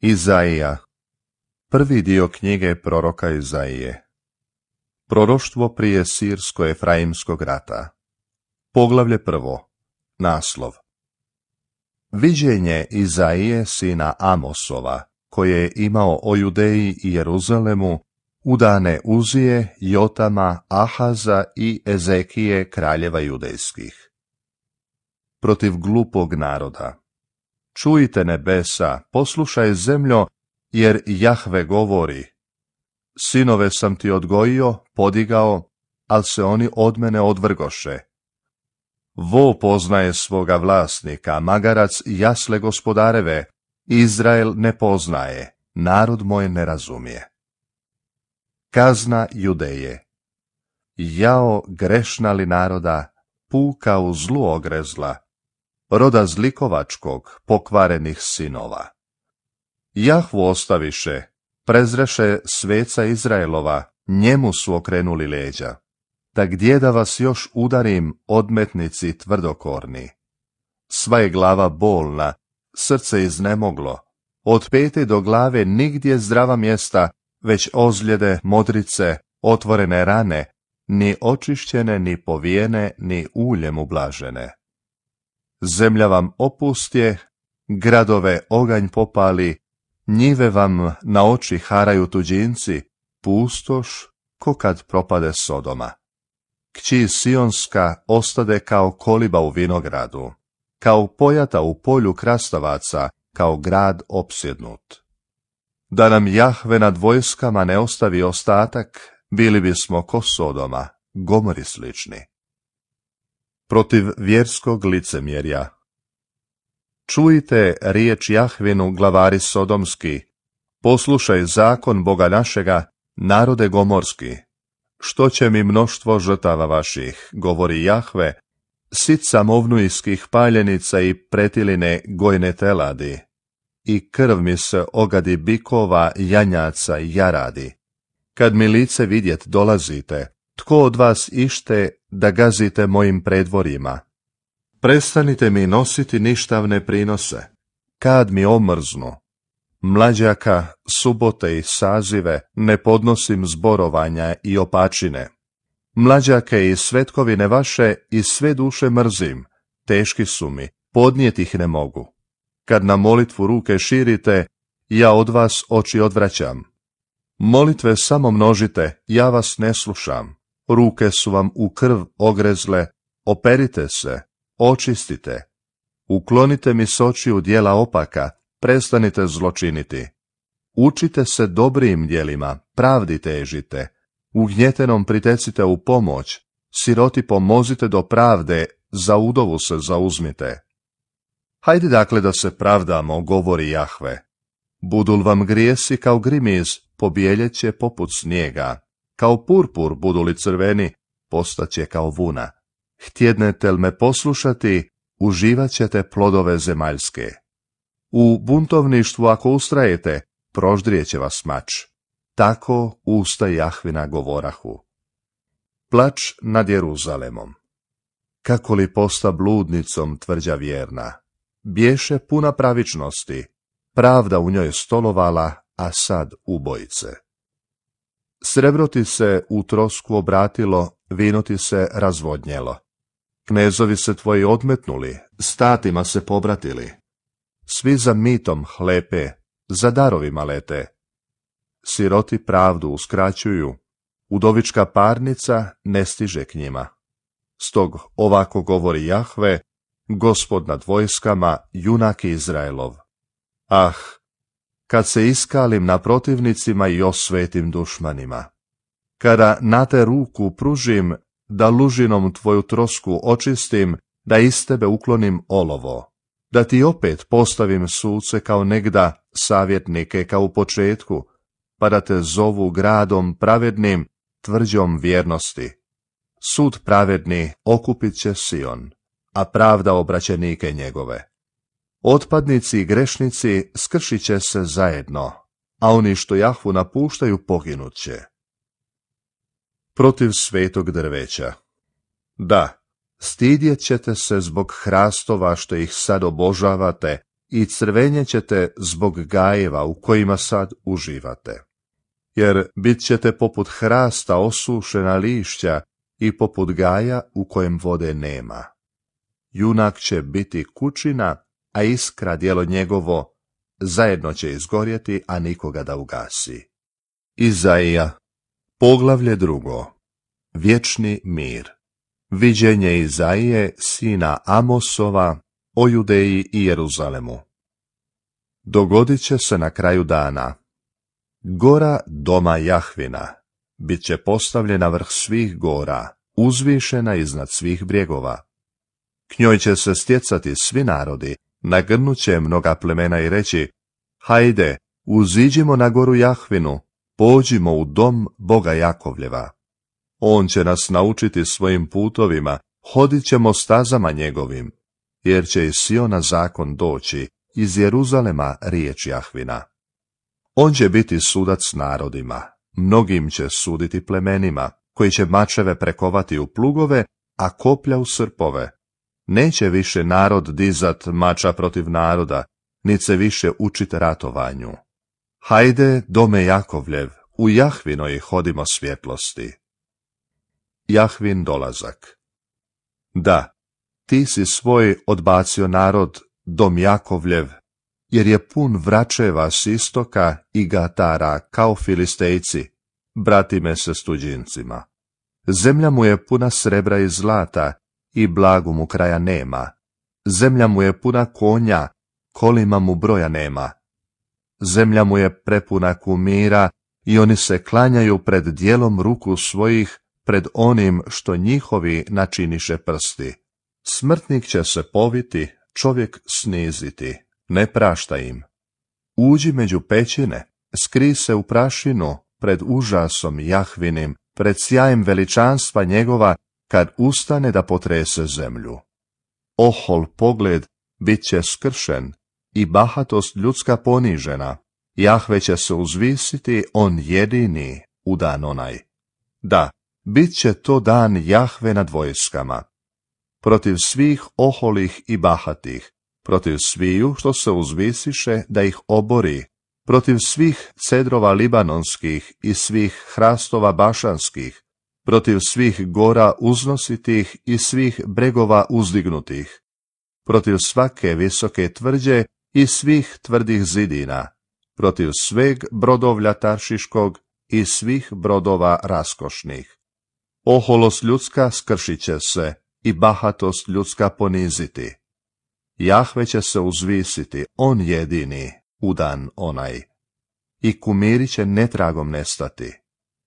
Izaija Prvi dio knjige proroka Izaije Proroštvo prije Sirsko-Efraimskog rata Poglavlje prvo Naslov Viđenje Izaije sina Amosova, koje je imao o Judeji i Jeruzalemu udane Uzije, Jotama, Ahaza i Ezekije kraljeva judejskih. Protiv glupog naroda Čujte nebesa, poslušaj zemljo, jer Jahve govori. Sinove sam ti odgojio, podigao, al se oni od mene odvrgoše. Vo poznaje svoga vlasnika, magarac jasle gospodareve, Izrael ne poznaje, narod moj ne razumije. Kazna Judeje Jao grešna li naroda, puka u zlu ogrezla, roda zlikovačkog, pokvarenih sinova. Jahvu ostaviše, prezreše sveca Izraelova, njemu su okrenuli leđa, da gdje da vas još udarim, odmetnici tvrdokorni. Sva je glava bolna, srce iznemoglo, od pete do glave nigdje zdrava mjesta, već ozljede, modrice, otvorene rane, ni očišćene, ni povijene, ni uljem ublažene zemlja vam opustje, gradove oganj popali, njive vam na oči haraju tuđinci, pustoš ko kad propade Sodoma. Kći Sionska ostade kao koliba u vinogradu, kao pojata u polju krastavaca, kao grad opsjednut. Da nam Jahve nad vojskama ne ostavi ostatak, bili bismo ko Sodoma, gomori slični protiv vjerskog licemjerja. Čujte riječ Jahvinu glavari Sodomski, poslušaj zakon Boga našega, narode gomorski. Što će mi mnoštvo žrtava vaših, govori Jahve, sica movnujskih paljenica i pretiline gojne teladi. I krv mi se ogadi bikova, janjaca i jaradi. Kad mi lice vidjet dolazite, tko od vas ište da gazite mojim predvorima? Prestanite mi nositi ništavne prinose. Kad mi omrznu, mlađaka, subote i sazive ne podnosim zborovanja i opačine. Mlađake i svetkovine vaše i sve duše mrzim, teški su mi, podnijeti ih ne mogu. Kad na molitvu ruke širite, ja od vas oči odvraćam. Molitve samo množite, ja vas ne slušam ruke su vam u krv ogrezle, operite se, očistite. Uklonite mi s očiju dijela opaka, prestanite zločiniti. Učite se dobrim dijelima, pravdi težite. Ugnjetenom pritecite u pomoć, siroti pomozite do pravde, za udovu se zauzmite. Hajde dakle da se pravdamo, govori Jahve. Budul vam grijesi kao grimiz, pobjeljeće poput snijega. Kao purpur budu li crveni, postaće kao vuna. Htjednete li me poslušati, uživat ćete plodove zemaljske. U buntovništvu ako ustrajete, proždrijeće vas mač. Tako usta Jahvina govorahu. Plač nad Jeruzalemom. Kako li posta bludnicom tvrđa vjerna? Bješe puna pravičnosti, pravda u njoj stolovala, a sad ubojice. Srebro ti se u trosku obratilo, vino ti se razvodnjelo. Knezovi se tvoji odmetnuli, statima se pobratili. Svi za mitom hlepe, za darovima lete. Siroti pravdu uskraćuju, udovička parnica ne stiže k njima. Stog ovako govori Jahve, gospod nad vojskama, junak Izraelov. Ah, kad se iskalim na protivnicima i osvetim dušmanima. Kada na te ruku pružim, da lužinom tvoju trosku očistim, da iz tebe uklonim olovo, da ti opet postavim suce kao negda, savjetnike kao u početku, pa da te zovu gradom pravednim, tvrđom vjernosti. Sud pravedni okupit će Sion, a pravda obraćenike njegove. Otpadnici i grešnici skršit će se zajedno, a oni što Jahvu napuštaju poginut će. Protiv svetog drveća Da, stidjet ćete se zbog hrastova što ih sad obožavate i crvenjet ćete zbog gajeva u kojima sad uživate. Jer bit ćete poput hrasta osušena lišća i poput gaja u kojem vode nema. Junak će biti kućina a iskra djelo njegovo zajedno će izgorjeti, a nikoga da ugasi. Izaija, poglavlje drugo, vječni mir. Viđenje Izaije, sina Amosova, o Judeji i Jeruzalemu. Dogodit će se na kraju dana. Gora doma Jahvina bit će postavljena vrh svih gora, uzvišena iznad svih brijegova. K njoj će se stjecati svi narodi, nagrnut će mnoga plemena i reći, hajde, uziđimo na goru Jahvinu, pođimo u dom Boga Jakovljeva. On će nas naučiti svojim putovima, hodit ćemo stazama njegovim, jer će iz Siona zakon doći, iz Jeruzalema riječ Jahvina. On će biti sudac narodima, mnogim će suditi plemenima, koji će mačeve prekovati u plugove, a koplja u srpove. Neće više narod dizat mača protiv naroda, nit se više učit ratovanju. Hajde, dome Jakovljev, u Jahvinoj hodimo svjetlosti. Jahvin dolazak Da, ti si svoj odbacio narod, dom Jakovljev, jer je pun vračeva s istoka i gatara kao filistejci, bratime se s Zemlja mu je puna srebra i zlata i blagu mu kraja nema. Zemlja mu je puna konja, kolima mu broja nema. Zemlja mu je prepuna kumira i oni se klanjaju pred dijelom ruku svojih, pred onim što njihovi načiniše prsti. Smrtnik će se poviti, čovjek sniziti, ne prašta im. Uđi među pećine, skri se u prašinu, pred užasom jahvinim, pred sjajem veličanstva njegova kad ustane da potrese zemlju. Ohol pogled bit će skršen i bahatost ljudska ponižena. Jahve će se uzvisiti on jedini u dan onaj. Da, bit će to dan Jahve nad vojskama. Protiv svih oholih i bahatih, protiv sviju što se uzvisiše da ih obori, protiv svih cedrova libanonskih i svih hrastova bašanskih, protiv svih gora uznositih i svih bregova uzdignutih, protiv svake visoke tvrđe i svih tvrdih zidina, protiv sveg brodovlja Taršiškog i svih brodova raskošnih. Oholost ljudska skršit će se i bahatost ljudska poniziti. Jahve će se uzvisiti, on jedini, udan onaj. I kumiri će netragom nestati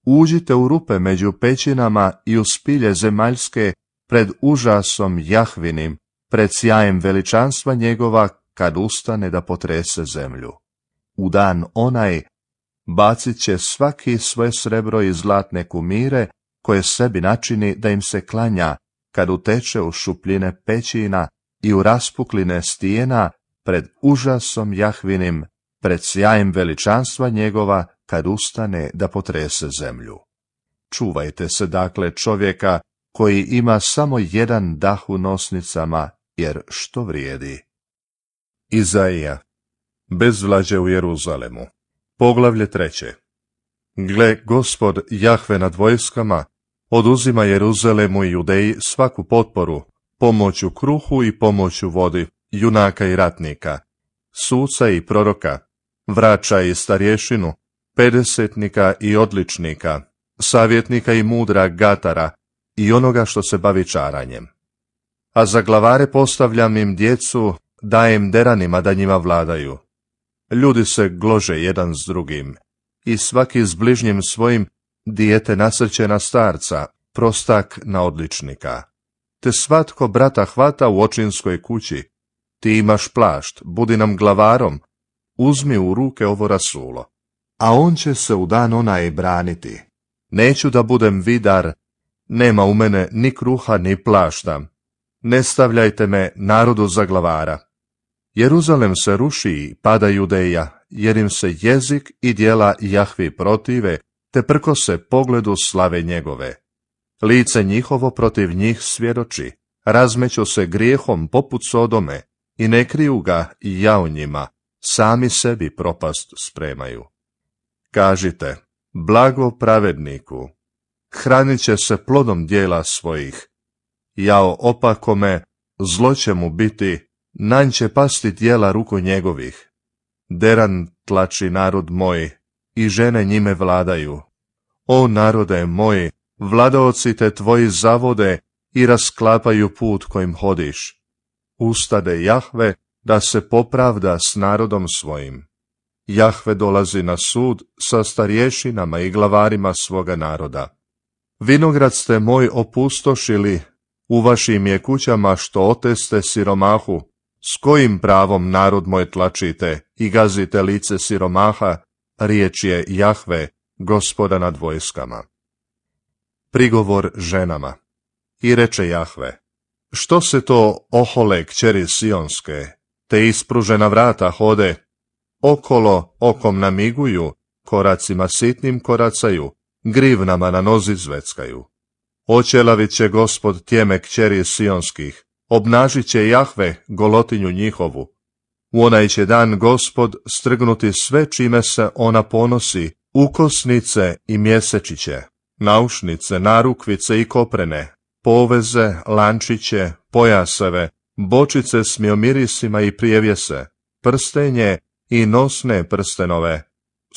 uđite u rupe među pećinama i u spilje zemaljske pred užasom jahvinim, pred sjajem veličanstva njegova kad ustane da potrese zemlju. U dan onaj bacit će svaki svoje srebro i zlatne kumire koje sebi načini da im se klanja kad uteče u šupljine pećina i u raspukline stijena pred užasom jahvinim, pred sjajem veličanstva njegova kad ustane da potrese zemlju. Čuvajte se dakle čovjeka koji ima samo jedan dah u nosnicama, jer što vrijedi? Izaija, bezvlađe u Jeruzalemu, poglavlje treće. Gle, gospod Jahve nad vojskama, oduzima Jeruzalemu i Judeji svaku potporu, pomoću kruhu i pomoću vodi, junaka i ratnika, suca i proroka, vraća i starješinu, pedesetnika i odličnika, savjetnika i mudra gatara i onoga što se bavi čaranjem. A za glavare postavljam im djecu, dajem deranima da njima vladaju. Ljudi se glože jedan s drugim i svaki s bližnjim svojim dijete nasrće na starca, prostak na odličnika. Te svatko brata hvata u očinskoj kući. Ti imaš plašt, budi nam glavarom, uzmi u ruke ovo rasulo a on će se u dan onaj braniti. Neću da budem vidar, nema u mene ni kruha ni plašta. Ne stavljajte me narodu za glavara. Jeruzalem se ruši i pada Judeja, jer im se jezik i dijela Jahvi protive, te prko se pogledu slave njegove. Lice njihovo protiv njih svjedoči, razmeću se grijehom poput Sodome i ne kriju ga i ja u njima, sami sebi propast spremaju. Kažite, blago pravedniku, hranit će se plodom dijela svojih. Jao opakome, zlo će mu biti, nanj će pasti dijela ruku njegovih. Deran tlači narod moj, i žene njime vladaju. O narode moji, vladaoci te tvoji zavode i rasklapaju put kojim hodiš. Ustade Jahve da se popravda s narodom svojim. Jahve dolazi na sud sa starješinama i glavarima svoga naroda. Vinograd ste moj opustošili, u vašim je kućama što oteste siromahu, s kojim pravom narod moj tlačite i gazite lice siromaha, riječ je Jahve, gospoda nad vojskama. Prigovor ženama I reče Jahve, što se to ohole kćeri sionske, te ispružena vrata hode, okolo okom namiguju, koracima sitnim koracaju, grivnama na nozi zveckaju. Očelavit će gospod tjeme kćeri sionskih, obnažit će Jahve golotinju njihovu. U onaj će dan gospod strgnuti sve čime se ona ponosi, ukosnice i mjesečiće, naušnice, narukvice i koprene, poveze, lančiće, pojaseve, bočice s miomirisima i prijevjese, prstenje i nosne prstenove,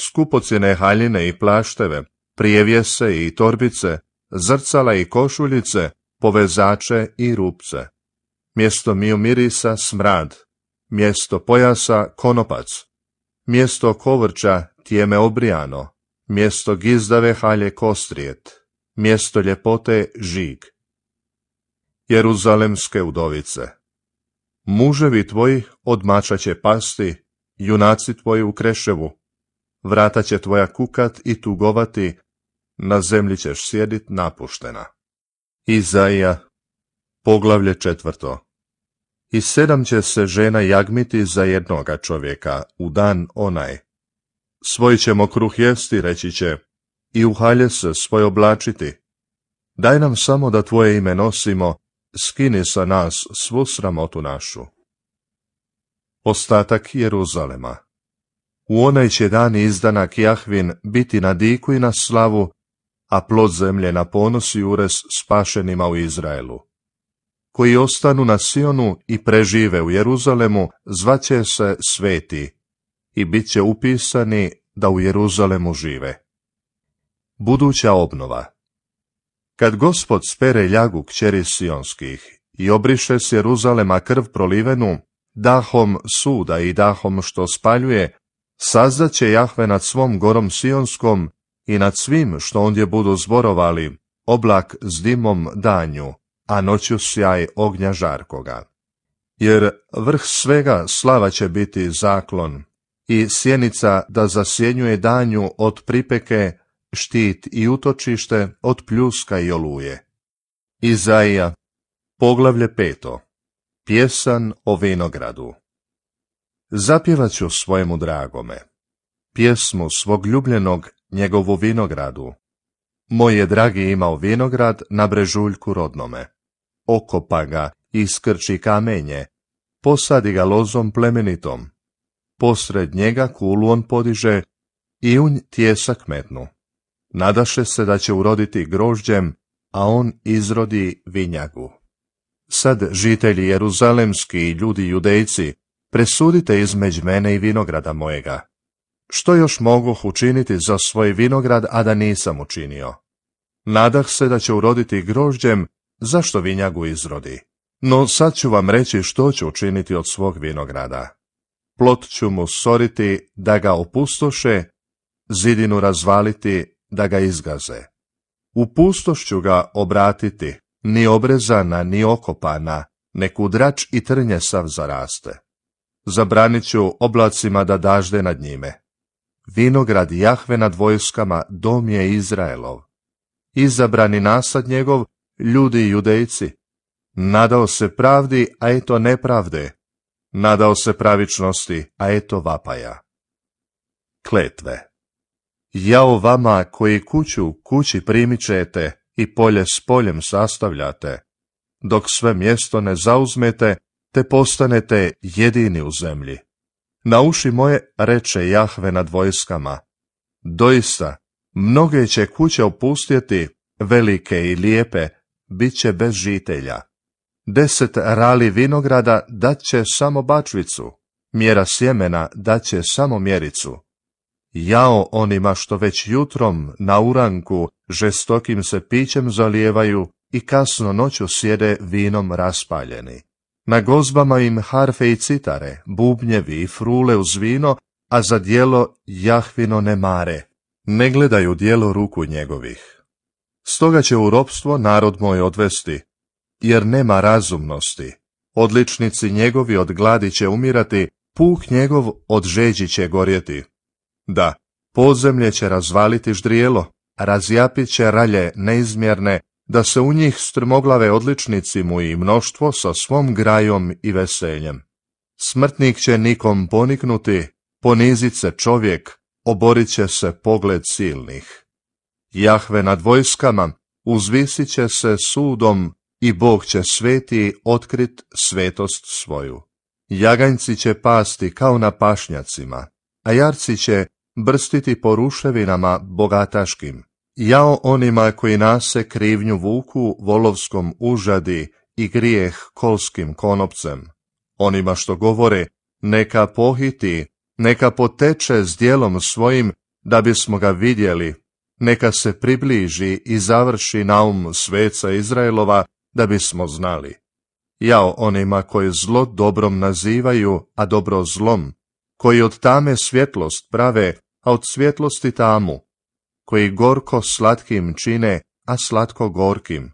skupocjene haljine i plašteve, prijevjese i torbice, zrcala i košuljice, povezače i rupce. Mjesto miju mirisa smrad, mjesto pojasa konopac, mjesto kovrča tijeme obrijano, mjesto gizdave halje kostrijet, mjesto ljepote žig. Jeruzalemske udovice Muževi tvoji odmačaće će pasti, junaci tvoji u kreševu, vrata će tvoja kukat i tugovati, na zemlji ćeš sjedit napuštena. Izaija, poglavlje četvrto. I sedam će se žena jagmiti za jednoga čovjeka, u dan onaj. Svoj ćemo kruh jesti, reći će, i u halje se svoj oblačiti. Daj nam samo da tvoje ime nosimo, skini sa nas svu sramotu našu ostatak Jeruzalema. U onaj će dan izdanak Jahvin biti na diku i na slavu, a plod zemlje na ponos i ures spašenima u Izraelu. Koji ostanu na Sionu i prežive u Jeruzalemu, zvaće se sveti i bit će upisani da u Jeruzalemu žive. Buduća obnova Kad gospod spere ljagu kćeri Sionskih i obriše s Jeruzalema krv prolivenu, dahom suda i dahom što spaljuje, će Jahve nad svom gorom Sionskom i nad svim što ondje budu zborovali, oblak s dimom danju, a noću sjaj ognja žarkoga. Jer vrh svega slava će biti zaklon, i sjenica da zasjenjuje danju od pripeke, štit i utočište od pljuska i oluje. Izaija, poglavlje peto. Pjesan o vinogradu Zapjevat ću svojemu dragome, pjesmu svog ljubljenog njegovu vinogradu. Moj je dragi imao vinograd na brežuljku rodnome. Okopa ga, iskrči kamenje, posadi ga lozom plemenitom. Posred njega kulu on podiže i unj tjesa kmetnu. Nadaše se da će uroditi grožđem, a on izrodi vinjagu. Sad, žitelji jeruzalemski i ljudi judejci, presudite između mene i vinograda mojega. Što još mogu učiniti za svoj vinograd, a da nisam učinio? Nadah se da će uroditi grožđem, zašto vinjagu izrodi. No sad ću vam reći što ću učiniti od svog vinograda. Plot ću mu soriti da ga opustoše, zidinu razvaliti da ga izgaze. U pustošću ga obratiti, ni obrezana, ni okopana, neku drač i trnje sav zaraste. Zabranit ću oblacima da dažde nad njime. Vinograd Jahve nad vojskama, dom je Izraelov. Izabrani nasad njegov, ljudi i judejci. Nadao se pravdi, a eto nepravde. Nadao se pravičnosti, a eto vapaja. Kletve Jao vama koji kuću kući primičete i polje s poljem sastavljate, dok sve mjesto ne zauzmete, te postanete jedini u zemlji. Na uši moje reče Jahve nad vojskama, doista, mnoge će kuće opustjeti, velike i lijepe, bit će bez žitelja. Deset rali vinograda dat će samo bačvicu, mjera sjemena dat će samo mjericu. Jao onima što već jutrom na uranku žestokim se pićem zalijevaju i kasno noću sjede vinom raspaljeni. Na gozbama im harfe i citare, bubnjevi i frule uz vino, a za dijelo jahvino ne mare. Ne gledaju dijelo ruku njegovih. Stoga će u ropstvo narod moj odvesti, jer nema razumnosti. Odličnici njegovi od gladi će umirati, puk njegov od žeđi će gorjeti. Da, podzemlje će razvaliti ždrijelo, razjapit će ralje neizmjerne, da se u njih strmoglave odličnici mu i mnoštvo sa svom grajom i veseljem. Smrtnik će nikom poniknuti, ponizit se čovjek, oborit će se pogled silnih. Jahve nad vojskama uzvisit će se sudom i Bog će sveti otkrit svetost svoju. Jaganjci će pasti kao na pašnjacima, a jarci će brstiti po ruševinama bogataškim. Jao onima koji nase krivnju vuku volovskom užadi i grijeh kolskim konopcem. Onima što govore, neka pohiti, neka poteče s dijelom svojim, da bismo ga vidjeli, neka se približi i završi naum sveca Izraelova, da bismo znali. Jao onima koji zlo dobrom nazivaju, a dobro zlom, koji od tame svjetlost prave, a od svjetlosti tamu, koji gorko slatkim čine, a slatko gorkim.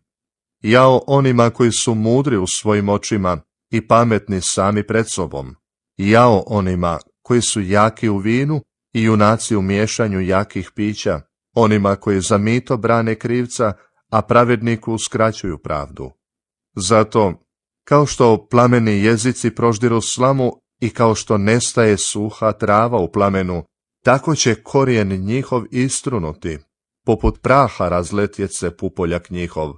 Jao onima koji su mudri u svojim očima i pametni sami pred sobom. Jao onima koji su jaki u vinu i junaci u miješanju jakih pića, onima koji za mito brane krivca, a pravedniku uskraćuju pravdu. Zato, kao što plameni jezici proždiru slamu i kao što nestaje suha trava u plamenu, tako će korijen njihov istrunuti, poput praha razletjet se pupoljak njihov,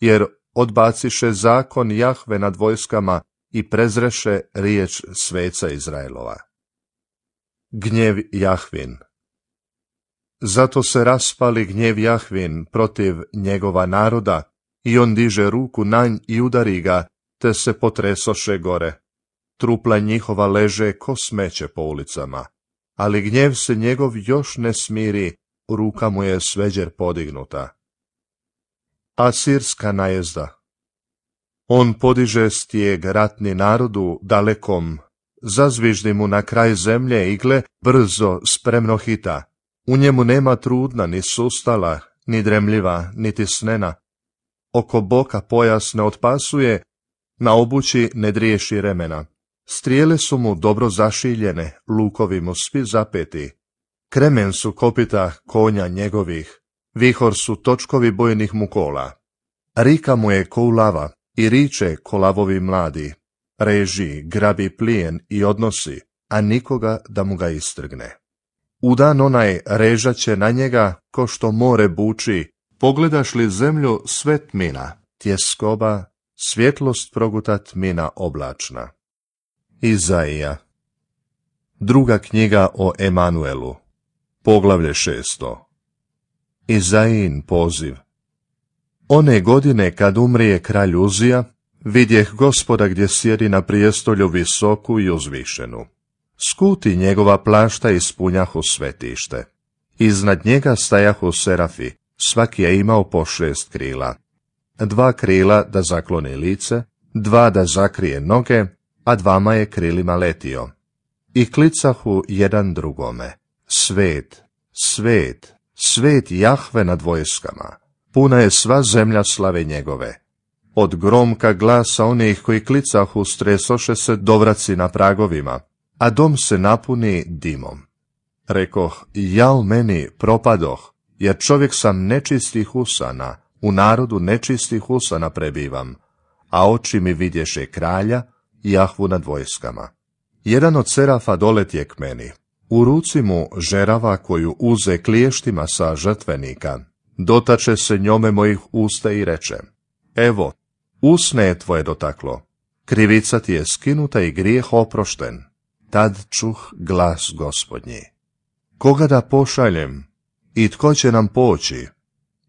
jer odbaciše zakon Jahve nad vojskama i prezreše riječ sveca Izraelova. Gnjev Jahvin Zato se raspali gnjev Jahvin protiv njegova naroda, i on diže ruku nj i udari ga, te se potresoše gore. Trupla njihova leže ko smeće po ulicama ali gnjev se njegov još ne smiri, ruka mu je sveđer podignuta. Asirska najezda On podiže stijeg ratni narodu dalekom, zazviždi mu na kraj zemlje igle, brzo, spremno hita. U njemu nema trudna, ni sustala, ni dremljiva, niti snena. Oko boka pojas ne otpasuje, na obući ne driješi remena. Strijele su mu dobro zašiljene, lukovi mu svi zapeti. Kremen su kopita konja njegovih, vihor su točkovi bojnih mukola. Rika mu je ko lava i riče ko lavovi mladi. Reži, grabi plijen i odnosi, a nikoga da mu ga istrgne. U dan onaj režaće na njega ko što more buči, pogledaš li zemlju svet mina, tjeskoba, svjetlost proguta tmina oblačna. Izaija Druga knjiga o Emanuelu Poglavlje šesto Izajin poziv One godine kad umrije kralj Uzija, vidjeh gospoda gdje sjedi na prijestolju visoku i uzvišenu. Skuti njegova plašta ispunjahu svetište. Iznad njega stajahu serafi, svaki je imao po šest krila. Dva krila da zakloni lice, dva da zakrije noge, a dvama je krilima letio. I klicahu jedan drugome, svet, svet, svet Jahve nad vojskama, puna je sva zemlja slave njegove. Od gromka glasa onih koji klicahu stresoše se dovraci na pragovima, a dom se napuni dimom. Rekoh, jao meni propadoh, jer čovjek sam nečistih usana, u narodu nečistih usana prebivam, a oči mi vidješe kralja, Jahvu nad vojskama. Jedan od serafa doletje k meni. U ruci mu žerava koju uze kliještima sa žrtvenika. Dotače se njome mojih usta i reče. Evo, usne je tvoje dotaklo. Krivica ti je skinuta i grijeh oprošten. Tad čuh glas gospodnji. Koga da pošaljem? I tko će nam poći?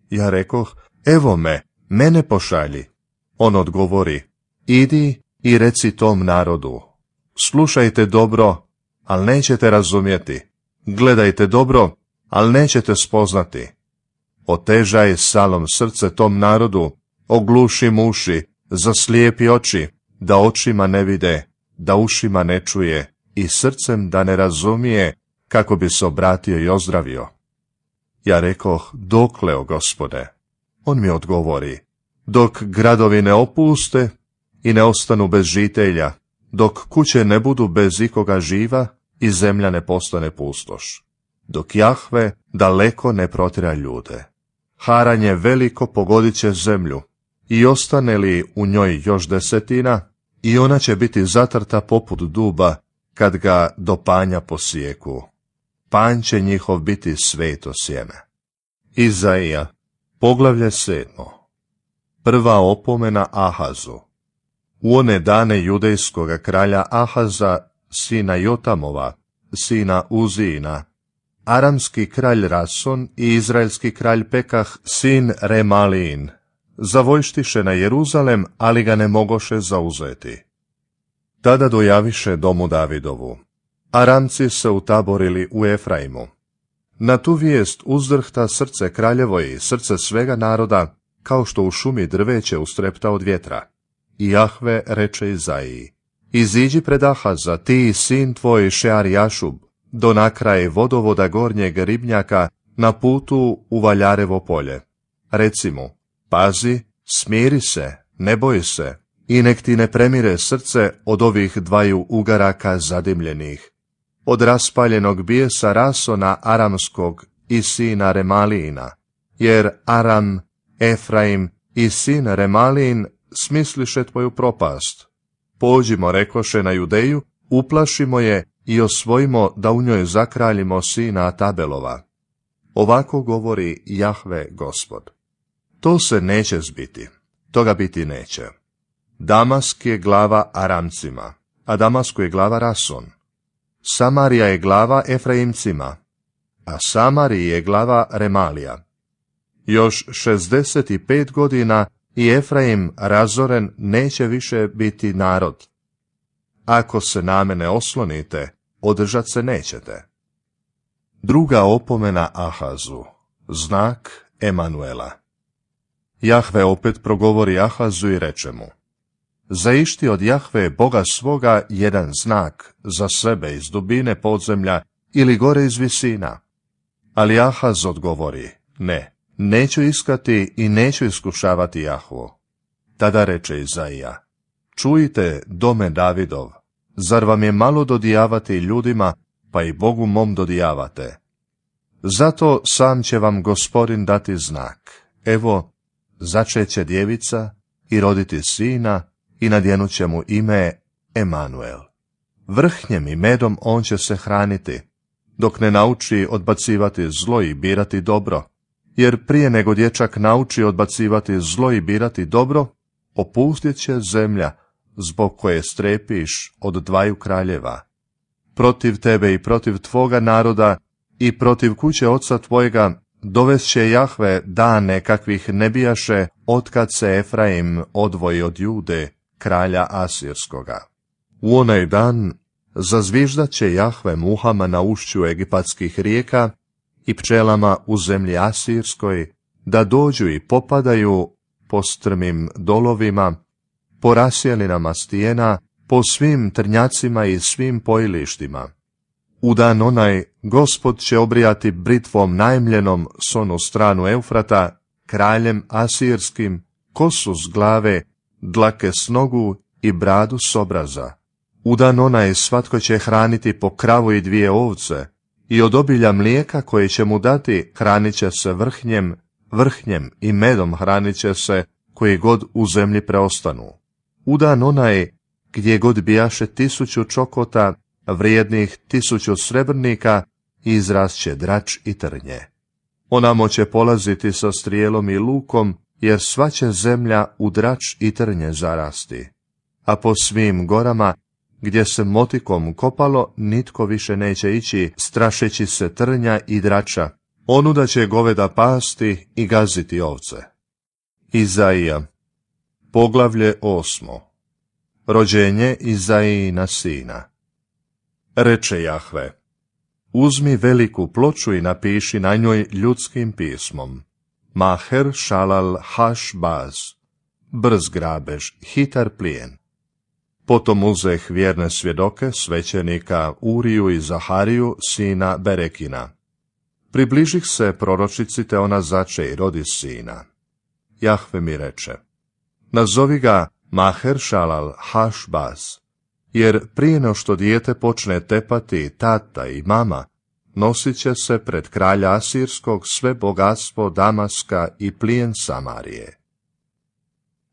Ja rekoh, evo me, mene pošalji. On odgovori, idi i reci tom narodu, slušajte dobro, ali nećete razumjeti, gledajte dobro, ali nećete spoznati. Otežaj salom srce tom narodu, ogluši muši, zaslijepi oči, da očima ne vide, da ušima ne čuje i srcem da ne razumije kako bi se obratio i ozdravio. Ja rekoh, dokle, o gospode? On mi odgovori, dok gradovi ne opuste i ne ostanu bez žitelja, dok kuće ne budu bez ikoga živa i zemlja ne postane pustoš. Dok Jahve daleko ne protira ljude. Haranje veliko pogodit će zemlju i ostane li u njoj još desetina i ona će biti zatrta poput duba kad ga do panja posijeku. Pan će njihov biti sveto sjeme. Izaija, poglavlje sedmo. Prva opomena Ahazu. U one dane judejskoga kralja Ahaza, sina Jotamova, sina uzina, aramski kralj Rason i izraelski kralj Pekah, sin Remalin zavojštiše na Jeruzalem, ali ga ne mogoše zauzeti. Tada dojaviše domu Davidovu. Aramci se utaborili u Efraimu. Na tu vijest uzdrhta srce kraljevo i srce svega naroda, kao što u šumi drveće ustrepta od vjetra. I Jahve reče Izaiji, Iziđi pred Ahaza, ti i sin tvoj Jašub do nakraje vodovoda gornjeg ribnjaka na putu u Valjarevo polje. Recimo, pazi, smiri se, ne boj se, i nek ti ne premire srce od ovih dvaju ugaraka zadimljenih. Od raspaljenog bijesa Rasona Aramskog i sina Remalijina, jer Aram, Efraim i sin Remalijin smisliše tvoju propast. Pođimo, rekoše na Judeju, uplašimo je i osvojimo da u njoj zakraljimo sina Tabelova. Ovako govori Jahve gospod. To se neće zbiti, toga biti neće. Damask je glava Aramcima, a Damasku je glava Rason. Samarija je glava Efraimcima, a Samariji je glava Remalija. Još 65 godina i Efraim razoren neće više biti narod. Ako se na mene oslonite, održat se nećete. Druga opomena Ahazu, znak Emanuela. Jahve opet progovori Ahazu i reče mu, Zaišti od Jahve Boga svoga jedan znak za sebe iz dubine podzemlja ili gore iz visina. Ali Ahaz odgovori, ne, neću iskati i neću iskušavati Jahvo. Tada reče Izaija, čujte, dome Davidov, zar vam je malo dodijavati ljudima, pa i Bogu mom dodijavate? Zato sam će vam gospodin dati znak. Evo, začeće djevica i roditi sina i nadjenuće mu ime Emanuel. Vrhnjem i medom on će se hraniti, dok ne nauči odbacivati zlo i birati dobro jer prije nego dječak nauči odbacivati zlo i birati dobro, opustit će zemlja zbog koje strepiš od dvaju kraljeva. Protiv tebe i protiv tvoga naroda i protiv kuće oca tvojega dovest će Jahve dane kakvih ne bijaše otkad se Efraim odvoji od Jude, kralja Asirskoga. U onaj dan zazviždat će Jahve muhama na ušću egipatskih rijeka i pčelama u zemlji Asirskoj, da dođu i popadaju po strmim dolovima, po rasjelinama stijena, po svim trnjacima i svim pojilištima. U dan onaj gospod će obrijati britvom najmljenom s onu stranu Eufrata, kraljem asirskim, kosu s glave, dlake s nogu i bradu s obraza. U onaj svatko će hraniti po kravu i dvije ovce, i od obilja mlijeka koje će mu dati hranit će se vrhnjem, vrhnjem i medom hranit će se koji god u zemlji preostanu. Udan onaj gdje god bijaše tisuću čokota, vrijednih tisuću srebrnika, izrast će drač i trnje. Onamo će polaziti sa strijelom i lukom, jer sva će zemlja u drač i trnje zarasti. A po svim gorama gdje se motikom kopalo, nitko više neće ići, strašeći se trnja i drača. da će goveda pasti i gaziti ovce. Izaija Poglavlje osmo Rođenje Izaijina sina Reče Jahve Uzmi veliku ploču i napiši na njoj ljudskim pismom. Maher šalal haš baz. Brz grabež, hitar plijen. Potom uzeh vjerne svjedoke, svećenika Uriju i Zahariju, sina Berekina. Približih se proročici, te ona zače i rodi sina. Jahve mi reče, nazovi ga Maher Shalal Hašbaz, jer prije što dijete počne tepati tata i mama, nosit će se pred kralja Asirskog sve bogatstvo Damaska i plijen Samarije.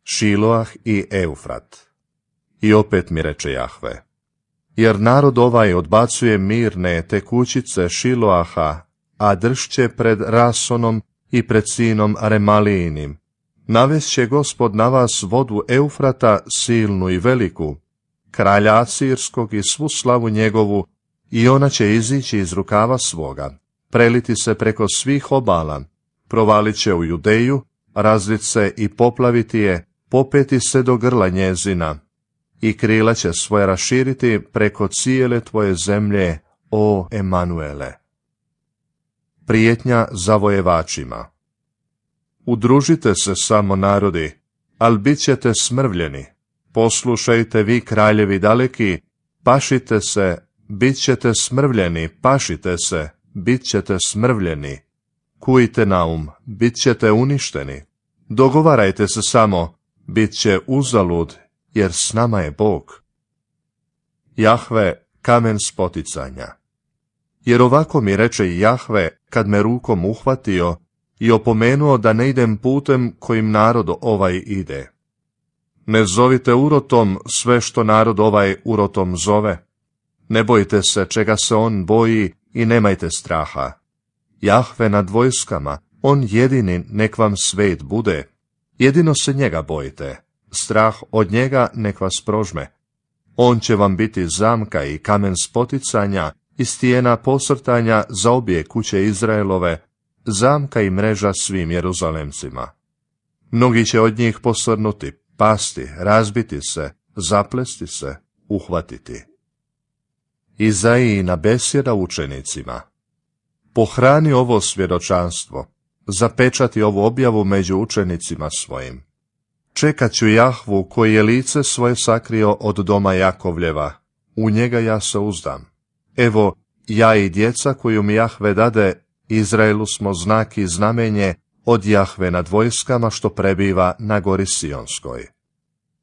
Šiloah i Eufrat i opet mi reče Jahve, jer narod ovaj odbacuje mirne tekućice Šiloaha, a dršće pred Rasonom i pred sinom Remalijinim. će gospod na vas vodu Eufrata silnu i veliku, kralja Asirskog i svu slavu njegovu, i ona će izići iz rukava svoga, preliti se preko svih obala, provalit će u Judeju, razlit se i poplaviti je, popeti se do grla njezina, i krila će svoje raširiti preko cijele tvoje zemlje, o Emanuele. Prijetnja zavojevačima Udružite se samo narodi, al bit ćete smrvljeni. Poslušajte vi kraljevi daleki, pašite se, bit ćete smrvljeni, pašite se, bit ćete smrvljeni. Kujte naum, bit ćete uništeni. Dogovarajte se samo, bit će uzalud jer s nama je Bog. Jahve, kamen spoticanja. Jer ovako mi reče Jahve, kad me rukom uhvatio i opomenuo da ne idem putem kojim narod ovaj ide. Ne zovite urotom sve što narod ovaj urotom zove. Ne bojite se čega se on boji i nemajte straha. Jahve nad vojskama, on jedini nek vam svet bude, jedino se njega bojite strah od njega nek vas prožme. On će vam biti zamka i kamen spoticanja i stijena posrtanja za obje kuće Izraelove, zamka i mreža svim Jeruzalemcima. Mnogi će od njih posrnuti, pasti, razbiti se, zaplesti se, uhvatiti. Izaijina besjeda učenicima Pohrani ovo svjedočanstvo, zapečati ovu objavu među učenicima svojim. Čekat ću Jahvu koji je lice svoje sakrio od doma Jakovljeva. U njega ja se uzdam. Evo, ja i djeca koju mi Jahve dade, Izraelu smo znak i znamenje od Jahve nad vojskama što prebiva na gori Sionskoj.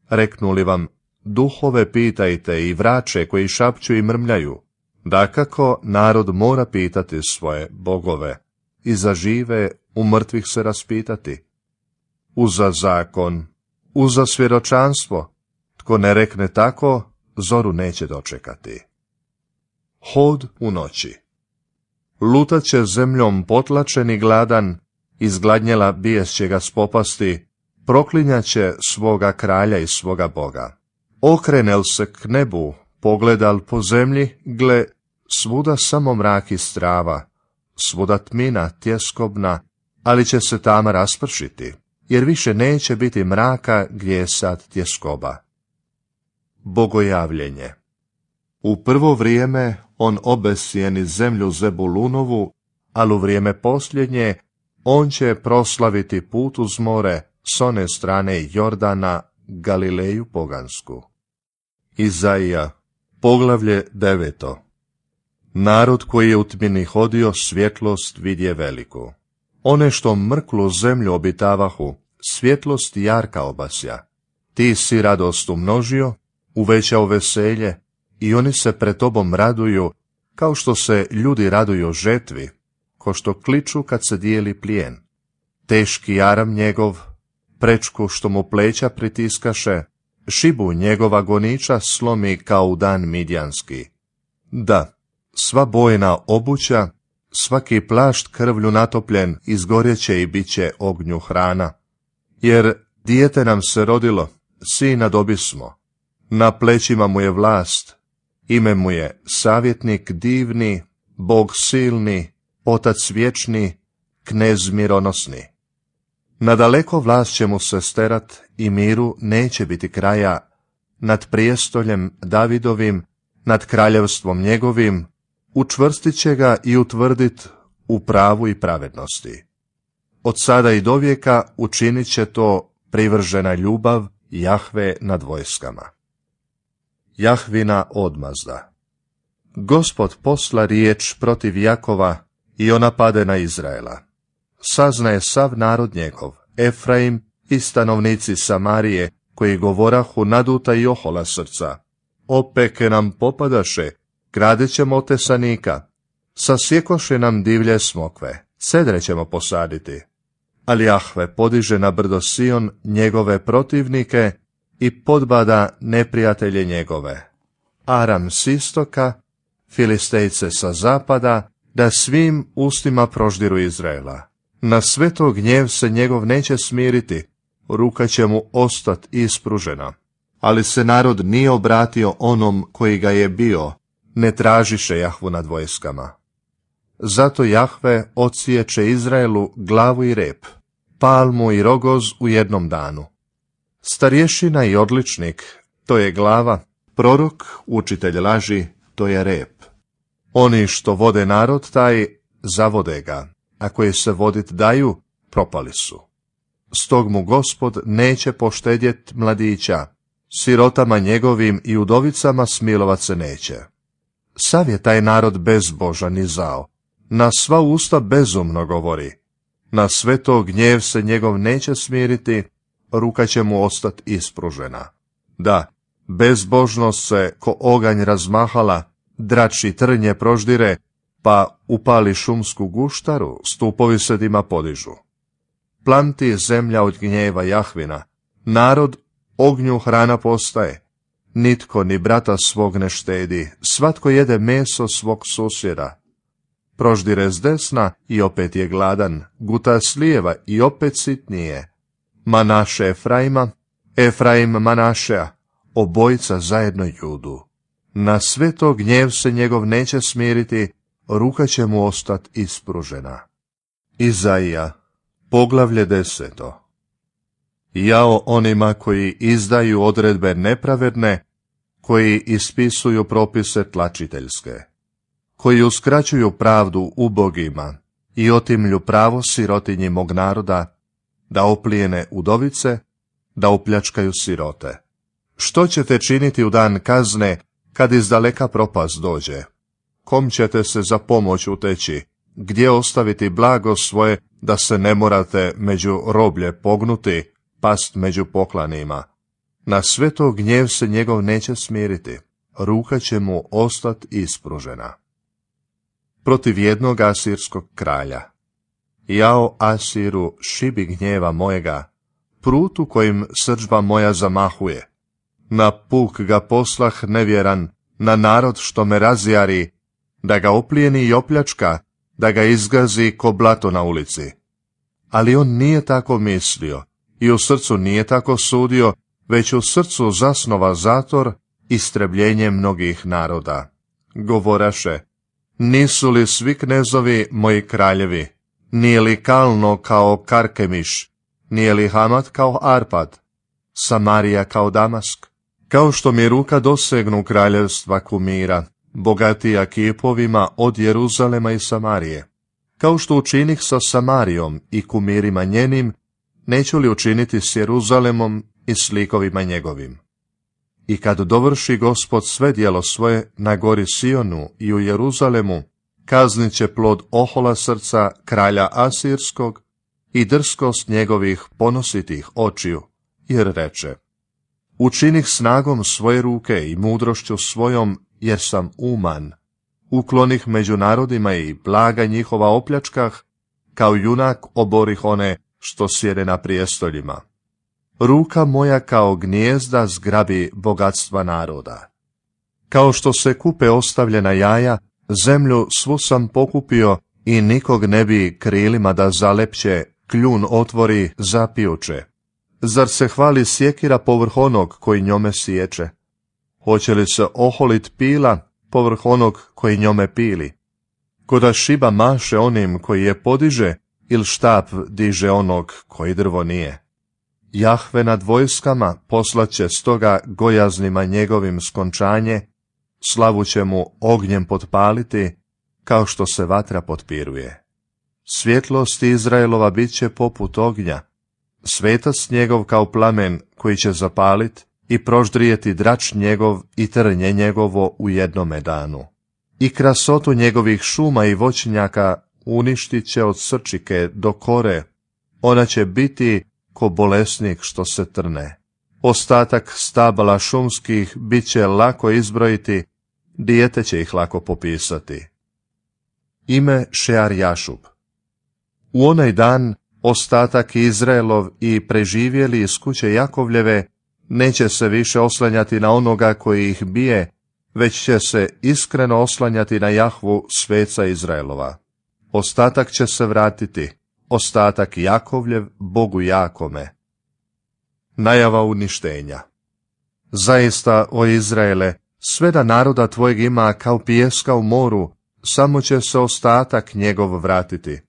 Reknuli vam, duhove pitajte i vrače koji šapću i mrmljaju. Dakako, narod mora pitati svoje bogove i za žive u mrtvih se raspitati. Uza zakon uza svjedočanstvo, tko ne rekne tako, zoru neće dočekati. Hod u noći Lutat će zemljom potlačen i gladan, izgladnjela bijes će ga spopasti, proklinjaće svoga kralja i svoga boga. Okrenel se k nebu, pogledal po zemlji, gle, svuda samo mrak i strava, svuda tmina tjeskobna, ali će se tama raspršiti jer više neće biti mraka gdje je sad tjeskoba. Bogojavljenje U prvo vrijeme on obesjeni zemlju Zebulunovu, ali u vrijeme posljednje on će proslaviti put uz more s one strane Jordana Galileju Pogansku. Izaija, poglavlje deveto Narod koji je u tmini hodio svjetlost vidje veliku. One što mrklu zemlju obitavahu, svjetlost jarka obasja. Ti si radost umnožio, uvećao veselje, i oni se pred tobom raduju, kao što se ljudi raduju žetvi, ko što kliču kad se dijeli plijen. Teški jaram njegov, prečku što mu pleća pritiskaše, šibu njegova goniča slomi kao dan midjanski. Da, sva bojna obuća svaki plašt krvlju natopljen izgorjeće i bit će ognju hrana. Jer dijete nam se rodilo, sina dobismo, na plećima mu je vlast, ime mu je savjetnik divni, bog silni, otac vječni, knez mironosni. Na daleko vlast će mu se sterat i miru neće biti kraja, nad prijestoljem Davidovim, nad kraljevstvom njegovim, učvrstit će ga i utvrdit u pravu i pravednosti. Od sada i do vijeka učinit će to privržena ljubav Jahve nad vojskama. Jahvina odmazda Gospod posla riječ protiv Jakova i ona pade na Izraela. je sav narod njegov, Efraim i stanovnici Samarije, koji govorahu naduta i ohola srca. Opeke nam popadaše, gradit ćemo tesanika, sasjekoše nam divlje smokve, cedre ćemo posaditi. Ali Jahve podiže na brdo Sion njegove protivnike i podbada neprijatelje njegove. Aram s istoka, Filistejce sa zapada, da svim ustima proždiru Izraela. Na sve to gnjev se njegov neće smiriti, ruka će mu ostat ispružena. Ali se narod nije obratio onom koji ga je bio, ne tražiše Jahvu nad vojskama. Zato Jahve ocijeće Izraelu glavu i rep, palmu i rogoz u jednom danu. Starješina i odličnik, to je glava, prorok, učitelj laži, to je rep. Oni što vode narod taj, zavode ga, a koji se vodit daju, propali su. Stog mu gospod neće poštedjet mladića, sirotama njegovim i udovicama smilovat se neće. Sav je taj narod bezbožan i zao, na sva usta bezumno govori. Na sve to gnjev se njegov neće smiriti, ruka će mu ostat ispružena. Da, bezbožnost se ko oganj razmahala, drači trnje proždire, pa upali šumsku guštaru, stupovi se dima podižu. Planti zemlja od gnjeva Jahvina, narod ognju hrana postaje, Nitko ni brata svog ne štedi, svatko jede meso svog susjeda. Proždire s desna i opet je gladan, guta s lijeva i opet sitnije. Manaše Efraima, Efraim manaše obojca zajedno judu. Na sve to gnjev se njegov neće smiriti, ruka će mu ostat ispružena. Izaija, poglavlje deseto jao onima koji izdaju odredbe nepravedne, koji ispisuju propise tlačiteljske, koji uskraćuju pravdu ubogima i otimlju pravo sirotinji mog naroda, da oplijene udovice, da opljačkaju sirote. Što ćete činiti u dan kazne, kad iz daleka propast dođe? Kom ćete se za pomoć uteći? Gdje ostaviti blago svoje, da se ne morate među roblje pognuti, past među poklanima. Na sve to gnjev se njegov neće smiriti, ruka će mu ostat ispružena. Protiv jednog asirskog kralja. Jao Asiru, šibi gnjeva mojega, prutu kojim srđba moja zamahuje. Na puk ga poslah nevjeran, na narod što me razjari, da ga oplijeni i opljačka, da ga izgazi ko blato na ulici. Ali on nije tako mislio, i u srcu nije tako sudio, već u srcu zasnova zator istrebljenje mnogih naroda. Govoraše, nisu li svi knezovi moji kraljevi? Nije li Kalno kao Karkemiš? Nije li Hamat kao Arpad? Samarija kao Damask? Kao što mi ruka dosegnu kraljevstva kumira, bogatija kipovima od Jeruzalema i Samarije. Kao što učinih sa Samarijom i kumirima njenim, neću li učiniti s Jeruzalemom i slikovima njegovim. I kad dovrši gospod sve dijelo svoje na gori Sionu i u Jeruzalemu, kaznit će plod ohola srca kralja Asirskog i drskost njegovih ponositih očiju, jer reče, učinih snagom svoje ruke i mudrošću svojom, jer sam uman, uklonih među narodima i blaga njihova opljačkah, kao junak oborih one što sjede na prijestoljima. Ruka moja kao gnijezda zgrabi bogatstva naroda. Kao što se kupe ostavljena jaja, zemlju svu sam pokupio i nikog ne bi krilima da zalepće, kljun otvori, zapijuče. Zar se hvali sjekira povrh onog koji njome sječe? Hoće li se oholit pila povrh onog koji njome pili? Koda šiba maše onim koji je podiže, il štap diže onog koji drvo nije. Jahve nad vojskama poslaće stoga gojaznima njegovim skončanje, slavu će mu ognjem potpaliti, kao što se vatra potpiruje. Svjetlost Izraelova bit će poput ognja, svetac njegov kao plamen koji će zapalit i proždrijeti drač njegov i trnje njegovo u jednome danu. I krasotu njegovih šuma i voćnjaka uništit će od srčike do kore, ona će biti ko bolesnik što se trne. Ostatak stabala šumskih bit će lako izbrojiti, dijete će ih lako popisati. Ime Šear Jašub U onaj dan ostatak Izraelov i preživjeli iz kuće Jakovljeve neće se više oslanjati na onoga koji ih bije, već će se iskreno oslanjati na Jahvu sveca Izraelova ostatak će se vratiti, ostatak Jakovljev Bogu Jakome. Najava uništenja Zaista, o Izraele, sve da naroda tvojeg ima kao pijeska u moru, samo će se ostatak njegov vratiti.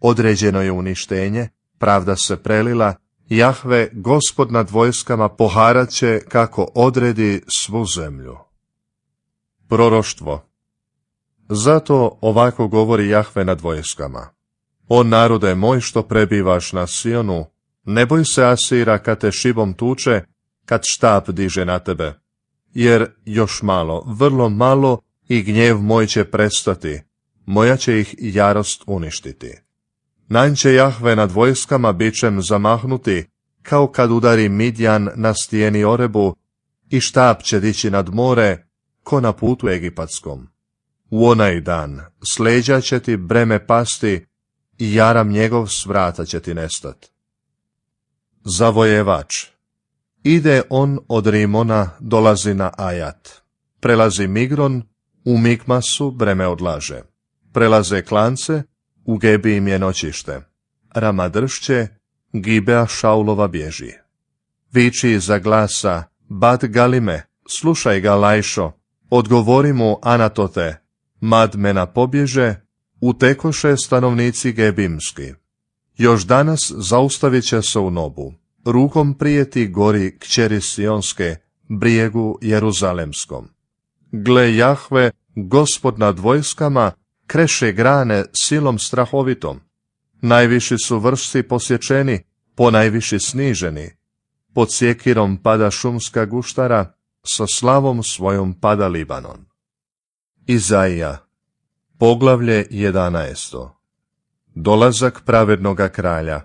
Određeno je uništenje, pravda se prelila, Jahve, gospod nad vojskama, poharat će kako odredi svu zemlju. Proroštvo zato ovako govori Jahve nad vojskama. O narode moj što prebivaš na Sionu, ne boj se Asira kad te šibom tuče, kad štap diže na tebe. Jer još malo, vrlo malo i gnjev moj će prestati, moja će ih jarost uništiti. Nanj će Jahve nad vojskama bićem zamahnuti, kao kad udari Midjan na stijeni Orebu i štap će dići nad more, ko na putu Egipatskom. U onaj dan sleđa će ti breme pasti i jaram njegov svrata će ti nestat. Zavojevač Ide on od Rimona, dolazi na Ajat. Prelazi Migron, u Mikmasu breme odlaže. Prelaze klance, u Gebi im je noćište. Ramadršće, Gibea Šaulova bježi. Viči za glasa, bat Galime, slušaj ga Lajšo, odgovori mu Anatote, Madmena pobježe, utekoše stanovnici Gebimski. Još danas zaustavit će se u nobu. Rukom prijeti gori kćeri Sionske, brijegu Jeruzalemskom. Gle Jahve, gospod nad vojskama, kreše grane silom strahovitom. Najviši su vrsti posječeni, ponajviši sniženi. Pod sjekirom pada šumska guštara, sa slavom svojom pada Libanon. Izaija Poglavlje 11. Dolazak pravednoga kralja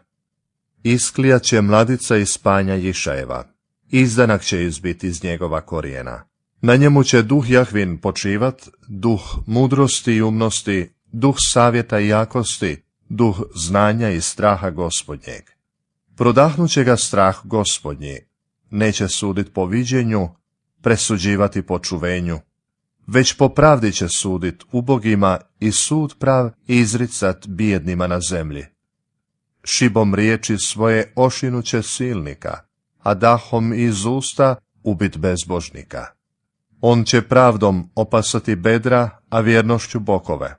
Isklija će mladica iz panja Jišajeva. Izdanak će izbiti iz njegova korijena. Na njemu će duh Jahvin počivat, duh mudrosti i umnosti, duh savjeta i jakosti, duh znanja i straha gospodnjeg. će ga strah gospodnji, neće sudit po viđenju, presuđivati po čuvenju, već po pravdi će sudit ubogima i sud prav izricat bijednima na zemlji. Šibom riječi svoje ošinuće silnika, a dahom iz usta ubit bezbožnika. On će pravdom opasati bedra, a vjernošću bokove.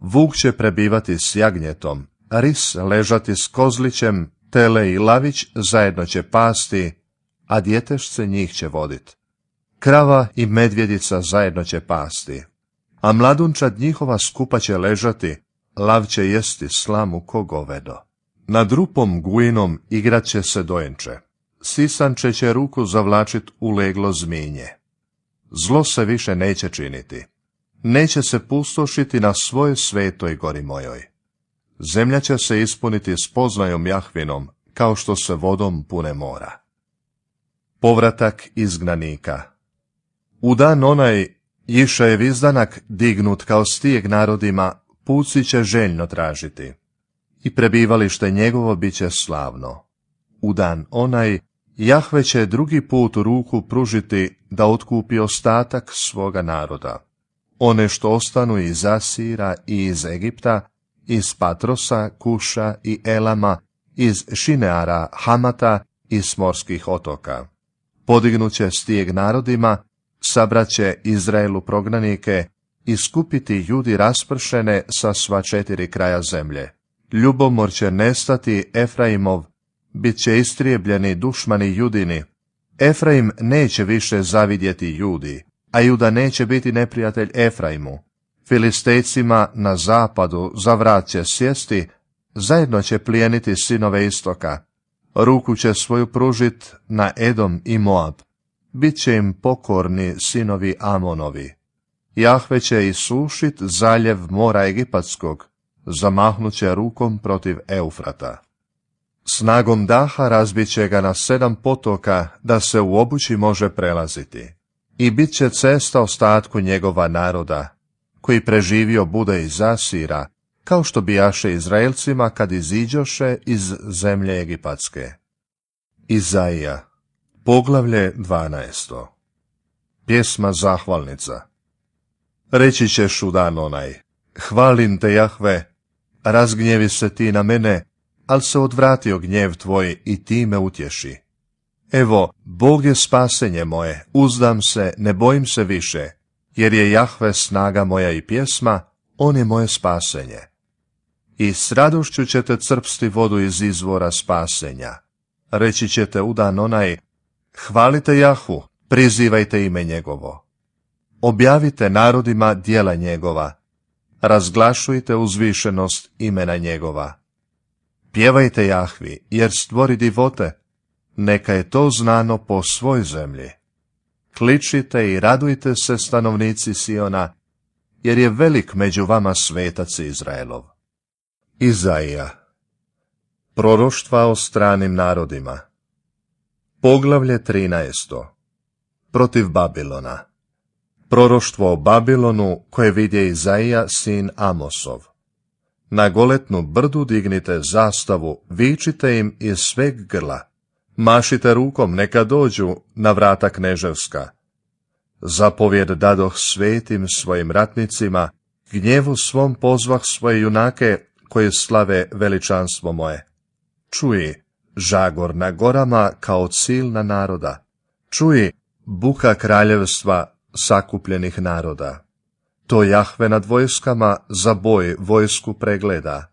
Vuk će prebivati s jagnjetom, ris ležati s kozlićem, tele i lavić zajedno će pasti, a djetešce njih će vodit. Krava i medvjedica zajedno će pasti, a mladunčad njihova skupa će ležati, lav će jesti slamu ko govedo. Nad rupom gujinom igrat će se dojenče, sisanče će ruku zavlačit u leglo zminje. Zlo se više neće činiti, neće se pustošiti na svojoj svetoj gori mojoj. Zemlja će se ispuniti spoznajom Jahvinom, kao što se vodom pune mora. Povratak izgnanika u dan onaj iša je vizdanak dignut kao stijeg narodima, puci će željno tražiti. I prebivalište njegovo bit će slavno. U dan onaj Jahve će drugi put u ruku pružiti da otkupi ostatak svoga naroda. One što ostanu iz Asira i iz Egipta, iz Patrosa, Kuša i Elama, iz Šineara, Hamata, iz morskih otoka. Podignut će stijeg narodima sabraće Izraelu prognanike i skupiti ljudi raspršene sa sva četiri kraja zemlje. Ljubomor će nestati Efraimov, bit će istrijebljeni dušmani judini. Efraim neće više zavidjeti judi, a juda neće biti neprijatelj Efraimu. Filistejcima na zapadu za vrat će sjesti, zajedno će plijeniti sinove istoka. Ruku će svoju pružit na Edom i Moab bit će im pokorni sinovi Amonovi. Jahve će isušit zaljev mora Egipatskog, će rukom protiv Eufrata. Snagom daha razbit će ga na sedam potoka, da se u obući može prelaziti. I bit će cesta ostatku njegova naroda, koji preživio bude iz Asira, kao što bijaše Izraelcima kad iziđoše iz zemlje Egipatske. Izaija Poglavlje 12. Pjesma Zahvalnica Reći ćeš u dan onaj, hvalim te Jahve, razgnjevi se ti na mene, al se odvratio gnjev tvoj i ti me utješi. Evo, Bog je spasenje moje, uzdam se, ne bojim se više, jer je Jahve snaga moja i pjesma, on je moje spasenje. I s radošću ćete crpsti vodu iz izvora spasenja. Reći ćete u dan onaj, Hvalite Jahu, prizivajte ime njegovo. Objavite narodima dijela njegova. Razglašujte uzvišenost imena njegova. Pjevajte Jahvi, jer stvori divote. Neka je to znano po svoj zemlji. Kličite i radujte se stanovnici Siona, jer je velik među vama svetac Izraelov. Izaija Proroštva o stranim narodima Poglavlje 13. Protiv Babilona Proroštvo o Babilonu koje vidje Izaija sin Amosov. Na goletnu brdu dignite zastavu, vičite im iz sveg grla. Mašite rukom, neka dođu na vrata kneževska. Zapovjed dadoh svetim svojim ratnicima, gnjevu svom pozvah svoje junake koje slave veličanstvo moje. Čuji, Žagor na gorama kao silna naroda. Čuji, buka kraljevstva sakupljenih naroda. To Jahve nad vojskama za boj vojsku pregleda.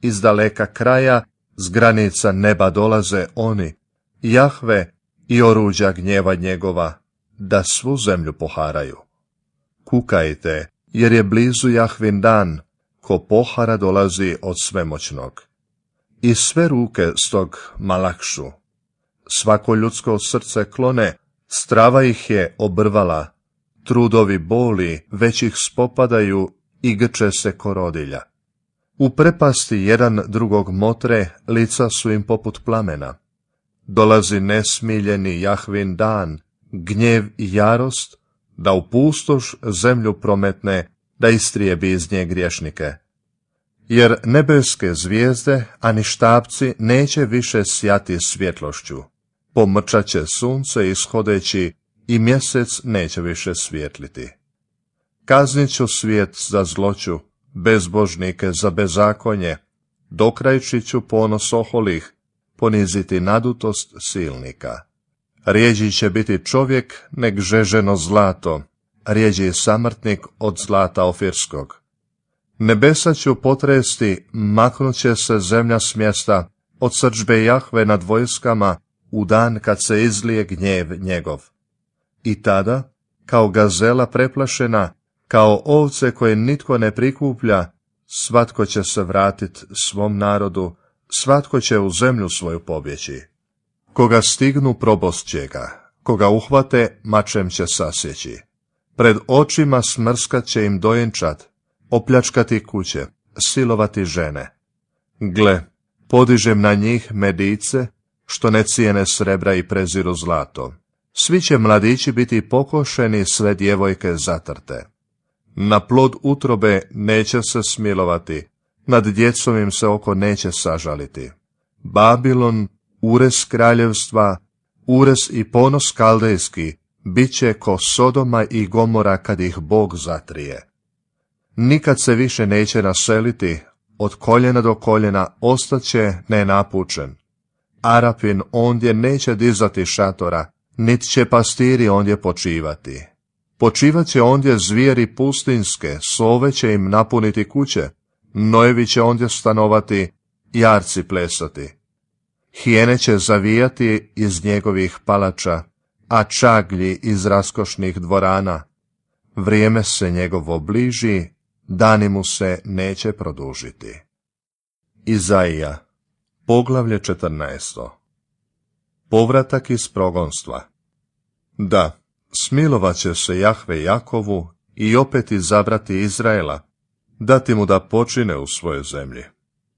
Iz daleka kraja, s granica neba dolaze oni, Jahve i oruđa gnjeva njegova, da svu zemlju poharaju. Kukajte, jer je blizu Jahvin dan, ko pohara dolazi od svemoćnog i sve ruke stog malakšu. Svako ljudsko srce klone, strava ih je obrvala, trudovi boli već ih spopadaju i grče se korodilja. U prepasti jedan drugog motre, lica su im poput plamena. Dolazi nesmiljeni jahvin dan, gnjev i jarost, da u pustoš zemlju prometne, da istrijebi iz nje griješnike jer nebeske zvijezde ani štapci neće više sjati svjetlošću. Pomrčat će sunce ishodeći i mjesec neće više svijetliti. Kaznit ću svijet za zloću, bezbožnike za bezakonje, dokrajči ću ponos oholih, poniziti nadutost silnika. Rijeđi će biti čovjek nek žeženo zlato, rijeđi samrtnik od zlata ofirskog Nebesa ću potresti, maknut će se zemlja s mjesta, od srđbe Jahve nad vojskama, u dan kad se izlije gnjev njegov. I tada, kao gazela preplašena, kao ovce koje nitko ne prikuplja, svatko će se vratit svom narodu, svatko će u zemlju svoju pobjeći. Koga stignu probost će ga, koga uhvate mačem će sasjeći. Pred očima smrskat će im dojenčat, opljačkati kuće, silovati žene. Gle, podižem na njih medice, što ne cijene srebra i preziru zlato. Svi će mladići biti pokošeni, sve djevojke zatrte. Na plod utrobe neće se smilovati, nad djecom im se oko neće sažaliti. Babilon, ures kraljevstva, ures i ponos kaldejski, bit će ko Sodoma i Gomora kad ih Bog zatrije nikad se više neće naseliti, od koljena do koljena će nenapučen. Arapin ondje neće dizati šatora, nit će pastiri ondje počivati. Počivat će ondje zvijeri pustinske, sove će im napuniti kuće, nojevi će ondje stanovati, jarci plesati. Hijene će zavijati iz njegovih palača, a čaglji iz raskošnih dvorana. Vrijeme se njegovo bliži, dani mu se neće produžiti. Izaija, poglavlje 14. Povratak iz progonstva. Da, smilovat će se Jahve Jakovu i opet izabrati Izraela, dati mu da počine u svojoj zemlji.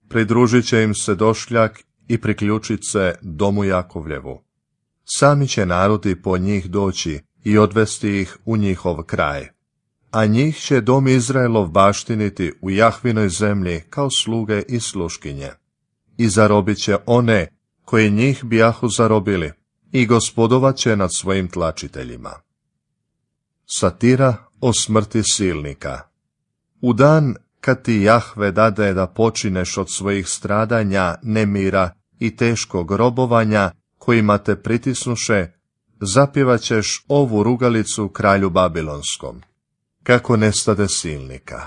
Pridružit će im se došljak i priključit se domu Jakovljevu. Sami će narodi po njih doći i odvesti ih u njihov kraj a njih će dom Izraelov baštiniti u Jahvinoj zemlji kao sluge i sluškinje. I zarobit će one koji njih bijahu zarobili i gospodovat će nad svojim tlačiteljima. Satira o smrti silnika U dan kad ti Jahve dade da počineš od svojih stradanja, nemira i teškog robovanja, kojima te pritisnuše, zapjevaćeš ovu rugalicu kralju Babilonskom kako nestade silnika,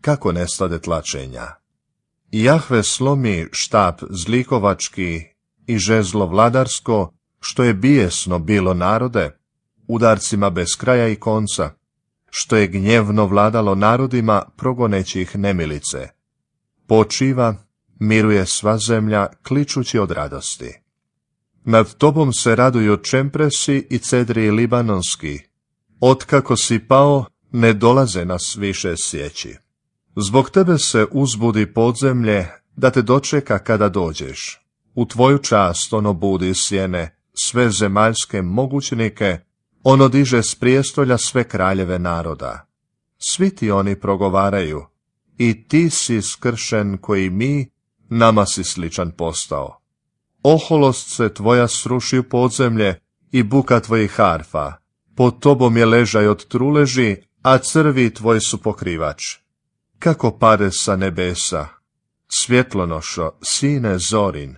kako nestade tlačenja. Jahve slomi štap zlikovački i žezlo vladarsko, što je bijesno bilo narode, udarcima bez kraja i konca, što je gnjevno vladalo narodima progonećih nemilice. Počiva, miruje sva zemlja, kličući od radosti. Nad tobom se raduju čempresi i cedri libanonski. Otkako si pao, ne dolaze nas više sjeći. Zbog tebe se uzbudi podzemlje da te dočeka kada dođeš. U tvoju čast ono budi sjene, sve zemaljske mogućnike, ono diže s prijestolja sve kraljeve naroda. Svi ti oni progovaraju, i ti si skršen koji mi, nama si sličan postao. Oholost se tvoja sruši u podzemlje i buka tvojih harfa, pod tobom je ležaj od truleži, a crvi tvoj su pokrivač. Kako pade sa nebesa, svjetlonošo, sine Zorin,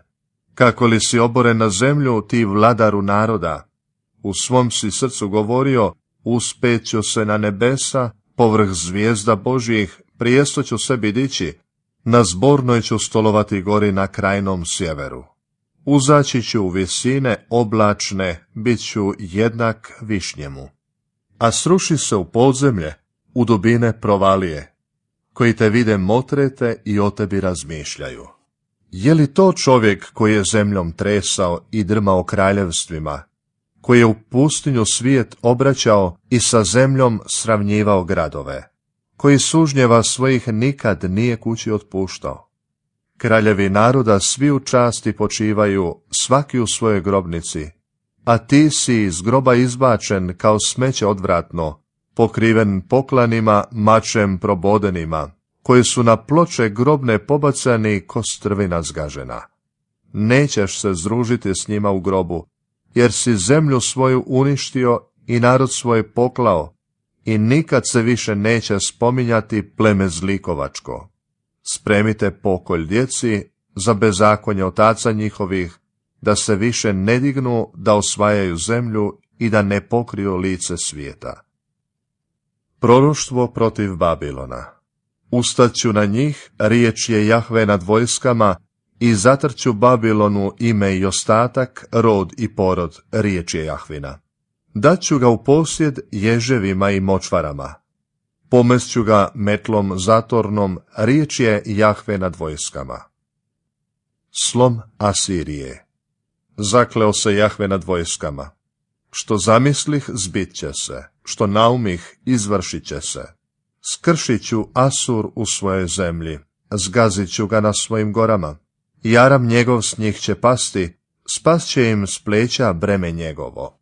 kako li si obore na zemlju ti vladaru naroda, u svom si srcu govorio, uspeću se na nebesa, povrh zvijezda Božjih, prijesto ću sebi dići, na zbornoj ću stolovati gori na krajnom sjeveru. Uzaći ću u visine oblačne, bit ću jednak višnjemu a sruši se u podzemlje, u dubine provalije, koji te vide motrete i o tebi razmišljaju. Je li to čovjek koji je zemljom tresao i drmao kraljevstvima, koji je u pustinju svijet obraćao i sa zemljom sravnjivao gradove, koji sužnjeva svojih nikad nije kući otpuštao? Kraljevi naroda svi u časti počivaju, svaki u svojoj grobnici, a ti si iz groba izbačen kao smeće odvratno, pokriven poklanima mačem probodenima, koji su na ploče grobne pobacani ko strvina zgažena. Nećeš se zružiti s njima u grobu, jer si zemlju svoju uništio i narod svoj poklao, i nikad se više neće spominjati pleme zlikovačko. Spremite pokolj djeci za bezakonje otaca njihovih, da se više ne dignu, da osvajaju zemlju i da ne pokriju lice svijeta. Proroštvo protiv Babilona Ustaću na njih, riječ je Jahve nad vojskama, i zatrću Babilonu ime i ostatak, rod i porod, riječ je Jahvina. Daću ga u posjed ježevima i močvarama. ću ga metlom zatornom, riječ je Jahve nad vojskama. Slom Asirije zakleo se Jahve nad vojskama. Što zamislih zbit će se, što naumih izvršit će se. Skršit ću Asur u svojoj zemlji, zgazit ću ga na svojim gorama. Jaram njegov s njih će pasti, spas će im s pleća breme njegovo.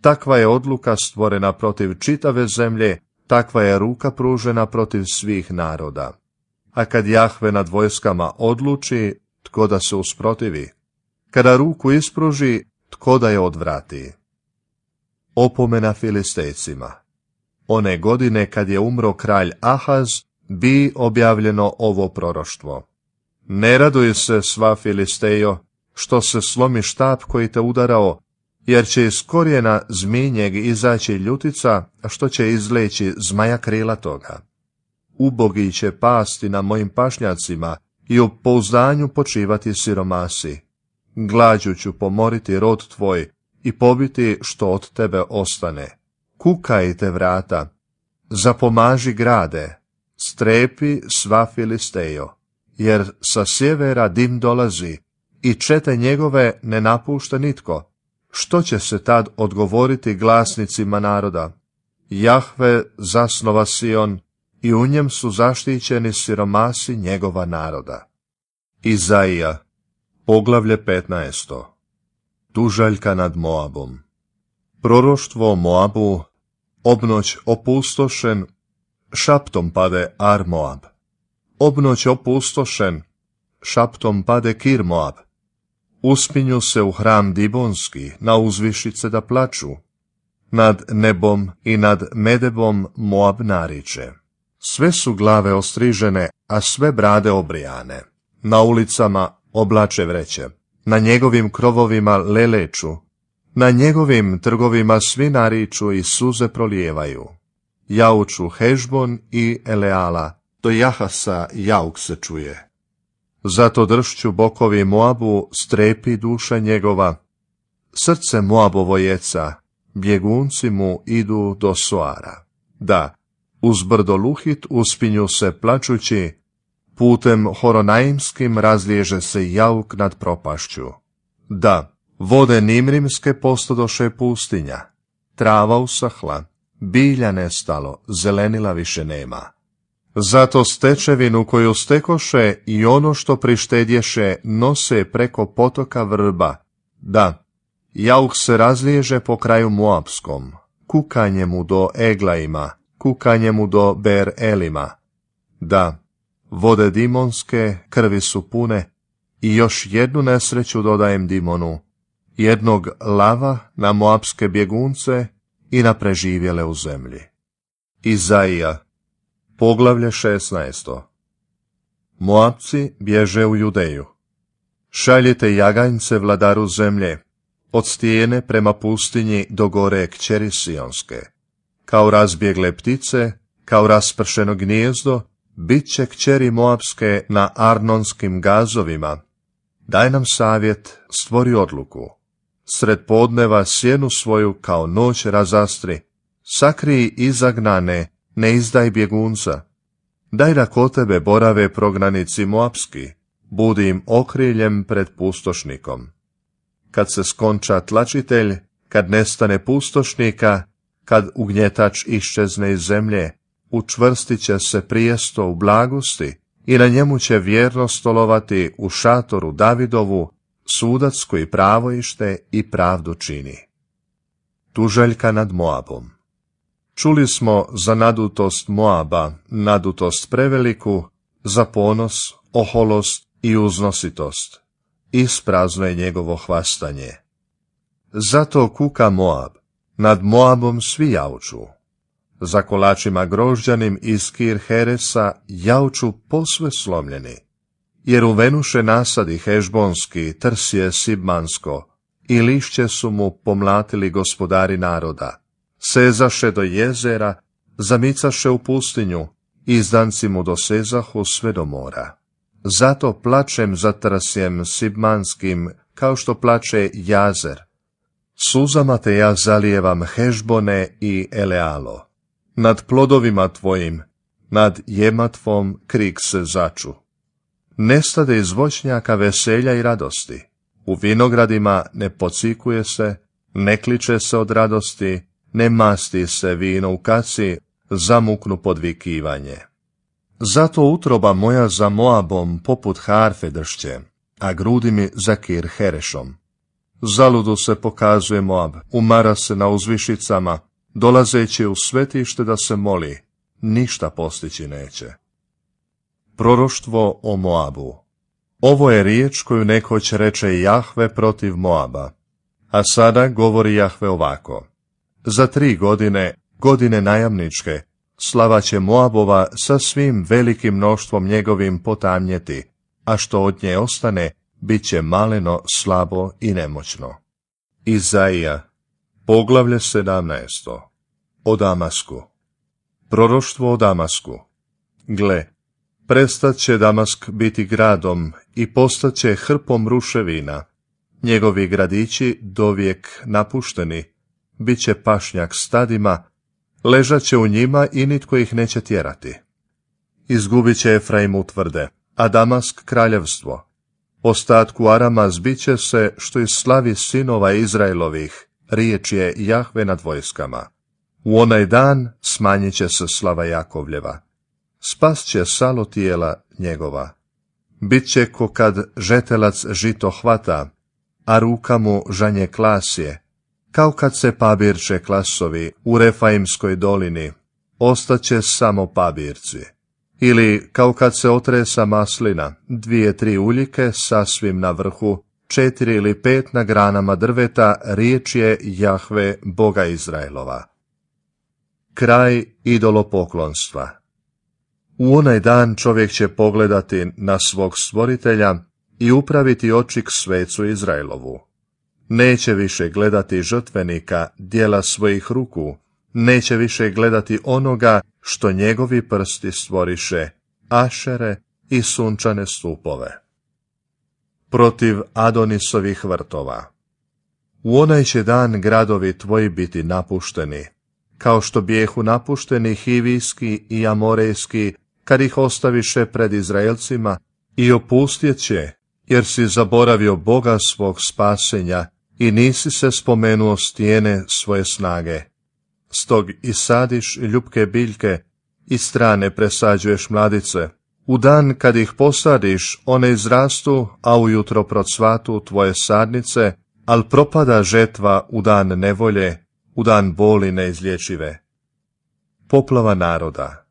Takva je odluka stvorena protiv čitave zemlje, takva je ruka pružena protiv svih naroda. A kad Jahve nad vojskama odluči, tko da se usprotivi? Kada ruku ispruži, tko da je odvrati? Opomena filistejcima. One godine kad je umro kralj Ahaz, bi objavljeno ovo proroštvo. Ne raduj se, sva Filistejo, što se slomi štap koji te udarao, jer će iz korijena zminjeg izaći ljutica, što će izleći zmaja krila toga. Ubogi će pasti na mojim pašnjacima i u pouzdanju počivati siromasi glađu ću pomoriti rod tvoj i pobiti što od tebe ostane. Kukajte vrata, zapomaži grade, strepi sva Filistejo, jer sa sjevera dim dolazi i čete njegove ne napušta nitko. Što će se tad odgovoriti glasnicima naroda? Jahve zasnova Sion i u njem su zaštićeni siromasi njegova naroda. Izaija Poglavlje 15. Tužaljka nad Moabom Proroštvo Moabu, obnoć opustošen, šaptom pade Ar Moab. Obnoć opustošen, šaptom pade Kir Moab. Uspinju se u hram Dibonski, na uzvišice da plaču. Nad nebom i nad medebom Moab nariče. Sve su glave ostrižene, a sve brade obrijane. Na ulicama oblače vreće. Na njegovim krovovima leleću, na njegovim trgovima svi nariču i suze prolijevaju. Jauču Hežbon i Eleala, do Jahasa jauk se čuje. Zato dršću bokovi Moabu strepi duša njegova. Srce Moabovo jeca, bjegunci mu idu do soara. Da, uz brdo luhit uspinju se plačući, Putem horonaimskim razliježe se jauk nad propašću. Da, vode nimrimske postodoše pustinja. Trava usahla, bilja nestalo, zelenila više nema. Zato stečevinu koju stekoše i ono što prištedješe nose preko potoka vrba. Da, jauk se razliježe po kraju Moapskom, mu do Eglajima, kukanjemu do Ber Elima. Da, vode dimonske, krvi su pune, i još jednu nesreću dodajem Dimonu, jednog lava na moapske bjegunce i na preživjele u zemlji. Izaija, poglavlje 16. Moapci bježe u Judeju. Šaljite jaganjce vladaru zemlje, od stijene prema pustinji do gore kćeri Sionske, kao razbjegle ptice, kao raspršeno gnijezdo, bit će kćeri Moabske na Arnonskim gazovima. Daj nam savjet, stvori odluku. Sred podneva sjenu svoju kao noć razastri. Sakri izagnane, ne izdaj bjegunca. Daj da kod tebe borave prognanici Moabski, budi im okriljem pred pustošnikom. Kad se skonča tlačitelj, kad nestane pustošnika, kad ugnjetač iščezne iz zemlje, učvrstit će se prijesto u blagosti i na njemu će vjerno stolovati u šatoru Davidovu sudac koji pravoište i pravdu čini. Tuželjka nad Moabom Čuli smo za nadutost Moaba, nadutost preveliku, za ponos, oholost i uznositost. Isprazno je njegovo hvastanje. Zato kuka Moab, nad Moabom svi jauču za kolačima grožđanim iz Kir Heresa jauču posve slomljeni, jer uvenuše nasadi hežbonski, trsije sibmansko, i lišće su mu pomlatili gospodari naroda, sezaše do jezera, zamicaše u pustinju, izdanci mu sezahu sve do mora. Zato plačem za trsjem sibmanskim, kao što plače jazer. Suzama te ja zalijevam Hežbone i Elealo nad plodovima tvojim, nad jematvom krik se začu. Nestade iz voćnjaka veselja i radosti, u vinogradima ne pocikuje se, ne kliče se od radosti, ne masti se vino u kaci, zamuknu podvikivanje. Zato utroba moja za Moabom poput harfe dršće, a grudi mi za kir herešom. Zaludu se pokazuje Moab, umara se na uzvišicama, dolazeći u svetište da se moli, ništa postići neće. Proroštvo o Moabu Ovo je riječ koju nekoć reče Jahve protiv Moaba, a sada govori Jahve ovako. Za tri godine, godine najamničke, slava će Moabova sa svim velikim mnoštvom njegovim potamnjeti, a što od nje ostane, bit će maleno, slabo i nemoćno. Izaija Poglavlje 17. O Damasku Proroštvo o Damasku Gle, prestat će Damask biti gradom i će hrpom ruševina. Njegovi gradići, dovijek napušteni, bit će pašnjak stadima, ležat će u njima i nitko ih neće tjerati. Izgubit će Efraim utvrde, a Damask kraljevstvo. Ostatku Arama zbit će se što i slavi sinova Izraelovih, riječ je Jahve nad vojskama. U onaj dan smanjit će se slava Jakovljeva. Spas će salo tijela njegova. Bit će ko kad žetelac žito hvata, a ruka mu žanje klasje, kao kad se pabirče klasovi u Refaimskoj dolini, ostaće samo pabirci. Ili kao kad se otresa maslina, dvije tri uljike sasvim na vrhu, četiri ili pet na granama drveta, riječ je Jahve, Boga Izraelova. Kraj idolopoklonstva U onaj dan čovjek će pogledati na svog stvoritelja i upraviti oči k svecu Izraelovu. Neće više gledati žrtvenika, dijela svojih ruku, neće više gledati onoga što njegovi prsti stvoriše, ašere i sunčane stupove protiv Adonisovih vrtova. U onaj će dan gradovi tvoji biti napušteni, kao što bijehu napušteni Hivijski i Amorejski, kad ih ostaviše pred Izraelcima, i opustjet će, jer si zaboravio Boga svog spasenja i nisi se spomenuo stijene svoje snage. Stog i sadiš ljubke biljke i strane presađuješ mladice, u dan kad ih posadiš, one izrastu, a ujutro procvatu tvoje sadnice, al propada žetva u dan nevolje, u dan boli neizlječive. Poplava naroda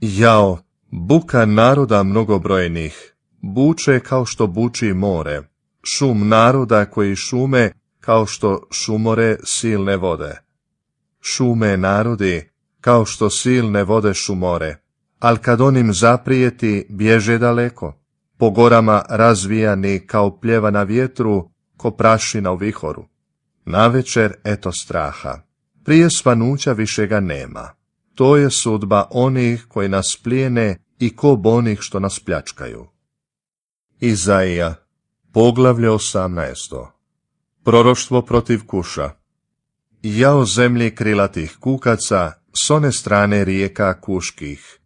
Jao, buka naroda mnogobrojnih, buče kao što buči more, šum naroda koji šume kao što šumore silne vode. Šume narodi kao što silne vode šumore al kad im zaprijeti bježe daleko, po gorama razvijani kao pljeva na vjetru, ko prašina u vihoru. Navečer eto straha. Prije svanuća više ga nema. To je sudba onih koji nas plijene i ko bonih što nas pljačkaju. Izaija, poglavlje 18. Proroštvo protiv kuša. Jao zemlji krilatih kukaca, s one strane rijeka kuških,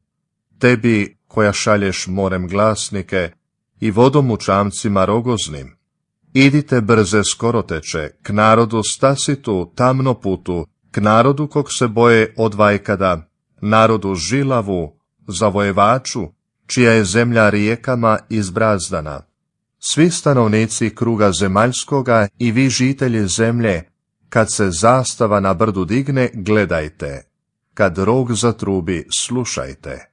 tebi koja šalješ morem glasnike i vodom u čamcima rogoznim. Idite brze skoro teče, k narodu stasitu, tamno putu, k narodu kog se boje od vajkada, narodu žilavu, zavojevaču, čija je zemlja rijekama izbrazdana. Svi stanovnici kruga zemaljskoga i vi žitelji zemlje, kad se zastava na brdu digne, gledajte. Kad rog zatrubi, slušajte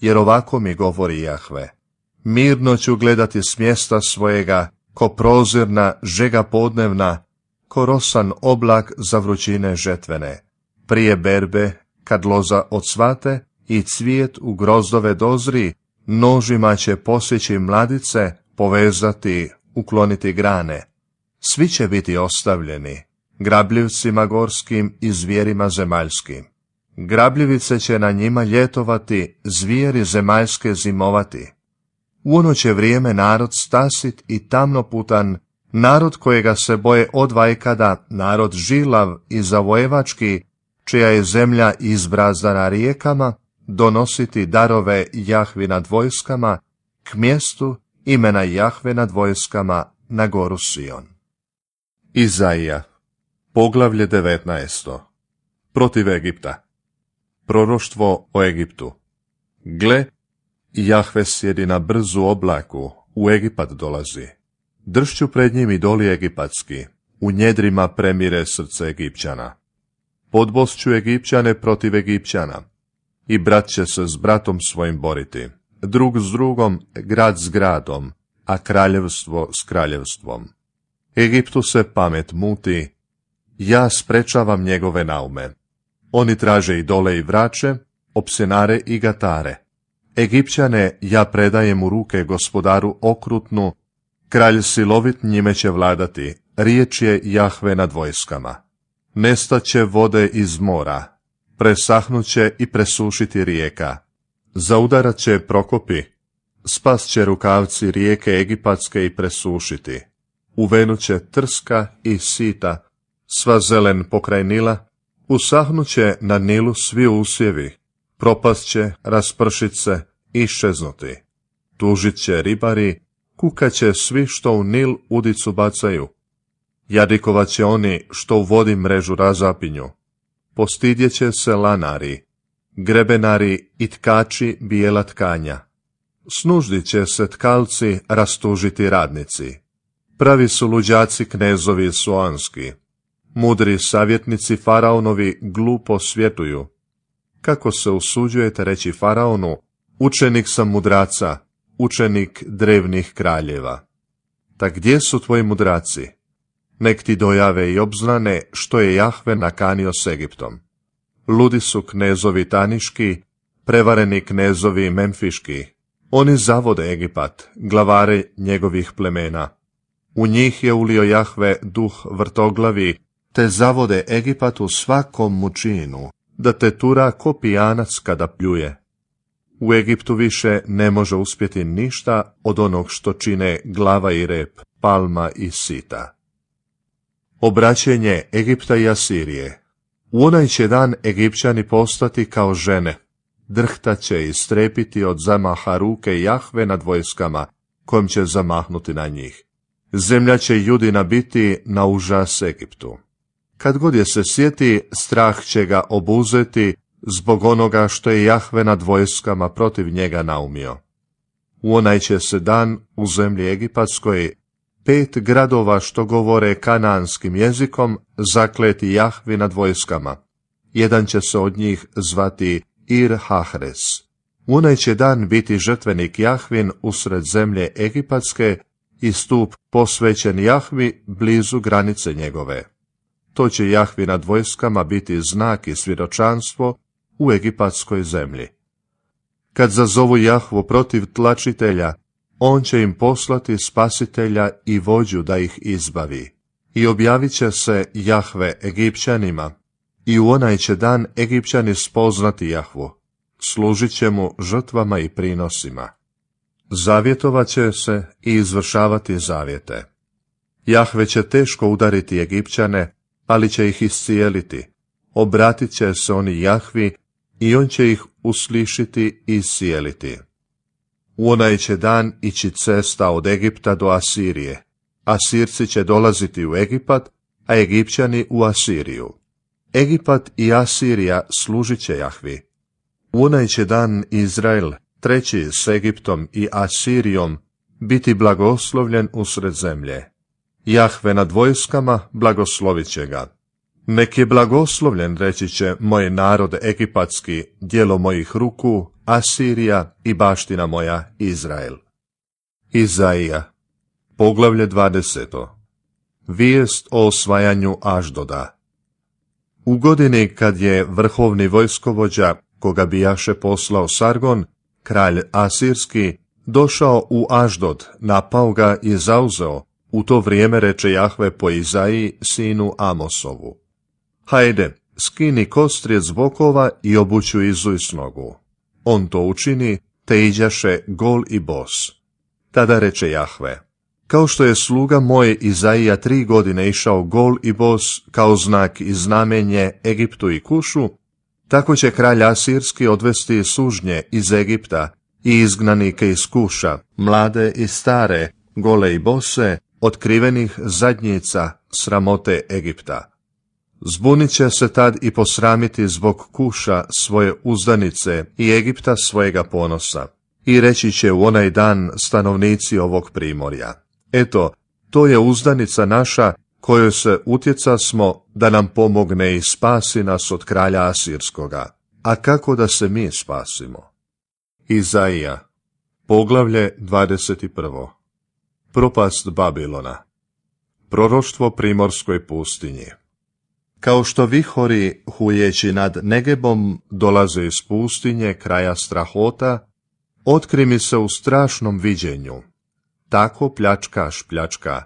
jer ovako mi govori Jahve. Mirno ću gledati s mjesta svojega, ko prozirna žega podnevna, ko rosan oblak za vrućine žetvene. Prije berbe, kad loza odsvate i cvijet u grozdove dozri, nožima će posjeći mladice, povezati, ukloniti grane. Svi će biti ostavljeni, grabljivcima gorskim i zvijerima zemaljskim. Grabljivice će na njima ljetovati, zvijeri zemaljske zimovati. U ono će vrijeme narod stasit i tamnoputan, narod kojega se boje odvajkada, narod žilav i zavojevački, čija je zemlja izbrazdana rijekama, donositi darove Jahvi nad vojskama, k mjestu imena Jahve nad vojskama na goru Sion. Izaija, poglavlje 19. Protiv Egipta. Proroštvo o Egiptu. Gle, Jahve sjedi na brzu oblaku, u Egipat dolazi. Dršću pred njim i doli egipatski, u njedrima premire srce Egipćana. Podbosću Egipćane protiv Egipćana. I brat će se s bratom svojim boriti, drug s drugom, grad s gradom, a kraljevstvo s kraljevstvom. Egiptu se pamet muti, ja sprečavam njegove naume. Oni traže i dole i vraće, opsenare i gatare. Egipćane ja predajem u ruke gospodaru okrutnu, kralj silovit njime će vladati, riječ je Jahve nad vojskama. će vode iz mora, presahnuće i presušiti rijeka. Zaudarat će prokopi, spas će rukavci rijeke Egipatske i presušiti. Uvenuće trska i sita, sva zelen pokrajnila, Usahnuće na Nilu svi usjevi, propast će, raspršit se, iščeznuti. Tužit će ribari, kukaće svi što u Nil udicu bacaju. Jadikovat će oni što u vodi mrežu razapinju. Postidjet će se lanari, grebenari i tkači bijela tkanja. Snuždit će se tkalci rastužiti radnici. Pravi su luđaci knezovi suanski. Mudri savjetnici faraonovi glupo svjetuju. Kako se usuđujete reći faraonu, učenik sam mudraca, učenik drevnih kraljeva. Ta gdje su tvoji mudraci? Nek ti dojave i obznane što je Jahve nakanio s Egiptom. Ludi su knezovi taniški, prevareni knezovi memfiški. Oni zavode Egipat, glavare njegovih plemena. U njih je ulio Jahve duh vrtoglavi, te zavode Egipat u svakom mučinu, da te tura ko pijanac kada pljuje. U Egiptu više ne može uspjeti ništa od onog što čine glava i rep, palma i sita. Obraćenje Egipta i Asirije U onaj će dan Egipćani postati kao žene. Drhta će strepiti od zamaha ruke Jahve nad vojskama, kojim će zamahnuti na njih. Zemlja će judina biti na užas Egiptu. Kad god je se sjeti, strah će ga obuzeti zbog onoga što je Jahve nad vojskama protiv njega naumio. U onaj će se dan u zemlji Egipatskoj pet gradova što govore kananskim jezikom zakleti Jahvi nad vojskama. Jedan će se od njih zvati Ir Hahres. U onaj će dan biti žrtvenik Jahvin usred zemlje Egipatske i stup posvećen Jahvi blizu granice njegove. To će Jahvi nad vojskama biti znak i svjedočanstvo u egipatskoj zemlji. Kad zazovu Jahvu protiv tlačitelja, on će im poslati spasitelja i vođu da ih izbavi. I objavit će se Jahve Egipćanima, i u onaj će dan Egipćani spoznati Jahvu, služit će mu žrtvama i prinosima. Zavjetovat će se i izvršavati zavjete. Jahve će teško udariti Egipćane, ali će ih iscijeliti. Obratit će se oni Jahvi i on će ih uslišiti i iscijeliti. U onaj će dan ići cesta od Egipta do Asirije. Asirci će dolaziti u Egipat, a Egipćani u Asiriju. Egipat i Asirija služit će Jahvi. U onaj će dan Izrael, treći s Egiptom i Asirijom, biti blagoslovljen usred zemlje. Jahve nad vojskama blagoslovit će ga. Nek je blagoslovljen, reći će, moj narod ekipatski, dijelo mojih ruku, Asirija i baština moja, Izrael. Izaija, poglavlje 20. Vijest o osvajanju Aždoda. U godini kad je vrhovni vojskovođa, koga jaše poslao Sargon, kralj Asirski, došao u Aždod, napao ga i zauzeo, u to vrijeme reče Jahve po Izaiji, sinu Amosovu. Hajde, skini kostrijec bokova i obuću izu On to učini, te iđaše gol i bos. Tada reče Jahve, kao što je sluga moje Izaija tri godine išao gol i bos kao znak i znamenje Egiptu i Kušu, tako će kralj Asirski odvesti sužnje iz Egipta i izgnanike iz Kuša, mlade i stare, gole i bose, otkrivenih zadnjica sramote Egipta. Zbunit će se tad i posramiti zbog kuša svoje uzdanice i Egipta svojega ponosa. I reći će u onaj dan stanovnici ovog primorja. Eto, to je uzdanica naša kojoj se utjeca smo da nam pomogne i spasi nas od kralja Asirskoga. A kako da se mi spasimo? Izaija, poglavlje 21. Propast Babilona Proroštvo primorskoj pustinji Kao što vihori hujeći nad Negebom dolaze iz pustinje kraja strahota, otkri mi se u strašnom viđenju. Tako pljačkaš pljačka,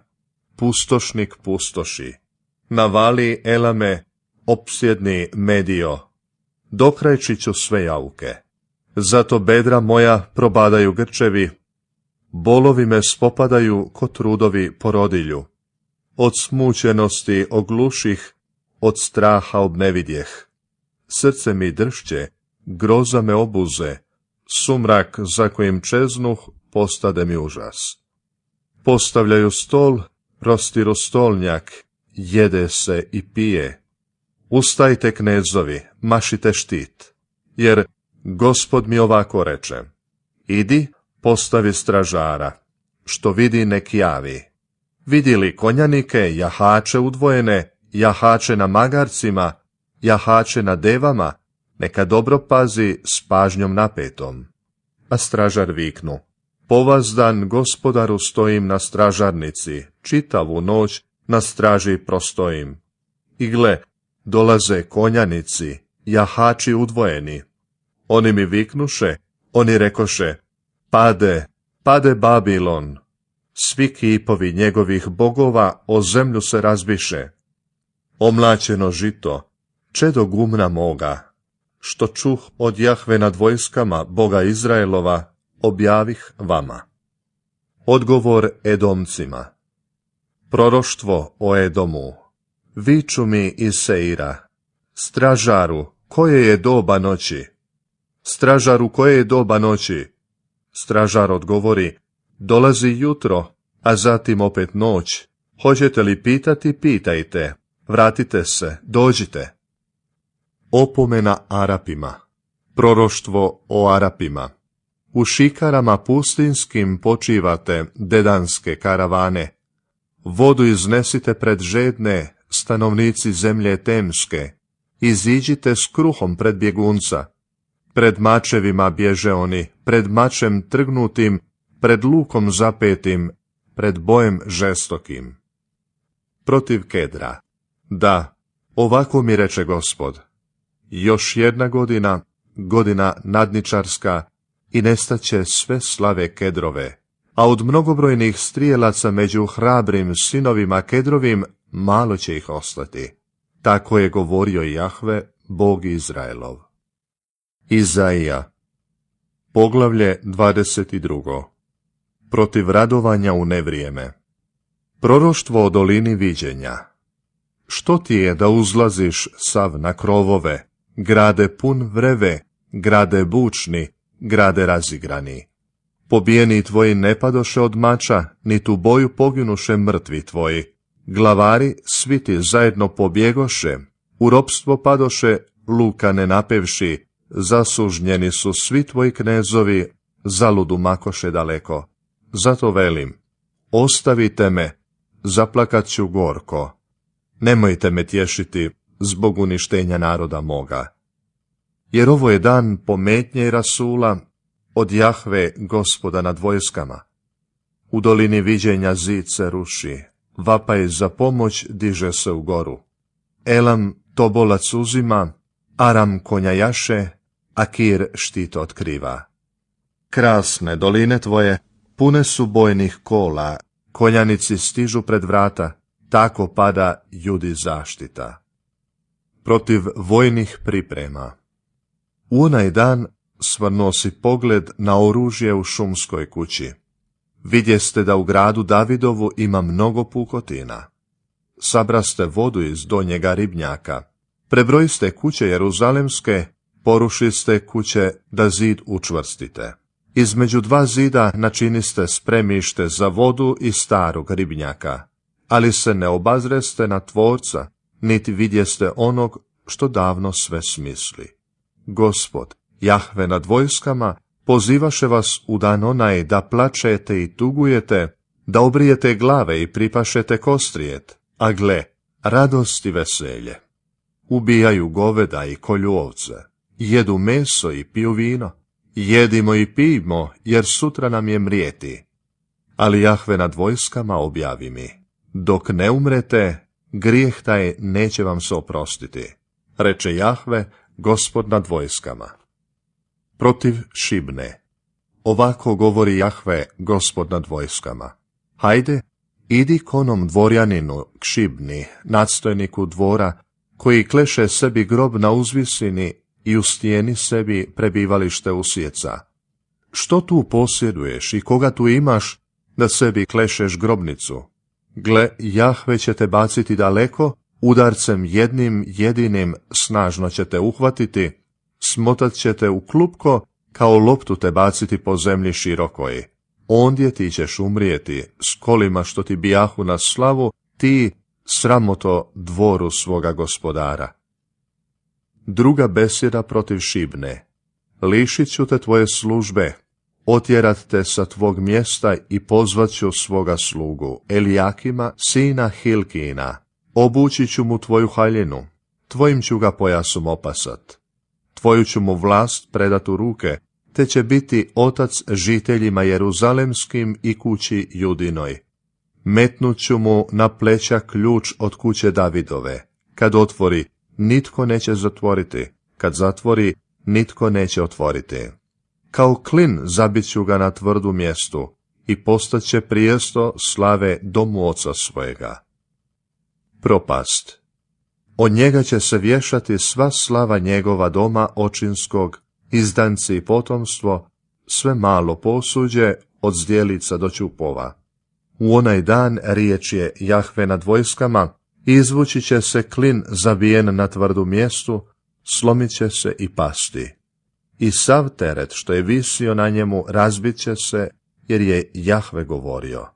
pustošnik pustoši. Navali elame, opsjedni medio, Dokrajčiću sve jauke. Zato bedra moja probadaju grčevi, Bolovi me spopadaju ko trudovi porodilju. Od smućenosti ogluših, od straha obnevidjeh. Srce mi dršće, groza me obuze, sumrak za kojim čeznuh postade mi užas. Postavljaju stol, rostiru stolnjak, jede se i pije. Ustajte knezovi, mašite štit, jer gospod mi ovako reče, idi postavi stražara. Što vidi nek javi. Vidjeli konjanike, jahače udvojene, jahače na magarcima, jahače na devama, neka dobro pazi s pažnjom napetom. A stražar viknu. Povazdan gospodaru stojim na stražarnici, čitavu noć na straži prostojim. I gle, dolaze konjanici, jahači udvojeni. Oni mi viknuše, oni rekoše, Pade, pade Babilon, svi kipovi njegovih bogova o zemlju se razbiše. Omlačeno žito, čedo gumna moga, što čuh od Jahve nad vojskama Boga Izraelova, objavih vama. Odgovor Edomcima Proroštvo o Edomu Viču mi iz Seira Stražaru, koje je doba noći? Stražaru, koje je doba noći? Stražar odgovori, dolazi jutro, a zatim opet noć. Hoćete li pitati, pitajte. Vratite se, dođite. Opomena Arapima Proroštvo o Arapima U šikarama pustinskim počivate dedanske karavane. Vodu iznesite pred žedne, stanovnici zemlje temske. Iziđite s kruhom pred bjegunca. Pred mačevima bježe oni, pred mačem trgnutim, pred lukom zapetim, pred bojem žestokim. Protiv Kedra. Da, ovako mi reče gospod. Još jedna godina, godina nadničarska, i će sve slave Kedrove, a od mnogobrojnih strijelaca među hrabrim sinovima Kedrovim malo će ih ostati. Tako je govorio Jahve, Bog Izraelov. Izaija Poglavlje 22. Protiv radovanja u nevrijeme Proroštvo o dolini viđenja Što ti je da uzlaziš sav na krovove, grade pun vreve, grade bučni, grade razigrani? Pobijeni tvoji ne padoše od mača, ni tu boju poginuše mrtvi tvoji. Glavari svi ti zajedno pobjegoše, u ropstvo padoše, luka ne napevši, zasužnjeni su svi tvoji knezovi, zaludu makoše daleko. Zato velim, ostavite me, zaplakat ću gorko. Nemojte me tješiti zbog uništenja naroda moga. Jer ovo je dan pometnje i rasula od Jahve gospoda nad vojskama. U dolini viđenja zid se ruši, vapaj za pomoć diže se u goru. Elam tobolac uzima, Aram konja jaše, a kir štit otkriva. Krasne doline tvoje, pune su bojnih kola, koljanici stižu pred vrata, tako pada judi zaštita. Protiv vojnih priprema U onaj dan svrnuo pogled na oružje u šumskoj kući. Vidjeste da u gradu Davidovu ima mnogo pukotina. Sabraste vodu iz donjega ribnjaka. prebrojste kuće Jeruzalemske porušiste kuće da zid učvrstite. Između dva zida načiniste spremište za vodu i starog ribnjaka, ali se ne obazreste na tvorca, niti vidjeste onog što davno sve smisli. Gospod, Jahve nad vojskama, pozivaše vas u dan onaj da plačete i tugujete, da obrijete glave i pripašete kostrijet, a gle, radost i veselje. Ubijaju goveda i kolju ovce jedu meso i piju vino. Jedimo i pijmo, jer sutra nam je mrijeti. Ali Jahve nad vojskama objavi mi, dok ne umrete, grijeh taj neće vam se oprostiti. Reče Jahve, gospod nad vojskama. Protiv Šibne. Ovako govori Jahve, gospod nad vojskama. Hajde, idi konom dvorjaninu k Šibni, nadstojniku dvora, koji kleše sebi grob na uzvisini i stijeni sebi prebivalište usjeca. Što tu posjeduješ i koga tu imaš da sebi klešeš grobnicu? Gle, Jahve će te baciti daleko, udarcem jednim jedinim snažno će te uhvatiti, smotat će te u klupko, kao loptu te baciti po zemlji širokoj. Ondje ti ćeš umrijeti, s kolima što ti bijahu na slavu, ti sramoto dvoru svoga gospodara. Druga besjeda protiv Šibne. Lišit ću te tvoje službe, otjerat te sa tvog mjesta i ću svoga slugu, Elijakima, sina Hilkina. Obući ću mu tvoju haljinu, tvojim ću ga pojasom opasat. Tvoju ću mu vlast predat u ruke, te će biti otac žiteljima Jeruzalemskim i kući Judinoj. Metnut ću mu na pleća ključ od kuće Davidove. Kad otvori, nitko neće zatvoriti, kad zatvori, nitko neće otvoriti. Kao klin zabit ću ga na tvrdu mjestu i postaće prijesto slave domu oca svojega. Propast Od njega će se vješati sva slava njegova doma očinskog, izdanci i potomstvo, sve malo posuđe od zdjelica do čupova. U onaj dan riječ je Jahve nad vojskama, izvući će se klin zavijen na tvrdu mjestu, slomit će se i pasti. I sav teret što je visio na njemu razbit će se, jer je Jahve govorio.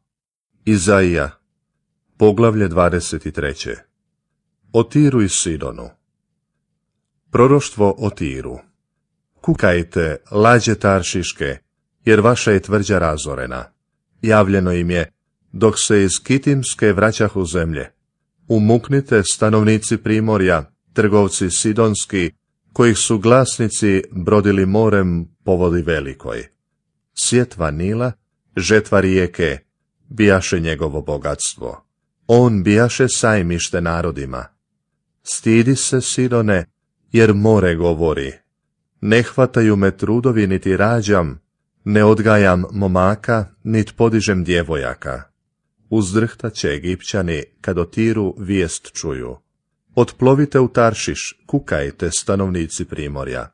Izaija, poglavlje 23. O i Sidonu Proroštvo o Kukajte, lađe Taršiške, jer vaša je tvrđa razorena. Javljeno im je, dok se iz Kitimske vraćahu zemlje, umuknite stanovnici Primorja, trgovci Sidonski, kojih su glasnici brodili morem po vodi velikoj. Sjetva Nila, žetva rijeke, bijaše njegovo bogatstvo. On bijaše sajmište narodima. Stidi se, Sidone, jer more govori. Ne hvataju me trudovi niti rađam, ne odgajam momaka, nit podižem djevojaka uzdrhtaće Egipćani kad o Tiru vijest čuju. Otplovite u Taršiš, kukajte stanovnici Primorja.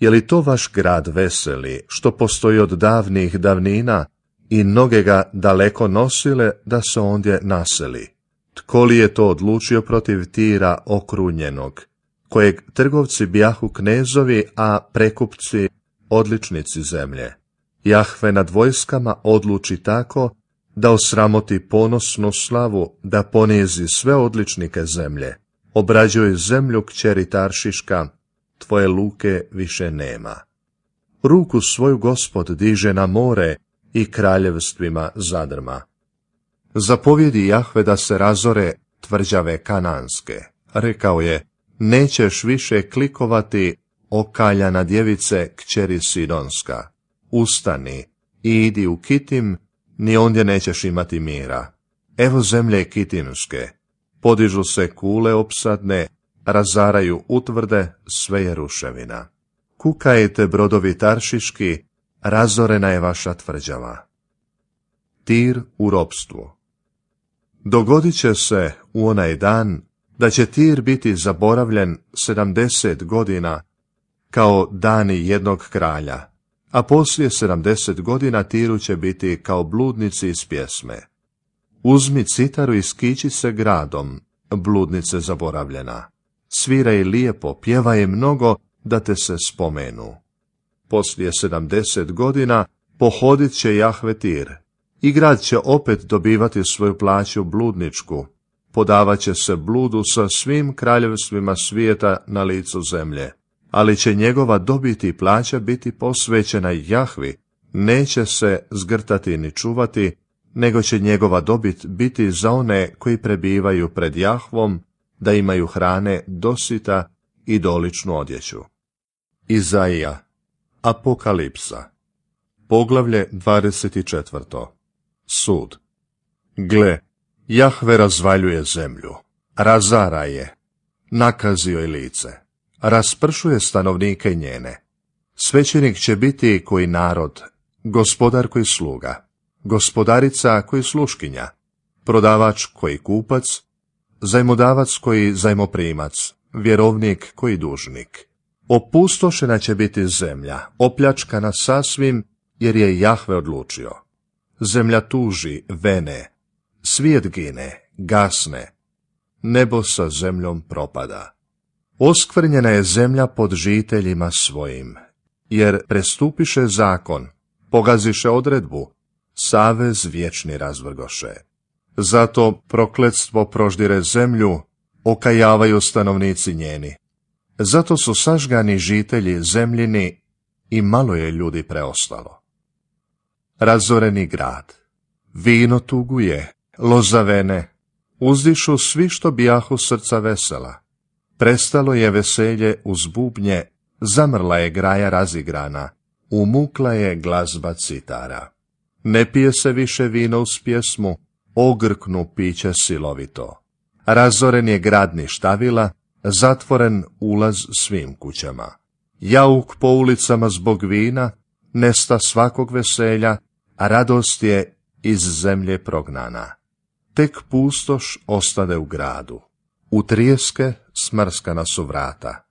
Je li to vaš grad veseli, što postoji od davnih davnina i noge ga daleko nosile da se ondje naseli? Tko li je to odlučio protiv Tira okrunjenog, kojeg trgovci bijahu knezovi, a prekupci odličnici zemlje? Jahve nad vojskama odluči tako da osramoti ponosnu slavu, da ponizi sve odličnike zemlje. Obrađuj zemlju kćeri Taršiška, tvoje luke više nema. Ruku svoju gospod diže na more i kraljevstvima zadrma. Zapovjedi Jahve da se razore tvrđave kananske. Rekao je, nećeš više klikovati okaljana djevice kćeri Sidonska. Ustani i idi u Kitim ni ondje nećeš imati mira. Evo zemlje kitinske, podižu se kule opsadne, razaraju utvrde, sve je ruševina. Kukajte brodovi taršiški, razorena je vaša tvrđava. Tir u ropstvu Dogodit će se u onaj dan da će tir biti zaboravljen 70 godina kao dani jednog kralja, a poslije 70 godina Tiru će biti kao bludnici iz pjesme. Uzmi citaru i skiči se gradom, bludnice zaboravljena. Sviraj lijepo, pjevaj mnogo da te se spomenu. Poslije 70 godina pohodit će Jahve Tir i grad će opet dobivati svoju plaću bludničku. Podavat će se bludu sa svim kraljevstvima svijeta na licu zemlje ali će njegova dobiti i plaća biti posvećena Jahvi, neće se zgrtati ni čuvati, nego će njegova dobit biti za one koji prebivaju pred Jahvom, da imaju hrane dosita i doličnu odjeću. Izaija Apokalipsa Poglavlje 24. Sud Gle, Jahve razvaljuje zemlju, razara je, nakazio je lice raspršuje stanovnike njene. Svećenik će biti koji narod, gospodar koji sluga, gospodarica koji sluškinja, prodavač koji kupac, zajmodavac koji zajmoprimac, vjerovnik koji dužnik. Opustošena će biti zemlja, opljačkana sasvim, jer je Jahve odlučio. Zemlja tuži, vene, svijet gine, gasne, nebo sa zemljom propada. Oskvrnjena je zemlja pod žiteljima svojim, jer prestupiše zakon, pogaziše odredbu, savez vječni razvrgoše. Zato prokletstvo proždire zemlju, okajavaju stanovnici njeni. Zato su sažgani žitelji zemljini i malo je ljudi preostalo. Razoreni grad, vino tuguje, lozavene, uzdišu svi što bijahu srca vesela Prestalo je veselje uz bubnje, zamrla je graja razigrana, umukla je glazba citara. Ne pije se više vino uz pjesmu, ogrknu piće silovito. Razoren je gradni štavila, zatvoren ulaz svim kućama. Jauk po ulicama zbog vina, nesta svakog veselja, a radost je iz zemlje prognana. Tek pustoš ostade u gradu. U trijeske smrskana su vrata.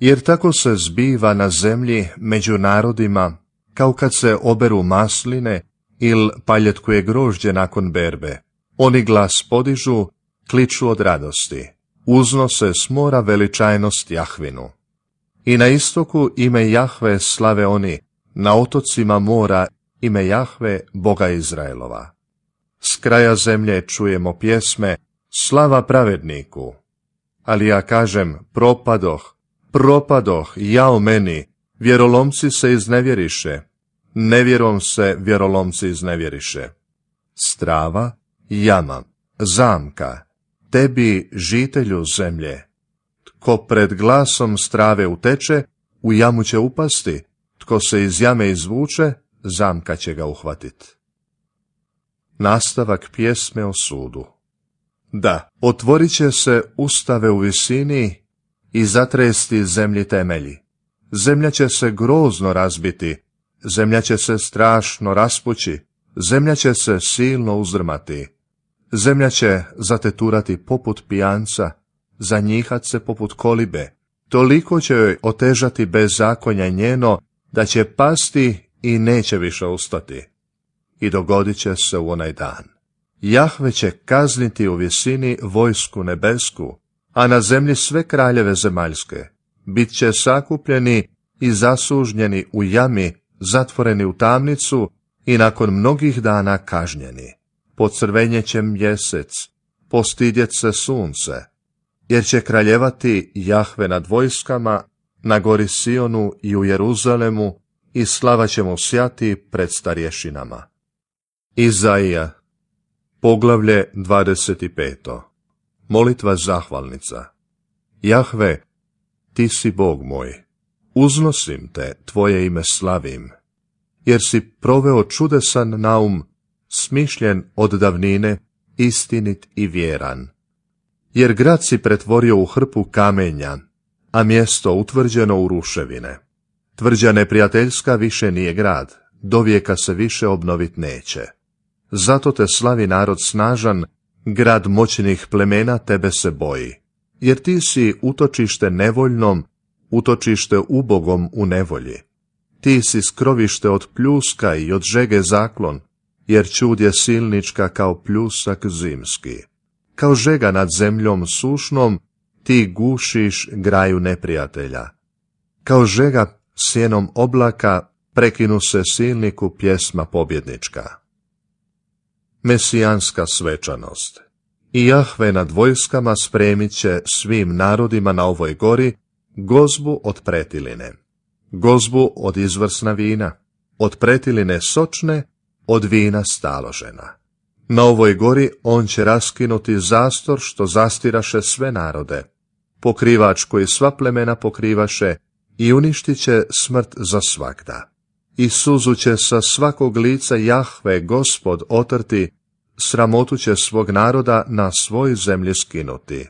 Jer tako se zbiva na zemlji među narodima, kao kad se oberu masline il paljetkuje grožđe nakon berbe. Oni glas podižu, kliču od radosti, uznose s mora veličajnost Jahvinu. I na istoku ime Jahve slave oni, na otocima mora ime Jahve, Boga Izraelova. S kraja zemlje čujemo pjesme Slava pravedniku, ali ja kažem, propadoh, propadoh, jao meni, vjerolomci se iznevjeriše, nevjerom se vjerolomci iznevjeriše. Strava, jama, zamka, tebi žitelju zemlje. Tko pred glasom strave uteče, u jamu će upasti, tko se iz jame izvuče, zamka će ga uhvatit. Nastavak pjesme o sudu da, otvorit će se ustave u visini i zatresti zemlji temelji. Zemlja će se grozno razbiti, zemlja će se strašno raspući, zemlja će se silno uzdrmati. Zemlja će zateturati poput pijanca, zanjihat se poput kolibe. Toliko će joj otežati bez zakonja njeno, da će pasti i neće više ustati. I dogodit će se u onaj dan. Jahve će kazniti u visini vojsku nebesku, a na zemlji sve kraljeve zemaljske. Bit će sakupljeni i zasužnjeni u jami, zatvoreni u tamnicu i nakon mnogih dana kažnjeni. Pocrvenjet će mjesec, postidjet se sunce, jer će kraljevati Jahve nad vojskama, na gori Sionu i u Jeruzalemu i slava će mu sjati pred starješinama. Izaija Poglavlje 25. Molitva zahvalnica. Jahve, ti si Bog moj. Uznosim te, tvoje ime slavim. Jer si proveo čudesan naum, smišljen od davnine, istinit i vjeran. Jer grad si pretvorio u hrpu kamenja, a mjesto utvrđeno u ruševine. Tvrđa neprijateljska više nije grad, do vijeka se više obnovit neće. Zato te slavi narod snažan, grad moćnih plemena tebe se boji, jer ti si utočište nevoljnom, utočište ubogom u nevolji. Ti si skrovište od pljuska i od žege zaklon, jer čud je silnička kao pljusak zimski. Kao žega nad zemljom sušnom, ti gušiš graju neprijatelja. Kao žega sjenom oblaka prekinu se silniku pjesma pobjednička mesijanska svečanost. I Jahve nad vojskama spremit će svim narodima na ovoj gori gozbu od pretiline, gozbu od izvrsna vina, od pretiline sočne, od vina staložena. Na ovoj gori on će raskinuti zastor što zastiraše sve narode, pokrivač koji sva plemena pokrivaše i uništit će smrt za svakda i suzu će sa svakog lica Jahve gospod otrti, sramotu će svog naroda na svoj zemlji skinuti.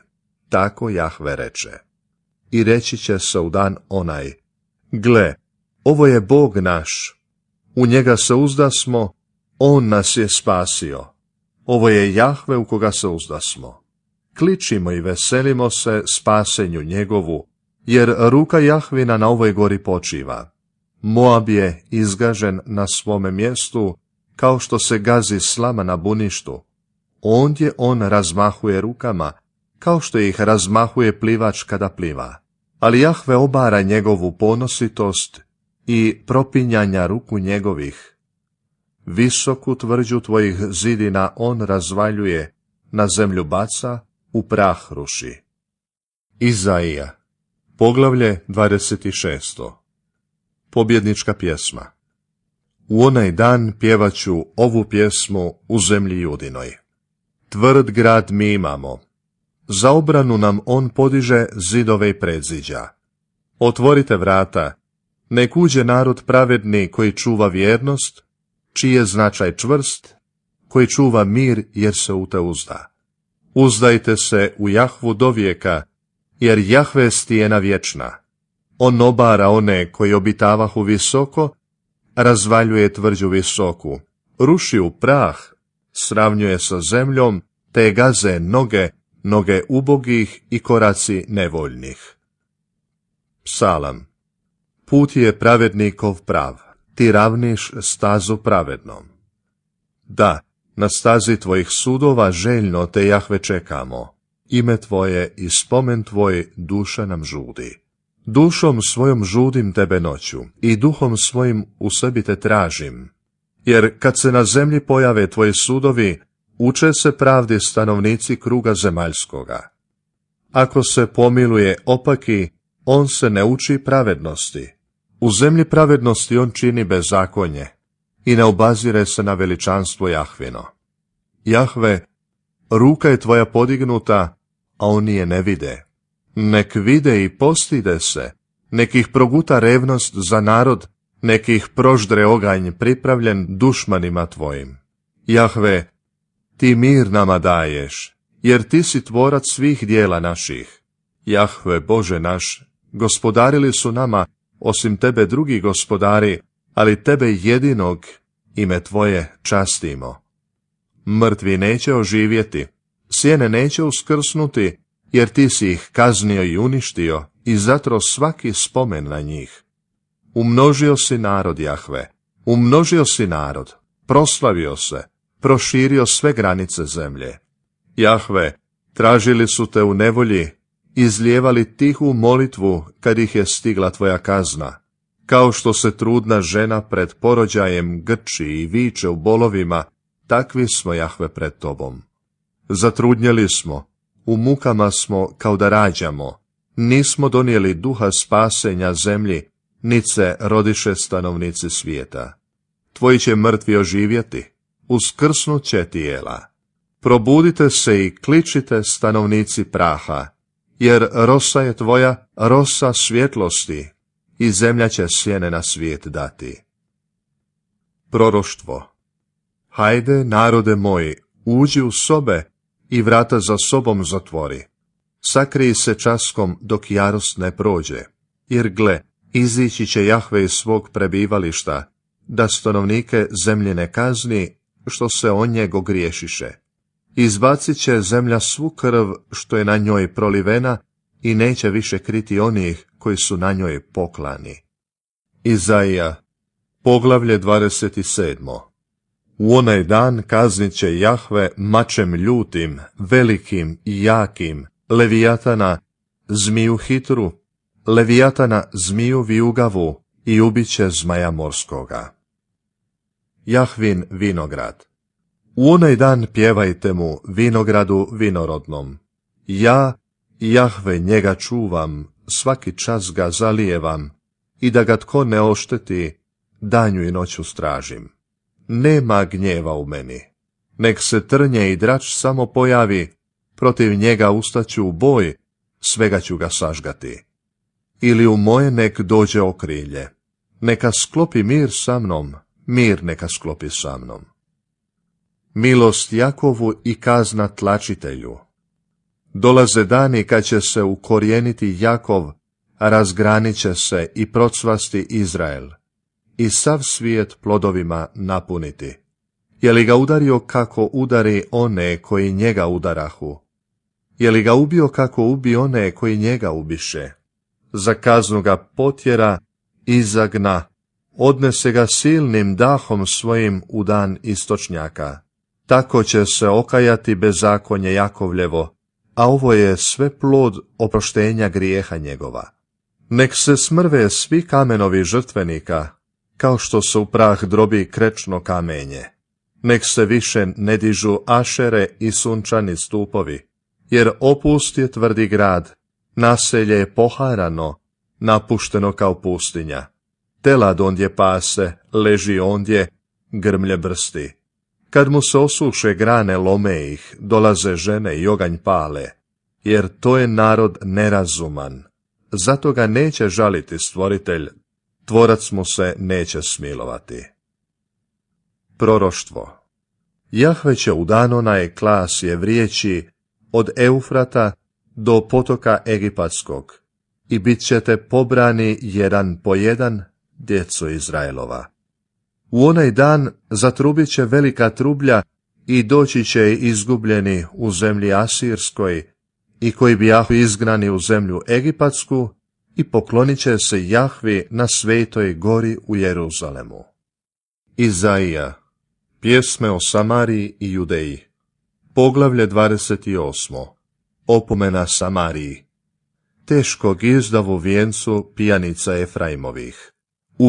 Tako Jahve reče. I reći će se u dan onaj, gle, ovo je Bog naš, u njega se uzdasmo, on nas je spasio. Ovo je Jahve u koga se uzdasmo. Kličimo i veselimo se spasenju njegovu, jer ruka Jahvina na ovoj gori počiva Moab je izgažen na svome mjestu, kao što se gazi slama na buništu. Ondje on razmahuje rukama, kao što ih razmahuje plivač kada pliva. Ali Jahve obara njegovu ponositost i propinjanja ruku njegovih. Visoku tvrđu tvojih zidina on razvaljuje, na zemlju baca, u prah ruši. Izaija, poglavlje 26 pobjednička pjesma. U onaj dan pjevaću ovu pjesmu u zemlji judinoj. Tvrd grad mi imamo. Za obranu nam on podiže zidove i predziđa. Otvorite vrata, nek uđe narod pravedni koji čuva vjernost, čiji je značaj čvrst, koji čuva mir jer se u te uzda. Uzdajte se u Jahvu do vijeka, jer Jahve stijena vječna. On obara one koji obitavahu visoko, razvaljuje tvrđu visoku, ruši u prah, sravnjuje sa zemljom, te gaze noge, noge ubogih i koraci nevoljnih. Psalam Put je pravednikov prav, ti ravniš stazu pravednom. Da, na stazi tvojih sudova željno te Jahve čekamo, ime tvoje i spomen tvoj duša nam žudi. Dušom svojom žudim tebe noću i duhom svojim u sebi te tražim. Jer kad se na zemlji pojave tvoji sudovi, uče se pravdi stanovnici kruga zemaljskoga. Ako se pomiluje opaki, on se ne uči pravednosti. U zemlji pravednosti on čini bezakonje i ne obazire se na veličanstvo Jahvino. Jahve, ruka je tvoja podignuta, a oni je ne vide. Nek vide i postide se, nek ih proguta revnost za narod, nekih ih proždre oganj pripravljen dušmanima tvojim. Jahve, ti mir nama daješ, jer ti si tvorac svih dijela naših. Jahve, Bože naš, gospodarili su nama, osim tebe drugi gospodari, ali tebe jedinog ime tvoje častimo. Mrtvi neće oživjeti, sjene neće uskrsnuti, jer ti si ih kaznio i uništio i zatro svaki spomen na njih. Umnožio si narod Jahve, umnožio si narod, proslavio se, proširio sve granice zemlje. Jahve, tražili su te u nevolji, izlijevali tihu molitvu kad ih je stigla tvoja kazna. Kao što se trudna žena pred porođajem grči i viče u bolovima, takvi smo Jahve pred tobom. Zatrudnjeli smo, u mukama smo kao da rađamo, nismo donijeli duha spasenja zemlji, nice se rodiše stanovnici svijeta. Tvoji će mrtvi oživjeti, uskrsnut će tijela. Probudite se i kličite stanovnici praha, jer rosa je tvoja rosa svjetlosti i zemlja će sjene na svijet dati. Proroštvo Hajde, narode moji, uđi u sobe i vrata za sobom zatvori. Sakriji se časkom dok jarost ne prođe, jer gle, izići će Jahve iz svog prebivališta, da stanovnike zemlje ne kazni, što se o njego griješiše. Izbacit će zemlja svu krv što je na njoj prolivena i neće više kriti onih koji su na njoj poklani. Izaija, poglavlje 27. U onaj dan kaznit će Jahve mačem ljutim, velikim i jakim, levijatana, zmiju hitru, levijatana zmiju vijugavu i ubiće zmaja morskoga. Jahvin vinograd U onaj dan pjevajte mu vinogradu vinorodnom. Ja, Jahve, njega čuvam, svaki čas ga zalijevam, i da ga tko ne ošteti, danju i noću stražim nema gnjeva u meni. Nek se trnje i drač samo pojavi, protiv njega ustaću u boj, svega ću ga sažgati. Ili u moje nek dođe okrilje. Neka sklopi mir sa mnom, mir neka sklopi sa mnom. Milost Jakovu i kazna tlačitelju. Dolaze dani kad će se ukorijeniti Jakov, razgranit će se i procvasti Izrael i sav svijet plodovima napuniti. Je li ga udario kako udari one koji njega udarahu? Je li ga ubio kako ubi one koji njega ubiše? Za kaznu ga potjera, izagna, odnese ga silnim dahom svojim u dan istočnjaka. Tako će se okajati bezakonje Jakovljevo, a ovo je sve plod oproštenja grijeha njegova. Nek se smrve svi kamenovi žrtvenika, kao što se u prah drobi krečno kamenje. Nek se više ne dižu ašere i sunčani stupovi, jer opust je tvrdi grad, naselje je poharano, napušteno kao pustinja. Telad ondje pase, leži ondje, grmlje brsti. Kad mu se osuše grane lome ih, dolaze žene i oganj pale, jer to je narod nerazuman. Zato ga neće žaliti stvoritelj tvorac mu se neće smilovati. Proroštvo Jahve će u dano na klas je vrijeći od Eufrata do potoka Egipatskog i bit ćete pobrani jedan po jedan djeco Izraelova. U onaj dan zatrubit će velika trublja i doći će izgubljeni u zemlji Asirskoj i koji bi jahu izgnani u zemlju Egipatsku i poklonit će se Jahvi na svetoj gori u Jeruzalemu. Izaija, pjesme o Samariji i Judeji, poglavlje 28. Opomena Samariji. Teškog izdavu vijencu pijanica Efraimovih.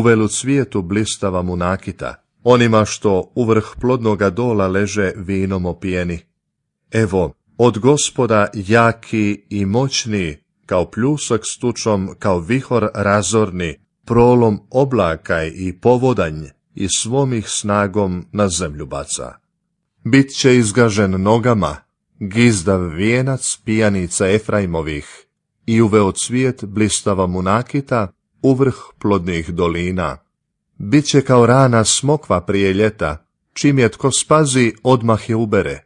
velu cvijetu blistava mu nakita, onima što u vrh plodnoga dola leže vinom opijeni. Evo, od gospoda jaki i moćni kao pljusak s tučom, kao vihor razorni, prolom oblaka i povodanj i svom ih snagom na zemlju baca. Bit će izgažen nogama, gizdav vijenac pijanica Efraimovih i uveo cvijet blistava munakita u vrh plodnih dolina. Bit će kao rana smokva prije ljeta, čim je tko spazi, odmah je ubere.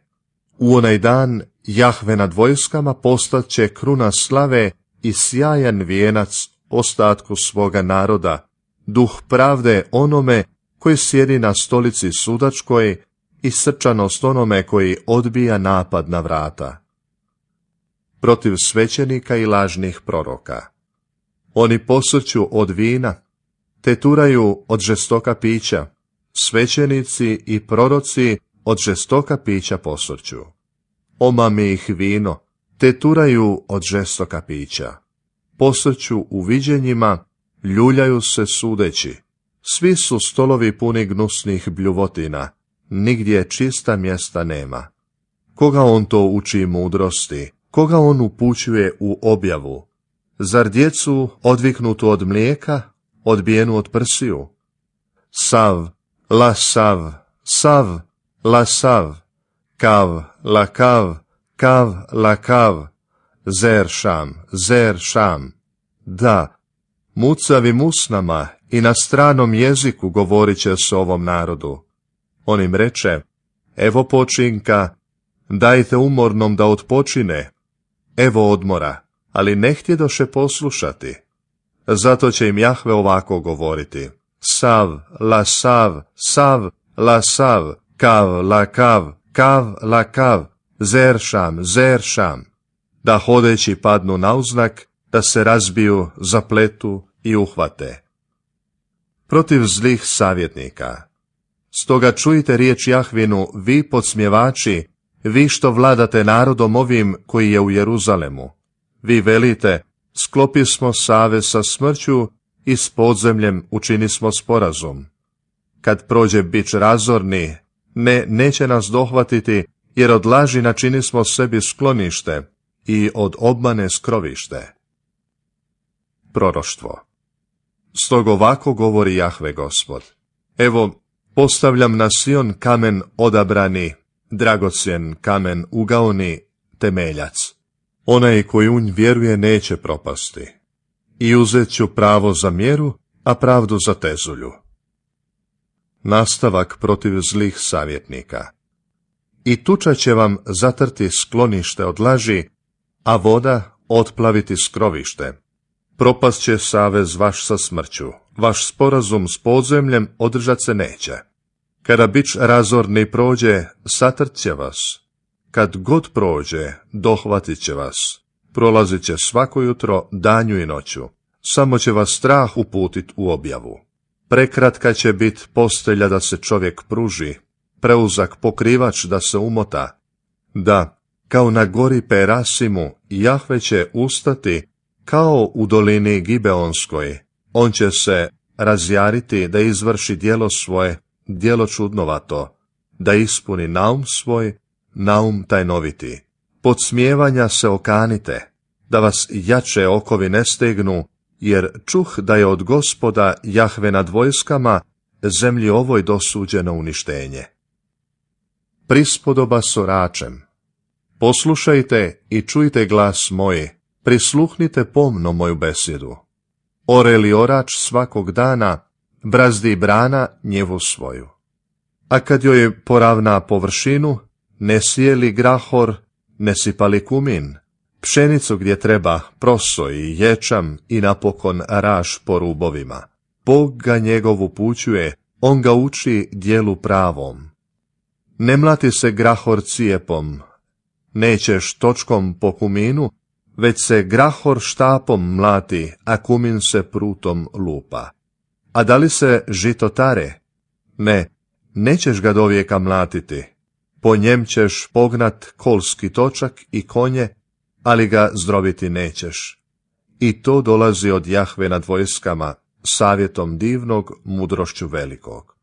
U onaj dan Jahve nad vojskama postat će kruna slave i sjajan vijenac ostatku svoga naroda, duh pravde onome koji sjedi na stolici sudačkoj i srčanost onome koji odbija napad na vrata. Protiv svećenika i lažnih proroka. Oni posrću od vina, te turaju od žestoka pića, svećenici i proroci od žestoka pića posrću omame ih vino, te turaju od žestoka pića. Posrću u viđenjima, ljuljaju se sudeći. Svi su stolovi puni gnusnih bljuvotina, nigdje čista mjesta nema. Koga on to uči mudrosti, koga on upućuje u objavu? Zar djecu odviknutu od mlijeka, odbijenu od prsiju? Sav, la sav, sav, la sav. Kav, lakav, kav, lakav, zer šam, zer šam. Da, mucavim usnama i na stranom jeziku govorit će s ovom narodu. On im reče, evo počinka, dajte umornom da odpočine, evo odmora, ali ne htjedoše poslušati. Zato će im Jahve ovako govoriti. Sav, la sav, sav, la sav, kav, la kav, kav la kav, zer šam, zer da hodeći padnu nauznak, da se razbiju, zapletu i uhvate. Protiv zlih savjetnika. Stoga čujte riječ Jahvinu, vi podsmjevači, vi što vladate narodom ovim koji je u Jeruzalemu. Vi velite, sklopi smo save sa smrću i s podzemljem učini smo sporazum. Kad prođe bić razorni, ne neće nas dohvatiti, jer od laži načini smo sebi sklonište i od obmane skrovište. Proroštvo Stog ovako govori Jahve gospod. Evo, postavljam na Sion kamen odabrani, dragocjen kamen ugaoni, temeljac. Onaj koji nj vjeruje neće propasti. I uzet ću pravo za mjeru, a pravdu za tezulju. Nastavak protiv zlih savjetnika. I tuča će vam zatrti sklonište od laži, a voda otplaviti skrovište. Propast će savez vaš sa smrću, vaš sporazum s podzemljem održat se neće. Kada bić razorni prođe, satrt će vas. Kad god prođe, dohvatit će vas. Prolazit će svako jutro, danju i noću. Samo će vas strah uputit u objavu. Prekratka će bit postelja da se čovjek pruži, preuzak pokrivač da se umota. Da, kao na gori Perasimu, Jahve će ustati kao u dolini Gibeonskoj. On će se razjariti da izvrši dijelo svoje, dijelo čudnovato, da ispuni naum svoj, naum tajnoviti. Podsmijevanja se okanite, da vas jače okovi ne jer čuh da je od gospoda Jahve nad vojskama zemlji ovoj dosuđeno uništenje. Prispodoba oračem Poslušajte i čujte glas moj, prisluhnite pomno moju besjedu. Oreli orač svakog dana, brazdi brana njevu svoju. A kad joj poravna površinu, ne sijeli grahor, ne sipali kumin, pšenicu gdje treba, proso i ječam i napokon raš po rubovima. Bog ga njegov upućuje, on ga uči dijelu pravom. Ne mlati se grahor cijepom, nećeš točkom po kuminu, već se grahor štapom mlati, a kumin se prutom lupa. A da li se žito tare? Ne, nećeš ga dovijeka mlatiti. Po njem ćeš pognat kolski točak i konje, ali ga zdrobiti nećeš. I to dolazi od Jahve nad vojskama, savjetom divnog, mudrošću velikog.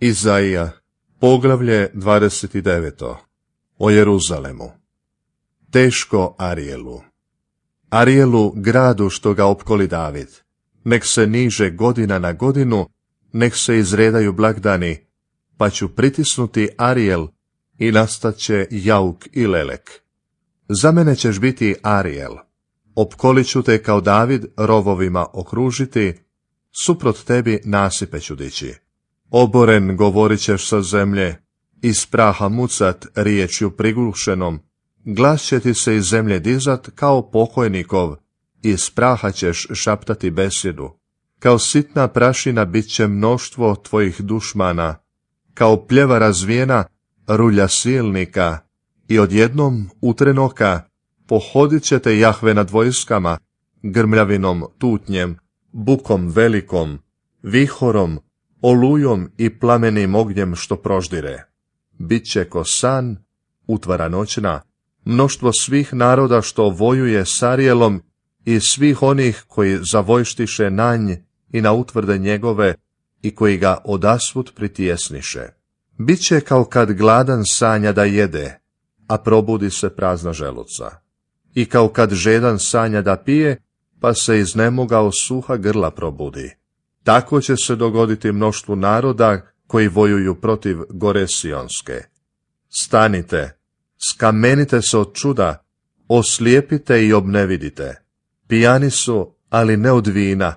Izaija, poglavlje 29. O Jeruzalemu. Teško Arijelu. Arijelu, gradu što ga opkoli David. Nek se niže godina na godinu, nek se izredaju blagdani, pa ću pritisnuti Arijel i nastat će jauk i lelek. Za mene ćeš biti Ariel. Opkolit ću te kao David rovovima okružiti, suprot tebi nasipe ću dići. Oboren govorit ćeš sa zemlje, iz praha mucat riječju prigušenom, glas će ti se iz zemlje dizat kao pokojnikov, iz praha ćeš šaptati besjedu. Kao sitna prašina bit će mnoštvo tvojih dušmana, kao pljeva razvijena rulja silnika, i odjednom utrenoka pohodit ćete Jahve nad vojskama, grmljavinom, tutnjem, bukom velikom, vihorom, olujom i plamenim ognjem što proždire. Biće ko san, utvara noćna, mnoštvo svih naroda što vojuje sarijelom i svih onih koji zavojštiše na nj i na utvrde njegove i koji ga odasvud pritjesniše. Biće kao kad gladan sanja da jede, a probudi se prazna želuca. I kao kad žedan sanja da pije, pa se iz nemogao suha grla probudi. Tako će se dogoditi mnoštvu naroda koji vojuju protiv gore Sionske. Stanite, skamenite se od čuda, oslijepite i obnevidite. Pijani su, ali ne od vina.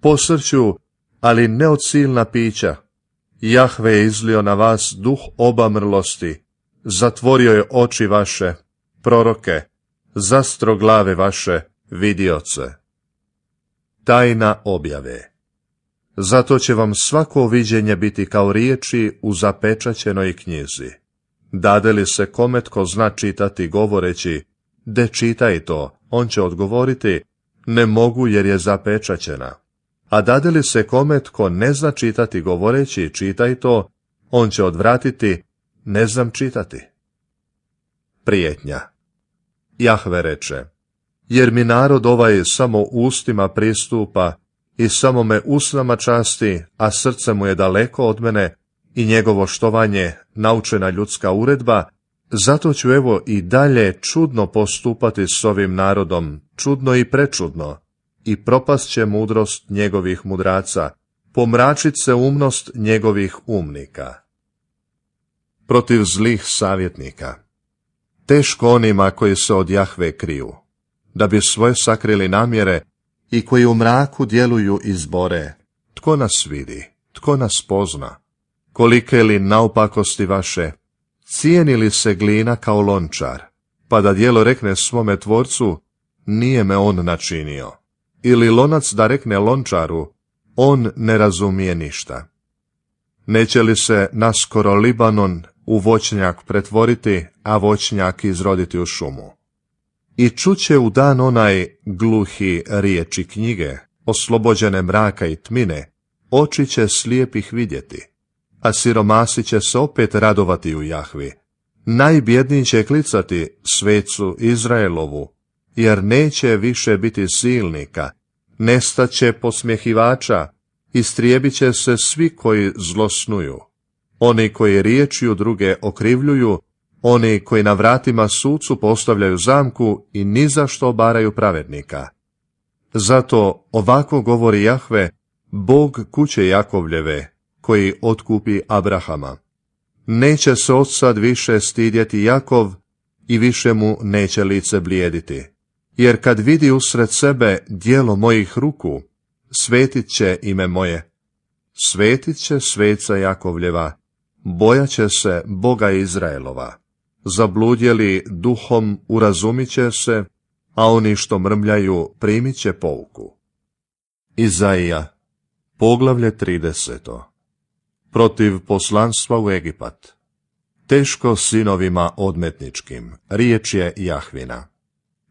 Posrću, ali ne od silna pića. Jahve je izlio na vas duh obamrlosti, zatvorio je oči vaše, proroke, zastro glave vaše, vidioce. Tajna objave Zato će vam svako viđenje biti kao riječi u zapečaćenoj knjizi. Dadeli li se kometko tko zna čitati govoreći, de čitaj to, on će odgovoriti, ne mogu jer je zapečaćena. A dade li se kometko ne zna čitati govoreći, čitaj to, on će odvratiti, ne znam čitati. Prijetnja. Jahve reče, jer mi narod ovaj samo ustima pristupa i samo me usnama časti, a srce mu je daleko od mene i njegovo štovanje, naučena ljudska uredba, zato ću evo i dalje čudno postupati s ovim narodom, čudno i prečudno, i propast će mudrost njegovih mudraca, pomračit se umnost njegovih umnika protiv zlih savjetnika. Teško onima koji se od Jahve kriju, da bi svoje sakrili namjere i koji u mraku djeluju izbore. Tko nas vidi, tko nas pozna, kolike li naopakosti vaše, cijeni li se glina kao lončar, pa da djelo rekne svome tvorcu, nije me on načinio, ili lonac da rekne lončaru, on ne razumije ništa. Neće li se naskoro Libanon u voćnjak pretvoriti, a voćnjak izroditi u šumu. I čuće u dan onaj gluhi riječi knjige, oslobođene mraka i tmine, oči će slijepih vidjeti, a siromasi će se opet radovati u Jahvi. Najbjedniji će klicati svecu Izraelovu, jer neće više biti silnika, nestaće posmjehivača, istrijebit će se svi koji zlosnuju. Oni koji riječju druge okrivljuju, oni koji na vratima sucu postavljaju zamku i ni za što baraju pravednika. Zato ovako govori Jahve, Bog kuće Jakovljeve, koji otkupi Abrahama. Neće se od sad više stidjeti Jakov i više mu neće lice blijediti. Jer kad vidi usred sebe dijelo mojih ruku, svetit će ime moje. Svetit će sveca Jakovljeva bojat će se Boga Izraelova, zabludjeli duhom urazumit će se, a oni što mrmljaju primit će pouku. Izaija, poglavlje 30. Protiv poslanstva u Egipat. Teško sinovima odmetničkim, riječ je Jahvina.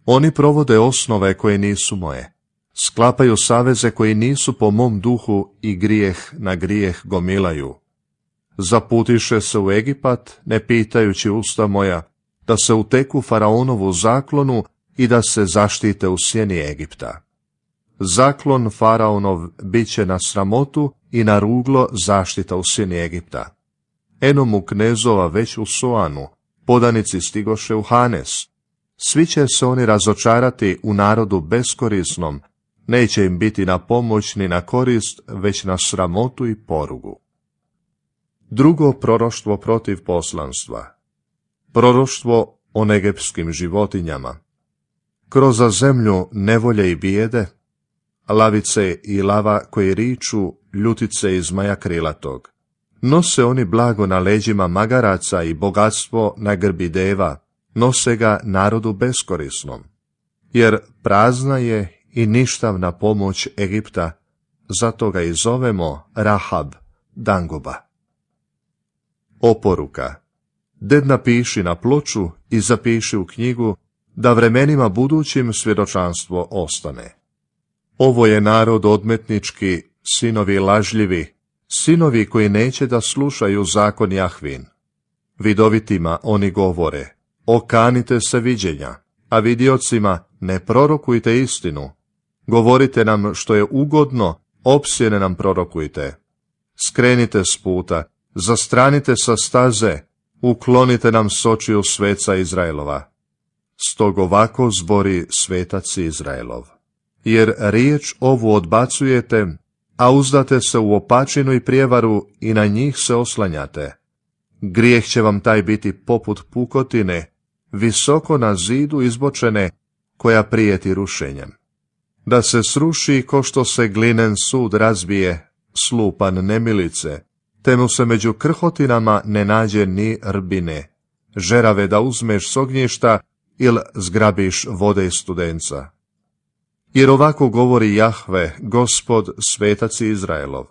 Oni provode osnove koje nisu moje. Sklapaju saveze koji nisu po mom duhu i grijeh na grijeh gomilaju, zaputiše se u Egipat, ne pitajući usta moja, da se uteku faraonovu zaklonu i da se zaštite u sjeni Egipta. Zaklon faraonov bit će na sramotu i na ruglo zaštita u sjeni Egipta. Eno mu knezova već u Soanu, podanici stigoše u Hanes. Svi će se oni razočarati u narodu beskorisnom, neće im biti na pomoć ni na korist, već na sramotu i porugu. Drugo proroštvo protiv poslanstva. Proroštvo o negepskim životinjama. Kroz zemlju nevolje i bijede, lavice i lava koji riču, ljutice iz maja krilatog. Nose oni blago na leđima magaraca i bogatstvo na grbi deva, nose ga narodu beskorisnom. Jer prazna je i ništavna pomoć Egipta, zato ga i zovemo Rahab Dangoba. Oporuka Ded napiši na ploču i zapiši u knjigu da vremenima budućim svjedočanstvo ostane. Ovo je narod odmetnički, sinovi lažljivi, sinovi koji neće da slušaju zakon Jahvin. Vidovitima oni govore, okanite se viđenja, a vidiocima ne prorokujte istinu. Govorite nam što je ugodno, opsjene nam prorokujte. Skrenite s puta Zastranite sa staze, uklonite nam s očiju sveca Izraelova. Stog ovako zbori svetac Izraelov. Jer riječ ovu odbacujete, a uzdate se u opačinu i prijevaru i na njih se oslanjate. Grijeh će vam taj biti poput pukotine, visoko na zidu izbočene, koja prijeti rušenjem. Da se sruši ko što se glinen sud razbije, slupan nemilice, te mu se među krhotinama ne nađe ni rbine, žerave da uzmeš s ognjišta il zgrabiš vode studenca. Jer ovako govori Jahve, gospod svetac Izraelov.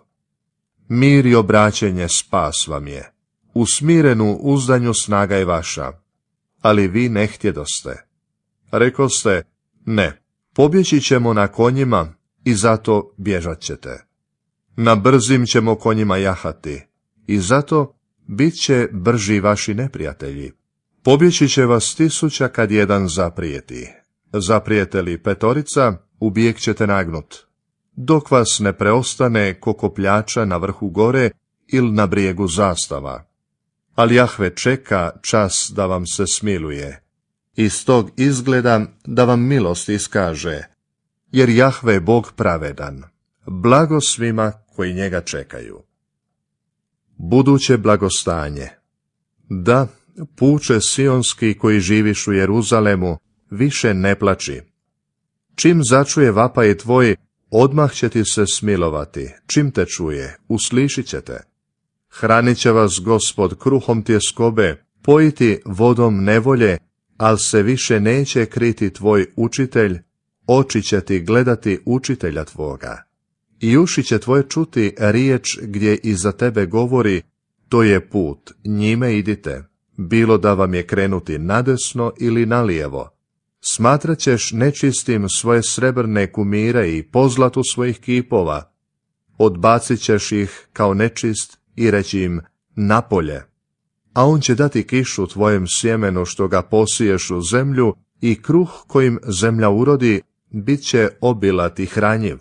Mir i obraćenje spas vam je, u smirenu uzdanju snaga je vaša, ali vi ne htjedoste. Rekoste, ne, pobjeći ćemo na konjima i zato bježat ćete na brzim ćemo konjima jahati i zato bit će brži vaši neprijatelji. Pobjeći će vas tisuća kad jedan zaprijeti. li petorica, ubijek ćete nagnut. Dok vas ne preostane kokopljača na vrhu gore ili na brijegu zastava. Ali Jahve čeka čas da vam se smiluje. Iz tog izgleda da vam milost iskaže, jer Jahve je Bog pravedan blago svima koji njega čekaju. Buduće blagostanje Da, puče sionski koji živiš u Jeruzalemu, više ne plači. Čim začuje vapaj tvoj, odmah će ti se smilovati, čim te čuje, uslišit će Hranit će vas gospod kruhom tjeskobe, pojiti vodom nevolje, al se više neće kriti tvoj učitelj, oči će ti gledati učitelja tvoga i uši će tvoje čuti riječ gdje iza tebe govori, to je put, njime idite, bilo da vam je krenuti nadesno ili nalijevo. Smatrat ćeš nečistim svoje srebrne kumire i pozlatu svojih kipova, odbacit ćeš ih kao nečist i reći im napolje. A on će dati kišu tvojem sjemenu što ga posiješ u zemlju i kruh kojim zemlja urodi bit će obilat i hranjiv.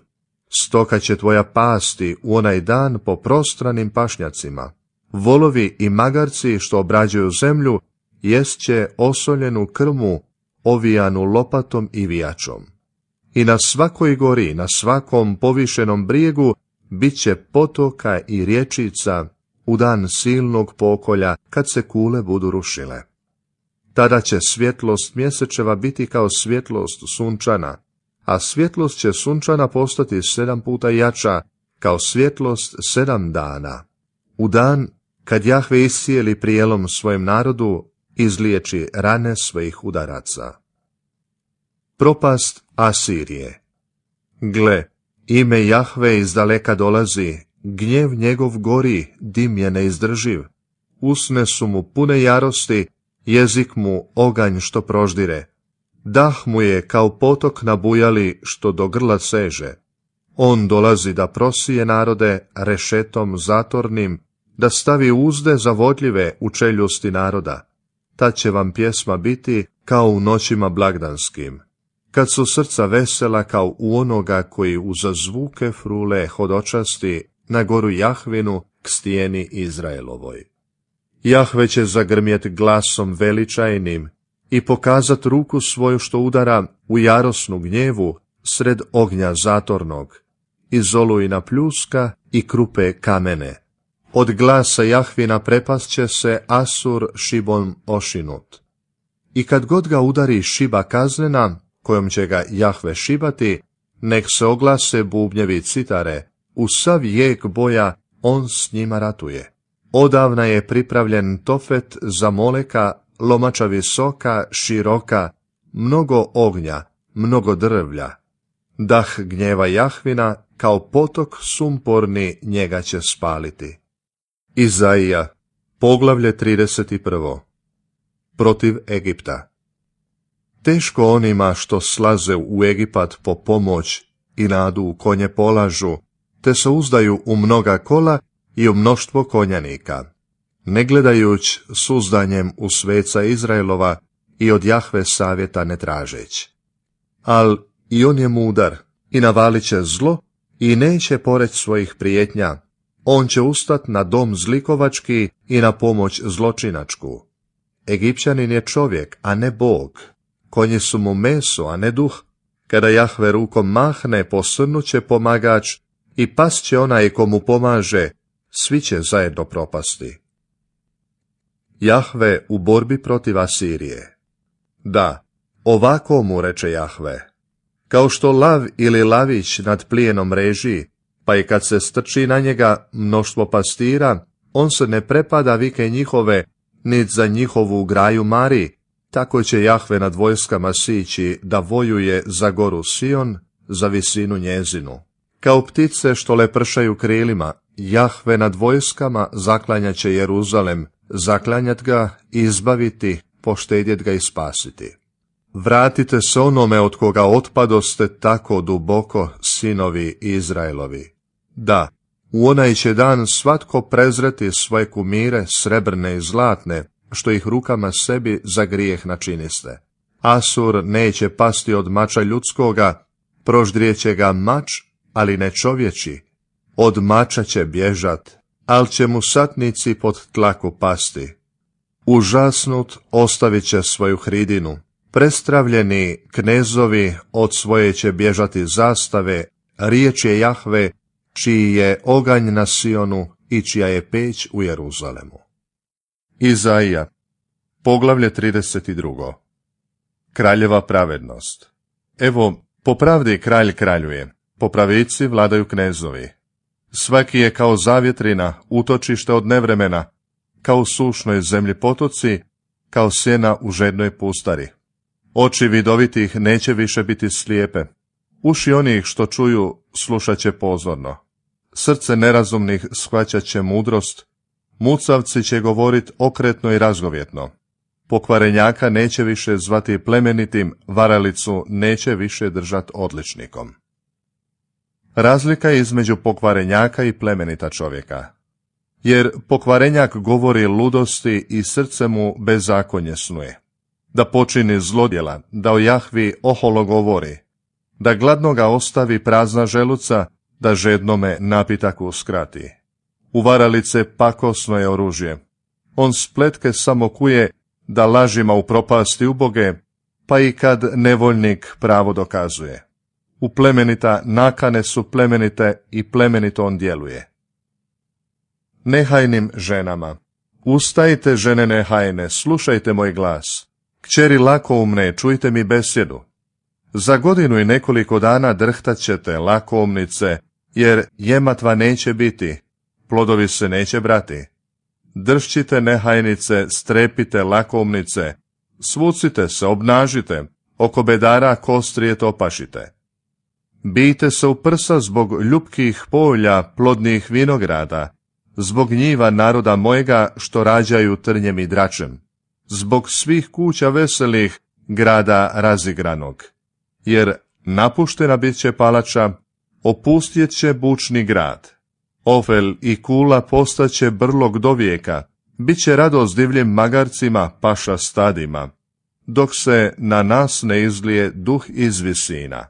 Stoka će tvoja pasti u onaj dan po prostranim pašnjacima. Volovi i magarci što obrađuju zemlju jest će osoljenu krmu ovijanu lopatom i vijačom. I na svakoj gori, na svakom povišenom brijegu, bit će potoka i rječica u dan silnog pokolja kad se kule budu rušile. Tada će svjetlost mjesečeva biti kao svjetlost sunčana, a svjetlost će sunčana postati sedam puta jača, kao svjetlost sedam dana. U dan kad Jahve iscijeli prijelom svojem narodu, izliječi rane svojih udaraca. Propast Asirije Gle, ime Jahve iz daleka dolazi, gnjev njegov gori, dim je neizdrživ. Usne su mu pune jarosti, jezik mu oganj što proždire. Dah mu je kao potok nabujali što do grla seže. On dolazi da prosije narode rešetom zatornim, da stavi uzde zavodljive u čeljusti naroda. Ta će vam pjesma biti kao u noćima blagdanskim, kad su srca vesela kao u onoga koji uza zvuke frule hodočasti na goru Jahvinu k stijeni Izraelovoj. Jahve će zagrmjet glasom veličajnim, i pokazat ruku svoju što udara u jarosnu gnjevu sred ognja zatornog, iz olujna pljuska i krupe kamene. Od glasa Jahvina prepast će se Asur šibom ošinut. I kad god ga udari šiba kaznena, kojom će ga Jahve šibati, nek se oglase bubnjevi citare, u sav jek boja on s njima ratuje. Odavna je pripravljen tofet za moleka lomača visoka, široka, mnogo ognja, mnogo drvlja. Dah gnjeva Jahvina, kao potok sumporni njega će spaliti. Izaija, poglavlje 31. Protiv Egipta. Teško onima što slaze u Egipat po pomoć i nadu u konje polažu, te se uzdaju u mnoga kola i u mnoštvo konjanika ne gledajuć suzdanjem u sveca Izraelova i od Jahve savjeta ne tražeć. Al i on je mudar i navalit će zlo i neće poreć svojih prijetnja. On će ustat na dom zlikovački i na pomoć zločinačku. Egipćanin je čovjek, a ne bog. konje su mu meso, a ne duh. Kada Jahve rukom mahne, posrnuće pomagač i pas će onaj komu pomaže, svi će zajedno propasti. Jahve u borbi protiv Asirije. Da, ovako mu reče Jahve. Kao što lav ili lavić nad plijenom reži, pa i kad se strči na njega mnoštvo pastira, on se ne prepada vike njihove, nit za njihovu graju mari, tako će Jahve nad vojskama sići da vojuje za goru Sion, za visinu njezinu. Kao ptice što lepršaju krilima, Jahve nad vojskama će Jeruzalem, zaklanjat ga, izbaviti, poštedjet ga i spasiti. Vratite se onome od koga ste tako duboko, sinovi Izraelovi. Da, u onaj će dan svatko prezreti svoje kumire, srebrne i zlatne, što ih rukama sebi za grijeh načiniste. Asur neće pasti od mača ljudskoga, proždrijeće ga mač, ali ne čovječi. Od mača će bježat, al će mu satnici pod tlaku pasti. Užasnut ostavit će svoju hridinu. Prestravljeni knezovi od svoje će bježati zastave, riječ je Jahve, čiji je oganj na Sionu i čija je peć u Jeruzalemu. Izaija, poglavlje 32. Kraljeva pravednost. Evo, po pravdi kralj kraljuje, po pravici vladaju knezovi, Svaki je kao zavjetrina, utočište od nevremena, kao sušnoj zemlji potoci, kao sjena u žednoj pustari. Oči vidovitih neće više biti slijepe. Uši onih što čuju slušat će pozorno. Srce nerazumnih shvaćat će mudrost. Mucavci će govorit okretno i razgovjetno. Pokvarenjaka neće više zvati plemenitim, varalicu neće više držat odličnikom. Razlika je između pokvarenjaka i plemenita čovjeka. Jer pokvarenjak govori ludosti i srce mu bezakonje snuje. Da počini zlodjela, da o Jahvi oholo govori. Da gladnoga ostavi prazna želuca, da žednome napitak uskrati. U varalice pakosno je oružje. On spletke samo kuje, da lažima u propasti uboge, pa i kad nevoljnik pravo dokazuje u plemenita nakane su plemenite i plemenito on djeluje. Nehajnim ženama Ustajte, žene nehajne, slušajte moj glas. Kćeri lako umne, čujte mi besjedu. Za godinu i nekoliko dana drhtat ćete lakomnice, jer jematva neće biti, plodovi se neće brati. Dršćite nehajnice, strepite lakomnice, svucite se, obnažite, oko bedara kostrije topašite. Bijte se u prsa zbog ljubkih polja plodnih vinograda, zbog njiva naroda mojega što rađaju trnjem i dračem, zbog svih kuća veselih grada razigranog. Jer napuštena bit će palača, opustjet će bučni grad. Ofel i kula postaće brlog do vijeka, bit će s divljim magarcima paša stadima, dok se na nas ne izlije duh iz visina.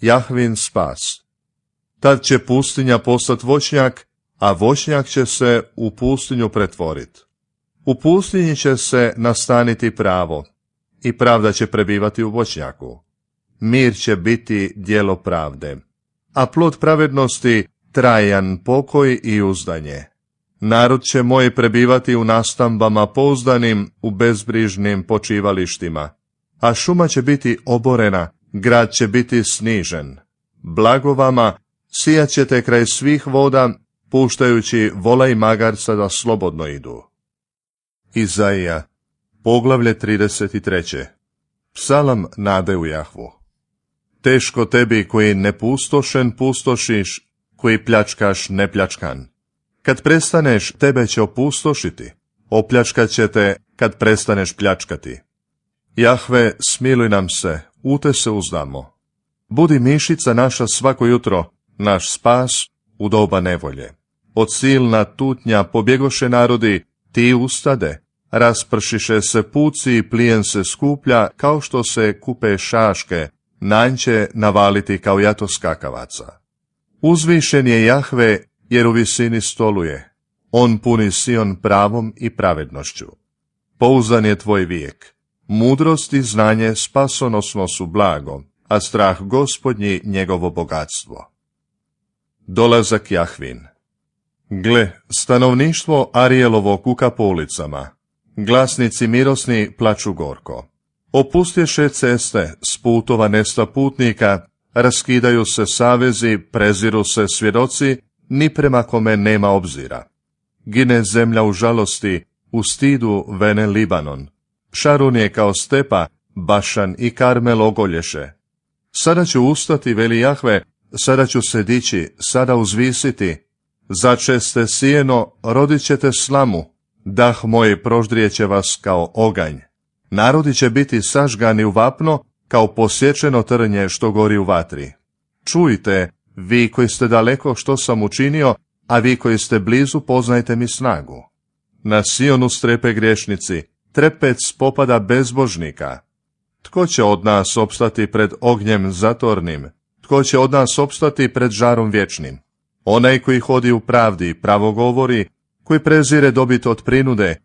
Jahvin spas. Tad će pustinja postati voćnjak, a voćnjak će se u pustinju pretvorit. U pustinji će se nastaniti pravo i pravda će prebivati u voćnjaku. Mir će biti dijelo pravde, a plod pravednosti trajan pokoj i uzdanje. Narod će moj prebivati u nastambama pouzdanim u bezbrižnim počivalištima, a šuma će biti oborena grad će biti snižen. Blago vama, sijat ćete kraj svih voda, puštajući vola i magarca da slobodno idu. Izaija, poglavlje 33. Psalam nade u Jahvu. Teško tebi koji nepustošen pustošiš, koji pljačkaš nepljačkan. Kad prestaneš, tebe će opustošiti, opljačkat će te kad prestaneš pljačkati. Jahve, smiluj nam se, Ute se uzdamo. Budi mišica naša svako jutro, naš spas u doba nevolje. Od silna tutnja pobjegoše narodi, ti ustade, raspršiše se puci i plijen se skuplja kao što se kupe šaške, nanj će navaliti kao jato skakavaca. Uzvišen je Jahve jer u visini stoluje, on puni Sion pravom i pravednošću. Pouzdan je tvoj vijek, Mudrost i znanje spasonosno su blago, a strah gospodnji njegovo bogatstvo. Dolazak Jahvin Gle, stanovništvo Arijelovo kuka po ulicama. Glasnici mirosni plaču gorko. Opustješe ceste, sputova putova nesta putnika, raskidaju se savezi, preziru se svjedoci, ni prema kome nema obzira. Gine zemlja u žalosti, u stidu vene Libanon. Šarun je kao stepa, Bašan i Karmel ogolješe. Sada ću ustati, veli Jahve, sada ću se dići, sada uzvisiti. Začeste sijeno, rodit ćete slamu, dah moj proždrijeće vas kao oganj. Narodi će biti sažgani u vapno, kao posječeno trnje što gori u vatri. Čujte, vi koji ste daleko što sam učinio, a vi koji ste blizu poznajte mi snagu. Na Sionu strepe grešnici, trepec popada bezbožnika. Tko će od nas opstati pred ognjem zatornim? Tko će od nas opstati pred žarom vječnim? Onaj koji hodi u pravdi, pravo govori, koji prezire dobit od prinude,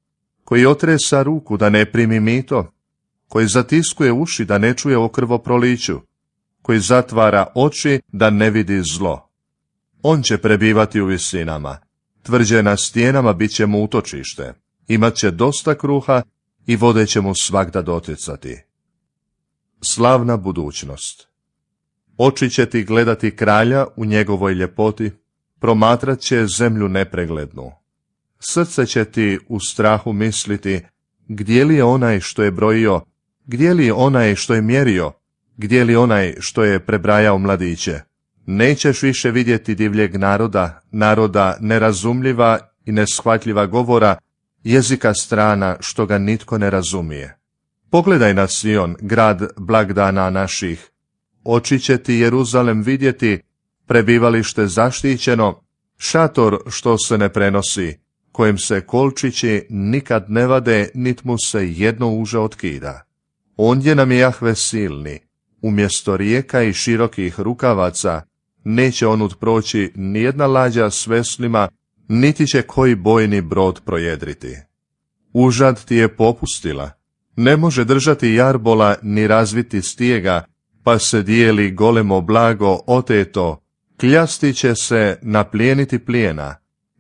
koji otresa ruku da ne primi mito, koji zatiskuje uši da ne čuje o krvoproliću, koji zatvara oči da ne vidi zlo. On će prebivati u visinama, tvrđe na stijenama bit će mu utočište, imat će dosta kruha i vode će mu svakda doticati. Slavna budućnost Oči će ti gledati kralja u njegovoj ljepoti, promatrat će zemlju nepreglednu. Srce će ti u strahu misliti, gdje li je onaj što je brojio, gdje li je onaj što je mjerio, gdje li onaj što je prebrajao mladiće. Nećeš više vidjeti divljeg naroda, naroda nerazumljiva i neshvatljiva govora, jezika strana što ga nitko ne razumije. Pogledaj na Sion, grad blagdana naših. Oči će ti Jeruzalem vidjeti, prebivalište zaštićeno, šator što se ne prenosi, kojim se kolčići nikad ne vade, nit mu se jedno uže otkida. Ondje nam je Jahve silni, umjesto rijeka i širokih rukavaca, neće onut proći nijedna lađa s veslima, niti će koji bojni brod projedriti. Užad ti je popustila, ne može držati jarbola ni razviti stijega, pa se dijeli golemo blago oteto, kljasti će se naplijeniti plijena,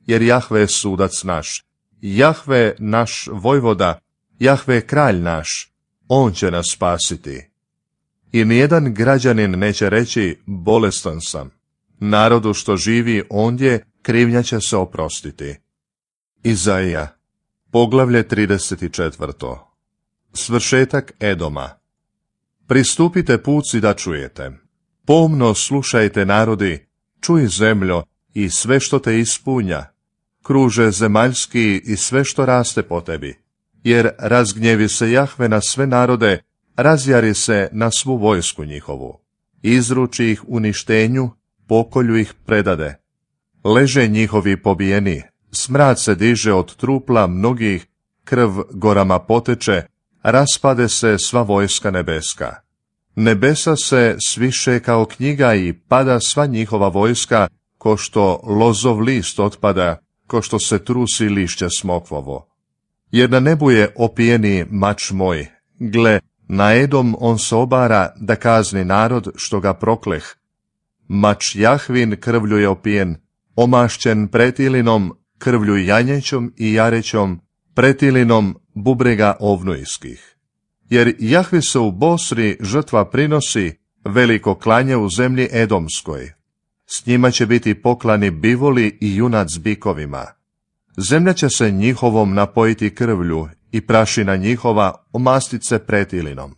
jer Jahve je sudac naš, Jahve naš vojvoda, Jahve je kralj naš, on će nas spasiti. I nijedan građanin neće reći, bolestan sam. Narodu što živi ondje, krivnja će se oprostiti. Izaija, poglavlje 34. Svršetak Edoma Pristupite puci da čujete. Pomno slušajte narodi, čuj zemljo i sve što te ispunja, kruže zemaljski i sve što raste po tebi. Jer razgnjevi se Jahve na sve narode, razjari se na svu vojsku njihovu. Izruči ih uništenju, pokolju ih predade leže njihovi pobijeni, smrad se diže od trupla mnogih, krv gorama poteče, raspade se sva vojska nebeska. Nebesa se sviše kao knjiga i pada sva njihova vojska, ko što lozov list otpada, ko što se trusi lišće smokvovo. Jer na nebu je opijeni mač moj, gle, na Edom on se obara da kazni narod što ga prokleh. Mač Jahvin krvlju je opijen, omašćen pretilinom, krvlju janjećom i jarećom, pretilinom bubrega ovnujskih. Jer Jahvi se u Bosri žrtva prinosi veliko klanje u zemlji Edomskoj. S njima će biti poklani bivoli i junac bikovima. Zemlja će se njihovom napojiti krvlju i prašina njihova omastit se pretilinom.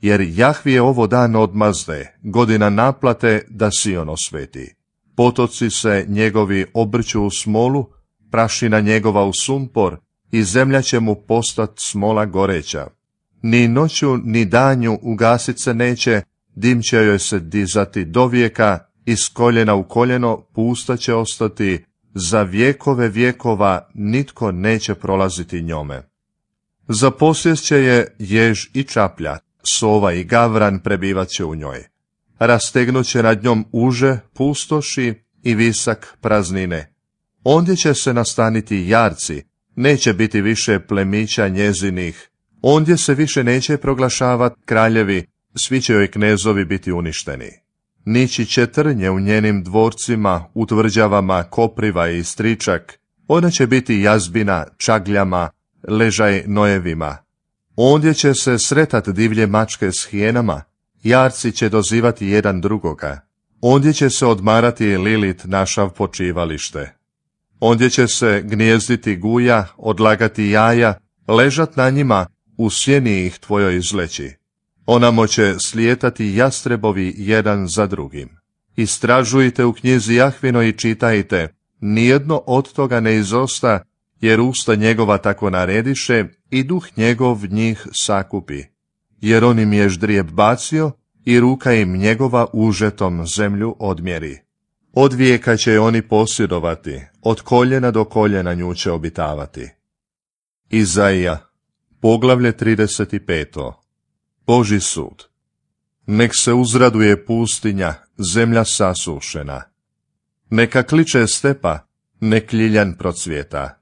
Jer Jahvi je ovo dan odmazde, godina naplate da si ono osveti potoci se njegovi obrću u smolu, prašina njegova u sumpor i zemlja će mu postat smola goreća. Ni noću ni danju ugasit se neće, dim će joj se dizati do vijeka, iz koljena u koljeno pusta će ostati, za vjekove vjekova nitko neće prolaziti njome. Za će je jež i čaplja, sova i gavran prebivat će u njoj će nad njom uže, pustoši i visak praznine. Ondje će se nastaniti jarci, neće biti više plemića njezinih, ondje se više neće proglašavati kraljevi, svi će joj knezovi biti uništeni. Nići će trnje u njenim dvorcima, utvrđavama, kopriva i stričak, ona će biti jazbina, čagljama, ležaj nojevima. Ondje će se sretat divlje mačke s hijenama, jarci će dozivati jedan drugoga. Ondje će se odmarati Lilit našav počivalište. Ondje će se gnjezditi guja, odlagati jaja, ležat na njima, u sjeni ih tvojoj izleći. Ona će slijetati jastrebovi jedan za drugim. Istražujte u knjizi Jahvino i čitajte, nijedno od toga ne izosta, jer usta njegova tako narediše i duh njegov njih sakupi jer on im je ždrijeb bacio i ruka im njegova užetom zemlju odmjeri. Od vijeka će oni posjedovati, od koljena do koljena nju će obitavati. Izaija, poglavlje 35. Boži sud. Nek se uzraduje pustinja, zemlja sasušena. Neka kliče stepa, nek ljiljan procvjeta.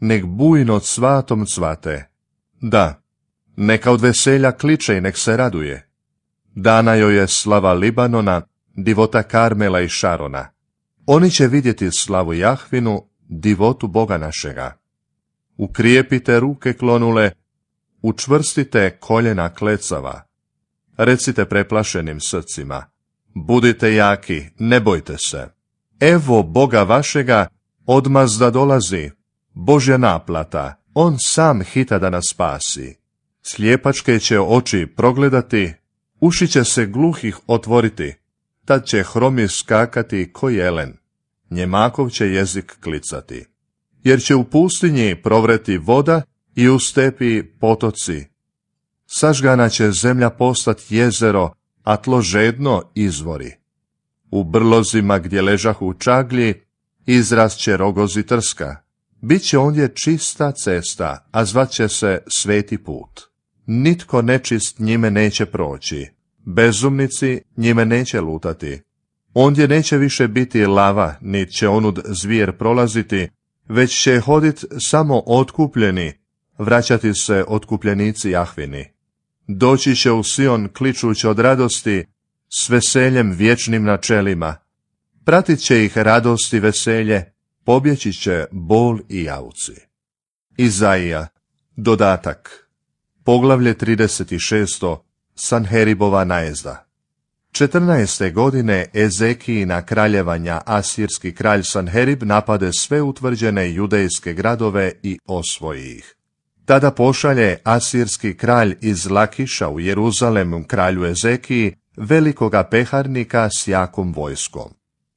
Nek bujno cvatom cvate. Da, neka od veselja kliče i nek se raduje. Dana joj je slava Libanona, divota Karmela i Šarona. Oni će vidjeti slavu Jahvinu, divotu Boga našega. Ukrijepite ruke klonule, učvrstite koljena klecava. Recite preplašenim srcima, budite jaki, ne bojte se. Evo Boga vašega, odmazda dolazi, Božja naplata, On sam hita da nas spasi. Slijepačke će oči progledati, uši će se gluhih otvoriti, tad će hromi skakati ko jelen, njemakov će jezik klicati. Jer će u pustinji provreti voda i u stepi potoci. Sažgana će zemlja postati jezero, a tlo žedno izvori. U brlozima gdje u čaglji, izraz će rogozi trska. Biće ondje čista cesta, a zvat će se sveti put nitko nečist njime neće proći. Bezumnici njime neće lutati. Ondje neće više biti lava, nit će onud zvijer prolaziti, već će hodit samo otkupljeni, vraćati se otkupljenici Jahvini. Doći će u Sion kličući od radosti, s veseljem vječnim načelima. Pratit će ih radost i veselje, pobjeći će bol i jauci. Izaija, dodatak Poglavlje 36. Sanheribova najezda 14. godine Ezekijina kraljevanja Asirski kralj Sanherib napade sve utvrđene judejske gradove i osvoji ih. Tada pošalje Asirski kralj iz Lakiša u Jeruzalem kralju Ezekiji velikoga peharnika s jakom vojskom.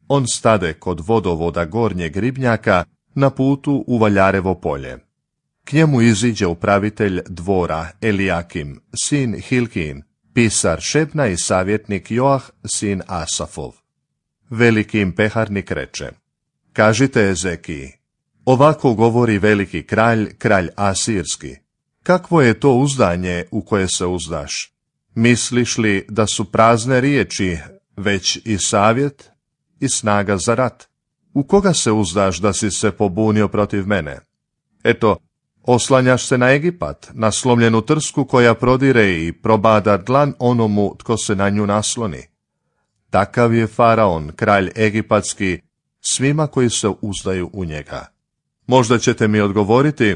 On stade kod vodovoda Gornjeg Ribnjaka na putu u Valjarevo polje. K njemu iziđe upravitelj dvora Eliakim, sin Hilkin, pisar Šebna i savjetnik Joah, sin Asafov. Veliki im peharnik reče, kažite Ezeki, ovako govori veliki kralj, kralj Asirski, kakvo je to uzdanje u koje se uzdaš? Misliš li da su prazne riječi, već i savjet i snaga za rat? U koga se uzdaš da si se pobunio protiv mene? Eto, Oslanjaš se na Egipat, na slomljenu trsku koja prodire i probada dlan onomu tko se na nju nasloni. Takav je faraon, kralj egipatski, svima koji se uzdaju u njega. Možda ćete mi odgovoriti,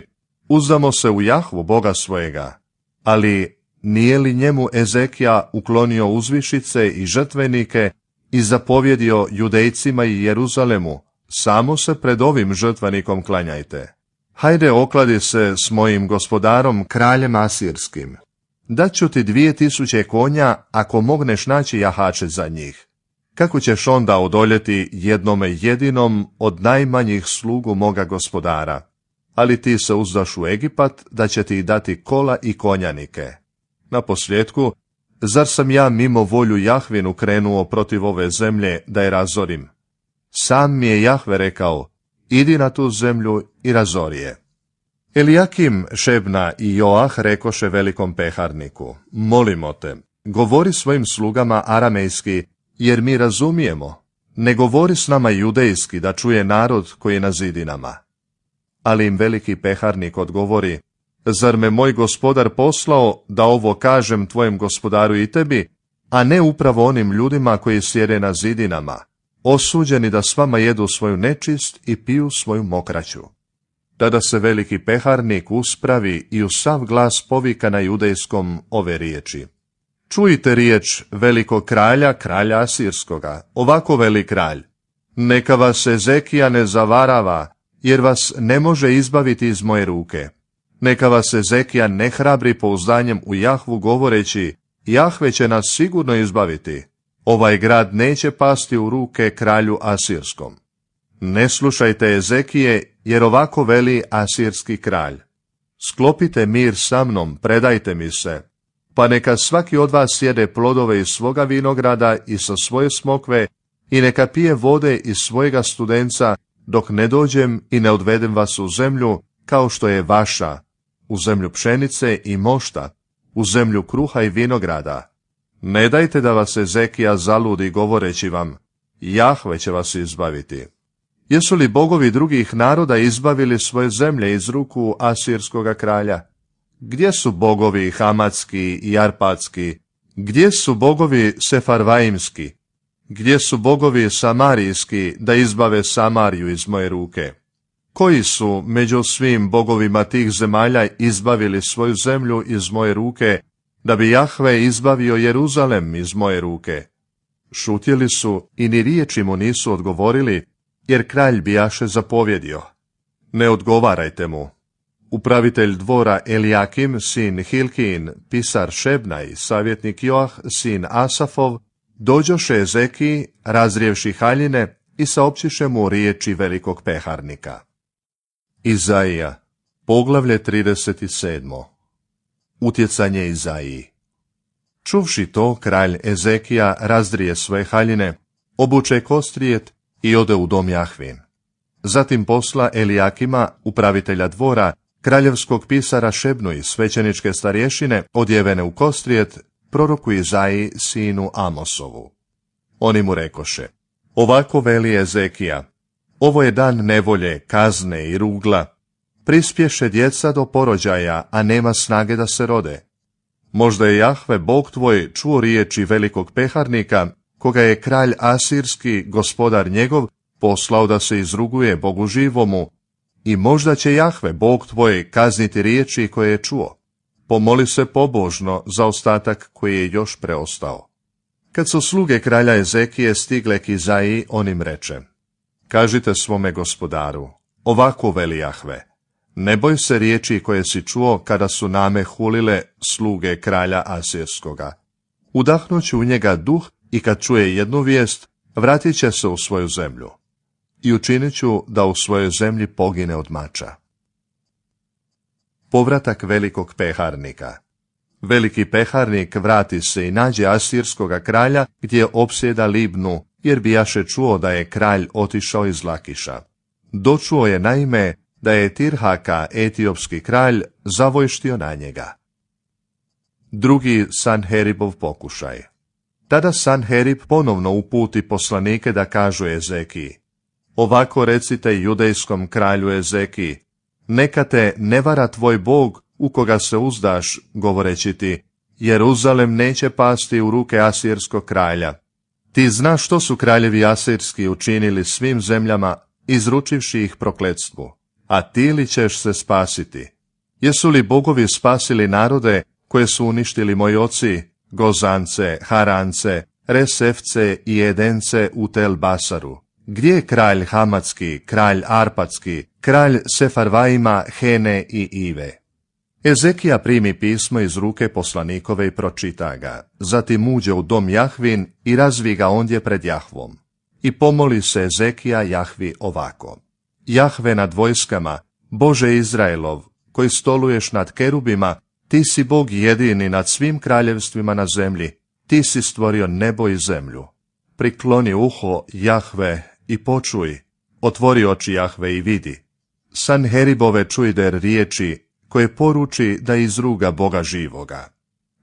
uzdamo se u Jahvu, Boga svojega, ali nije li njemu Ezekija uklonio uzvišice i žrtvenike i zapovjedio judejcima i Jeruzalemu, samo se pred ovim žrtvenikom klanjajte hajde okladi se s mojim gospodarom kraljem Asirskim. Daću ti dvije tisuće konja ako mogneš naći jahače za njih. Kako ćeš onda odoljeti jednome jedinom od najmanjih slugu moga gospodara? Ali ti se uzdaš u Egipat da će ti dati kola i konjanike. Na posljedku, zar sam ja mimo volju Jahvinu krenuo protiv ove zemlje da je razorim? Sam mi je Jahve rekao, idi na tu zemlju i razorije. Elijakim, Šebna i Joah rekoše velikom peharniku, molimo te, govori svojim slugama aramejski, jer mi razumijemo, ne govori s nama judejski da čuje narod koji je na zidinama. Ali im veliki peharnik odgovori, zar me moj gospodar poslao da ovo kažem tvojem gospodaru i tebi, a ne upravo onim ljudima koji sjede na zidinama, osuđeni da s vama jedu svoju nečist i piju svoju mokraću. Tada se veliki peharnik uspravi i u sav glas povika na judejskom ove riječi. Čujte riječ velikog kralja, kralja Asirskoga, ovako velik kralj. Neka vas Ezekija ne zavarava, jer vas ne može izbaviti iz moje ruke. Neka vas Ezekija ne hrabri pouzdanjem u Jahvu govoreći, Jahve će nas sigurno izbaviti ovaj grad neće pasti u ruke kralju Asirskom. Ne slušajte Ezekije, jer ovako veli Asirski kralj. Sklopite mir sa mnom, predajte mi se, pa neka svaki od vas jede plodove iz svoga vinograda i sa svoje smokve i neka pije vode iz svojega studenca, dok ne dođem i ne odvedem vas u zemlju kao što je vaša, u zemlju pšenice i mošta, u zemlju kruha i vinograda, ne dajte da vas Ezekija zaludi govoreći vam, Jahve će vas izbaviti. Jesu li bogovi drugih naroda izbavili svoje zemlje iz ruku Asirskoga kralja? Gdje su bogovi Hamatski i Arpatski? Gdje su bogovi Sefarvaimski? Gdje su bogovi Samarijski da izbave Samariju iz moje ruke? Koji su među svim bogovima tih zemalja izbavili svoju zemlju iz moje ruke da bi Jahve izbavio Jeruzalem iz moje ruke. Šutjeli su i ni riječi mu nisu odgovorili, jer kralj jaše zapovjedio. Ne odgovarajte mu. Upravitelj dvora Eliakim sin Hilkin, pisar Šebna i savjetnik Joah, sin Asafov, dođoše Ezekiji, razrijevši haljine i saopćiše mu riječi velikog peharnika. Izaija, poglavlje 37 utjecanje Izaiji. Čuvši to, kralj Ezekija razdrije svoje haljine, obuče kostrijet i ode u dom Jahvin. Zatim posla Elijakima, upravitelja dvora, kraljevskog pisara Šebnu i svećeničke starješine, odjevene u kostrijet, proroku Izaiji sinu Amosovu. Oni mu rekoše, ovako veli Ezekija, ovo je dan nevolje, kazne i rugla, prispješe djeca do porođaja, a nema snage da se rode. Možda je Jahve, Bog tvoj, čuo riječi velikog peharnika, koga je kralj Asirski, gospodar njegov, poslao da se izruguje Bogu živomu, i možda će Jahve, Bog tvoj, kazniti riječi koje je čuo. Pomoli se pobožno za ostatak koji je još preostao. Kad su sluge kralja Ezekije stigle k on im reče, Kažite svome gospodaru, ovako veli Jahve, ne boj se riječi koje si čuo kada su name hulile sluge kralja Asirskoga. Udahnući u njega duh i kad čuje jednu vijest, vratit će se u svoju zemlju. I učinit ću da u svojoj zemlji pogine od mača. Povratak velikog peharnika Veliki peharnik vrati se i nađe Asirskoga kralja gdje opsjeda Libnu, jer bijaše čuo da je kralj otišao iz Lakiša. Dočuo je naime da je Tirhaka, etiopski kralj, zavojštio na njega. Drugi Sanheribov pokušaj Tada Sanherib ponovno uputi poslanike da kažu Ezeki, ovako recite judejskom kralju Ezeki, neka te ne vara tvoj bog u koga se uzdaš, govoreći ti, Jeruzalem neće pasti u ruke Asirskog kralja. Ti znaš što su kraljevi Asirski učinili svim zemljama, izručivši ih prokletstvu a ti li ćeš se spasiti? Jesu li bogovi spasili narode koje su uništili moji oci, Gozance, Harance, Resefce i Edence u Tel Basaru? Gdje je kralj Hamatski, kralj Arpatski, kralj Sefarvajima, Hene i Ive? Ezekija primi pismo iz ruke poslanikove i pročita ga, zatim uđe u dom Jahvin i razvi ga ondje pred Jahvom. I pomoli se Ezekija Jahvi ovako. Jahve nad vojskama, Bože Izraelov, koji stoluješ nad kerubima, ti si Bog jedini nad svim kraljevstvima na zemlji, ti si stvorio nebo i zemlju. Prikloni uho, Jahve, i počuj, otvori oči Jahve i vidi. San Heribove čuj riječi, koje poruči da izruga Boga živoga.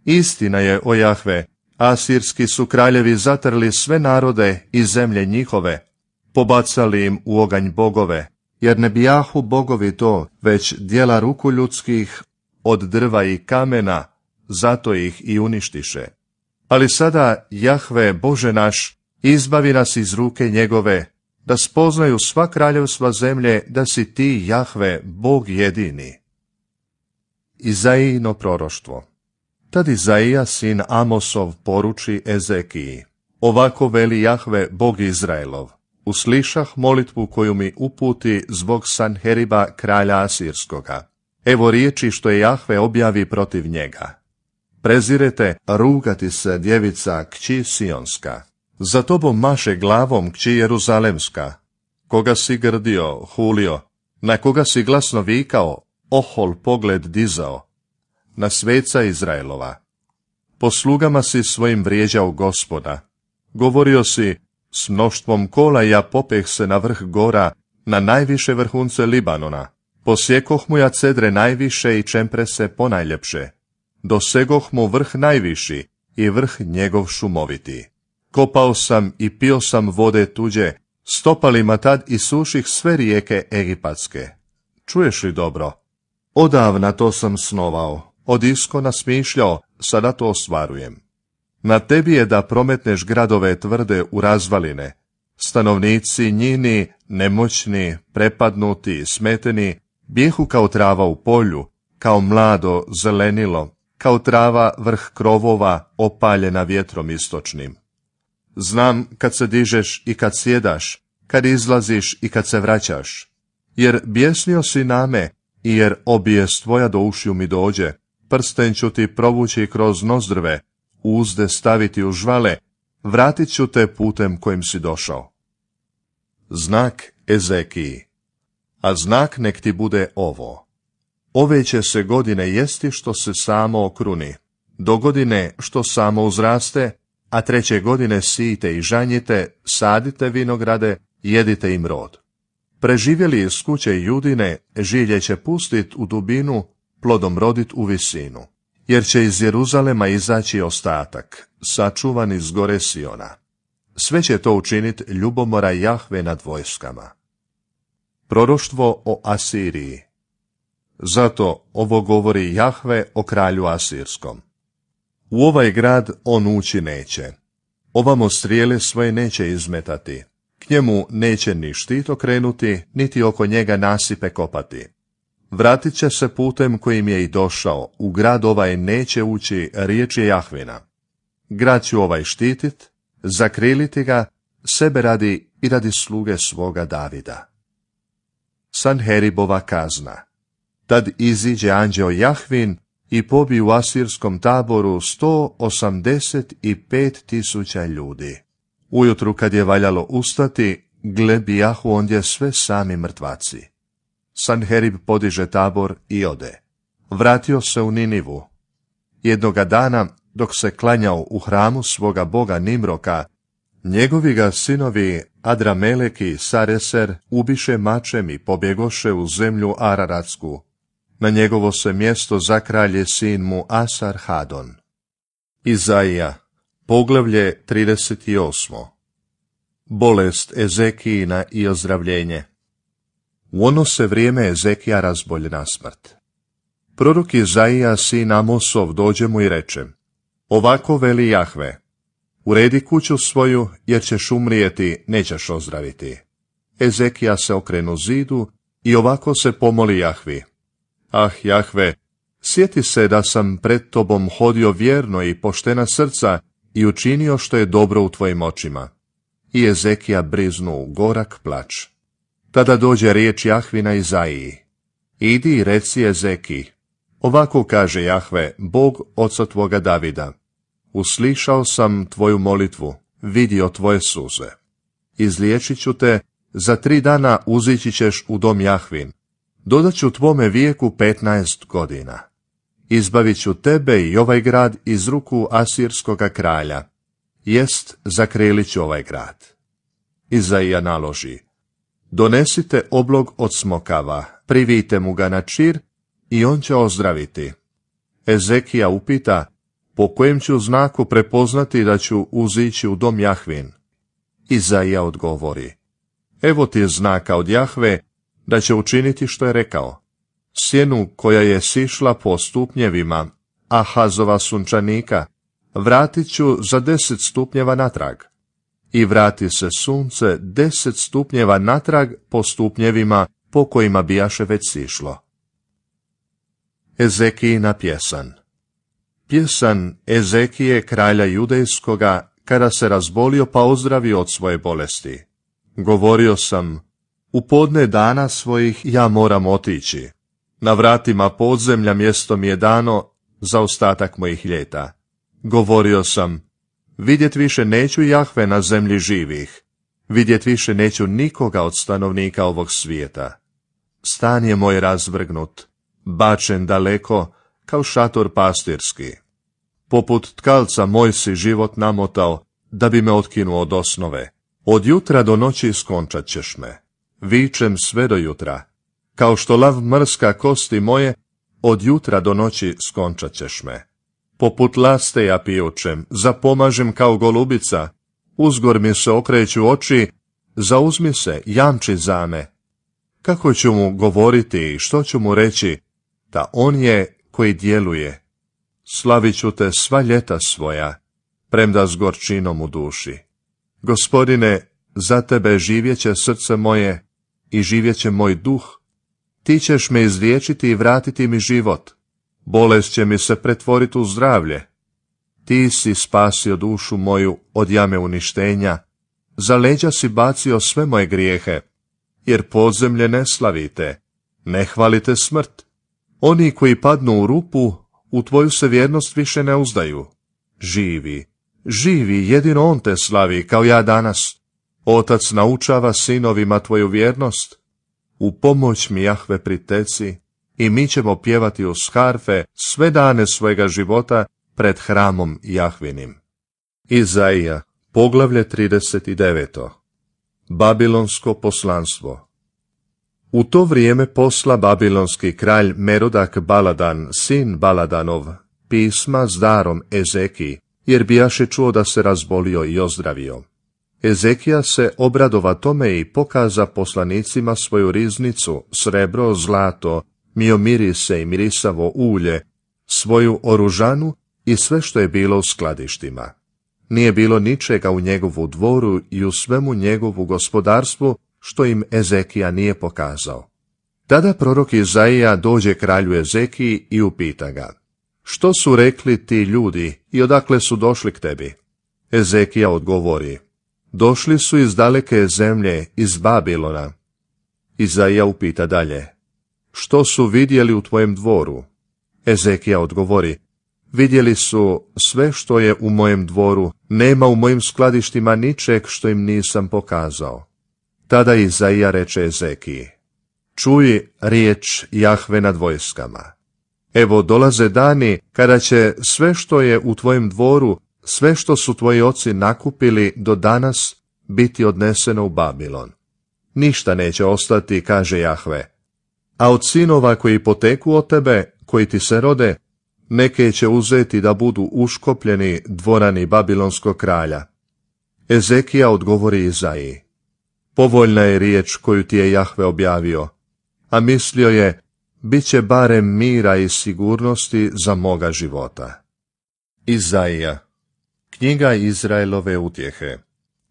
Istina je, o Jahve, asirski su kraljevi zatrli sve narode i zemlje njihove, pobacali im u oganj bogove, jer ne bijahu bogovi to, već dijela ruku ljudskih od drva i kamena, zato ih i uništiše. Ali sada Jahve, Bože naš, izbavi nas iz ruke njegove, da spoznaju sva kraljevstva zemlje da si ti, Jahve, Bog jedini. Izaijino proroštvo Tad Izaija, sin Amosov, poruči Ezekiji. Ovako veli Jahve, Bog Izraelov uslišah molitvu koju mi uputi zbog Sanheriba kralja Asirskoga. Evo riječi što je Jahve objavi protiv njega. Prezirete rugati se djevica kći Sionska. Za tobom maše glavom kći Jeruzalemska. Koga si grdio, hulio, na koga si glasno vikao, ohol pogled dizao, na sveca Izraelova. Po slugama si svojim vrijeđao gospoda. Govorio si, s mnoštvom ja popeh se na vrh gora, na najviše vrhunce Libanona. Posjekoh mu ja cedre najviše i čempre se ponajljepše. Dosegoh mu vrh najviši i vrh njegov šumoviti. Kopao sam i pio sam vode tuđe, stopalima tad i suših sve rijeke egipatske. Čuješ li dobro? Odavna to sam snovao, od iskona smišljao, sada to ostvarujem. Na tebi je da prometneš gradove tvrde u razvaline. Stanovnici njini, nemoćni, prepadnuti smeteni, bijehu kao trava u polju, kao mlado zelenilo, kao trava vrh krovova opaljena vjetrom istočnim. Znam kad se dižeš i kad sjedaš, kad izlaziš i kad se vraćaš, jer bjesnio si name i jer obijest tvoja do ušiju mi dođe, prsten ću ti provući kroz nozdrve, uzde staviti u žvale, vratit ću te putem kojim si došao. Znak Ezekiji A znak nek ti bude ovo. Ove će se godine jesti što se samo okruni, do godine što samo uzraste, a treće godine sijte i žanjite, sadite vinograde, jedite im rod. Preživjeli iz kuće judine, žilje će pustit u dubinu, plodom rodit u visinu jer će iz Jeruzalema izaći ostatak, sačuvan iz gore Siona. Sve će to učinit ljubomora Jahve nad vojskama. Proroštvo o Asiriji Zato ovo govori Jahve o kralju Asirskom. U ovaj grad on ući neće. Ovamo strijele svoje neće izmetati. K njemu neće ni štito krenuti, niti oko njega nasipe kopati vratit će se putem kojim je i došao, u grad ovaj neće ući, riječ je Jahvina. Grad ću ovaj štitit, zakriliti ga, sebe radi i radi sluge svoga Davida. Sanheribova kazna Tad iziđe anđeo Jahvin i pobi u asirskom taboru 185 tisuća ljudi. Ujutru kad je valjalo ustati, jahu ondje sve sami mrtvaci. Sanherib podiže tabor i ode. Vratio se u Ninivu. Jednoga dana, dok se klanjao u hramu svoga boga Nimroka, njegovi ga sinovi Adramelek i Sareser ubiše mačem i pobjegoše u zemlju Araratsku. Na njegovo se mjesto zakralje sin mu Asar Hadon. Izaija, poglavlje 38. Bolest Ezekijina i ozdravljenje. U ono se vrijeme Ezekija razbolje na smrt. Prorok Izaija, sin Amosov, dođe mu i reče, Ovako veli Jahve, uredi kuću svoju, jer ćeš umrijeti, nećeš ozdraviti. Ezekija se okrenu zidu i ovako se pomoli Jahvi. Ah, Jahve, sjeti se da sam pred tobom hodio vjerno i poštena srca i učinio što je dobro u tvojim očima. I Ezekija briznu gorak plač. Tada dođe riječ Jahvina Izaiji. Idi i reci Zeki. Ovako kaže Jahve, Bog oca tvoga Davida. Uslišao sam tvoju molitvu, vidio tvoje suze. Izliječit ću te, za tri dana uzići ćeš u dom Jahvin. Dodat ću tvome vijeku petnaest godina. Izbavit ću tebe i ovaj grad iz ruku Asirskoga kralja. Jest, zakrilit ću ovaj grad. Izaija naloži. Donesite oblog od smokava, privijte mu ga na čir i on će ozdraviti. Ezekija upita, po kojem ću znaku prepoznati da ću uzići u dom Jahvin? Izaija odgovori, evo ti je znaka od Jahve da će učiniti što je rekao. Sjenu koja je sišla po stupnjevima, a hazova sunčanika, vratit ću za deset stupnjeva natrag i vrati se sunce deset stupnjeva natrag po stupnjevima po kojima bijaše već sišlo. Ezekijina pjesan Pjesan Ezekije kralja judejskoga, kada se razbolio pa ozdravio od svoje bolesti. Govorio sam, u podne dana svojih ja moram otići. Na vratima podzemlja mjesto mi je dano za ostatak mojih ljeta. Govorio sam, Vidjet više neću Jahve na zemlji živih. Vidjet više neću nikoga od stanovnika ovog svijeta. Stan je moj razvrgnut, bačen daleko, kao šator pastirski. Poput tkalca moj si život namotao, da bi me otkinuo od osnove. Od jutra do noći skončat ćeš me. Vičem sve do jutra. Kao što lav mrska kosti moje, od jutra do noći skončat ćeš me poput laste ja pijučem, zapomažem kao golubica, uzgor mi se okreću oči, zauzmi se, jamči za me. Kako ću mu govoriti i što ću mu reći, da on je koji djeluje. Slavit ću te sva ljeta svoja, premda s gorčinom u duši. Gospodine, za tebe živjet će srce moje i živjet će moj duh. Ti ćeš me izliječiti i vratiti mi život bolest će mi se pretvoriti u zdravlje. Ti si spasio dušu moju od jame uništenja, za leđa si bacio sve moje grijehe, jer podzemlje ne slavite, ne hvalite smrt. Oni koji padnu u rupu, u tvoju se vjernost više ne uzdaju. Živi, živi, jedino on te slavi, kao ja danas. Otac naučava sinovima tvoju vjernost. U pomoć mi Jahve priteci, i mi ćemo pjevati uz harfe sve dane svojega života pred hramom Jahvinim. Izaija, poglavlje 39. Babilonsko poslanstvo U to vrijeme posla babilonski kralj Merodak Baladan, sin Baladanov, pisma s darom Ezeki, jer bijaše čuo da se razbolio i ozdravio. Ezekija se obradova tome i pokaza poslanicima svoju riznicu, srebro, zlato, mio mirise i mirisavo ulje, svoju oružanu i sve što je bilo u skladištima. Nije bilo ničega u njegovu dvoru i u svemu njegovu gospodarstvu, što im Ezekija nije pokazao. Tada prorok Izaija dođe kralju Ezekiji i upita ga, što su rekli ti ljudi i odakle su došli k tebi? Ezekija odgovori, došli su iz daleke zemlje, iz Babilona. Izaija upita dalje, što su vidjeli u tvojem dvoru? Ezekija odgovori, vidjeli su sve što je u mojem dvoru, nema u mojim skladištima ničeg što im nisam pokazao. Tada Izaija reče Ezekiji, čuj riječ Jahve nad vojskama. Evo dolaze dani kada će sve što je u tvojem dvoru, sve što su tvoji oci nakupili do danas, biti odneseno u Babilon. Ništa neće ostati, kaže Jahve, a od sinova koji poteku od tebe, koji ti se rode, neke će uzeti da budu uškopljeni dvorani Babilonskog kralja. Ezekija odgovori Izaiji. Povoljna je riječ koju ti je Jahve objavio, a mislio je, bit će barem mira i sigurnosti za moga života. Izaija Knjiga Izraelove utjehe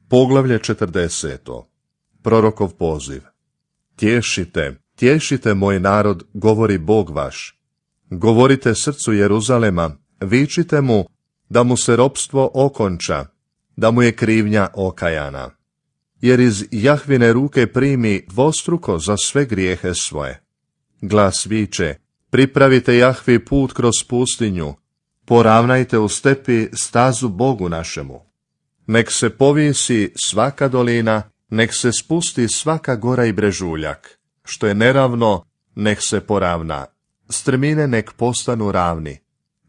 Poglavlje 40. Prorokov poziv Tješite, Tješite moj narod, govori Bog vaš. Govorite srcu Jeruzalema, vičite mu da mu se ropstvo okonča, da mu je krivnja okajana. Jer iz Jahvine ruke primi dvostruko za sve grijehe svoje. Glas viče, pripravite Jahvi put kroz pustinju, poravnajte u stepi stazu Bogu našemu. Nek se povisi svaka dolina, nek se spusti svaka gora i brežuljak što je neravno, nek se poravna. Strmine nek postanu ravni.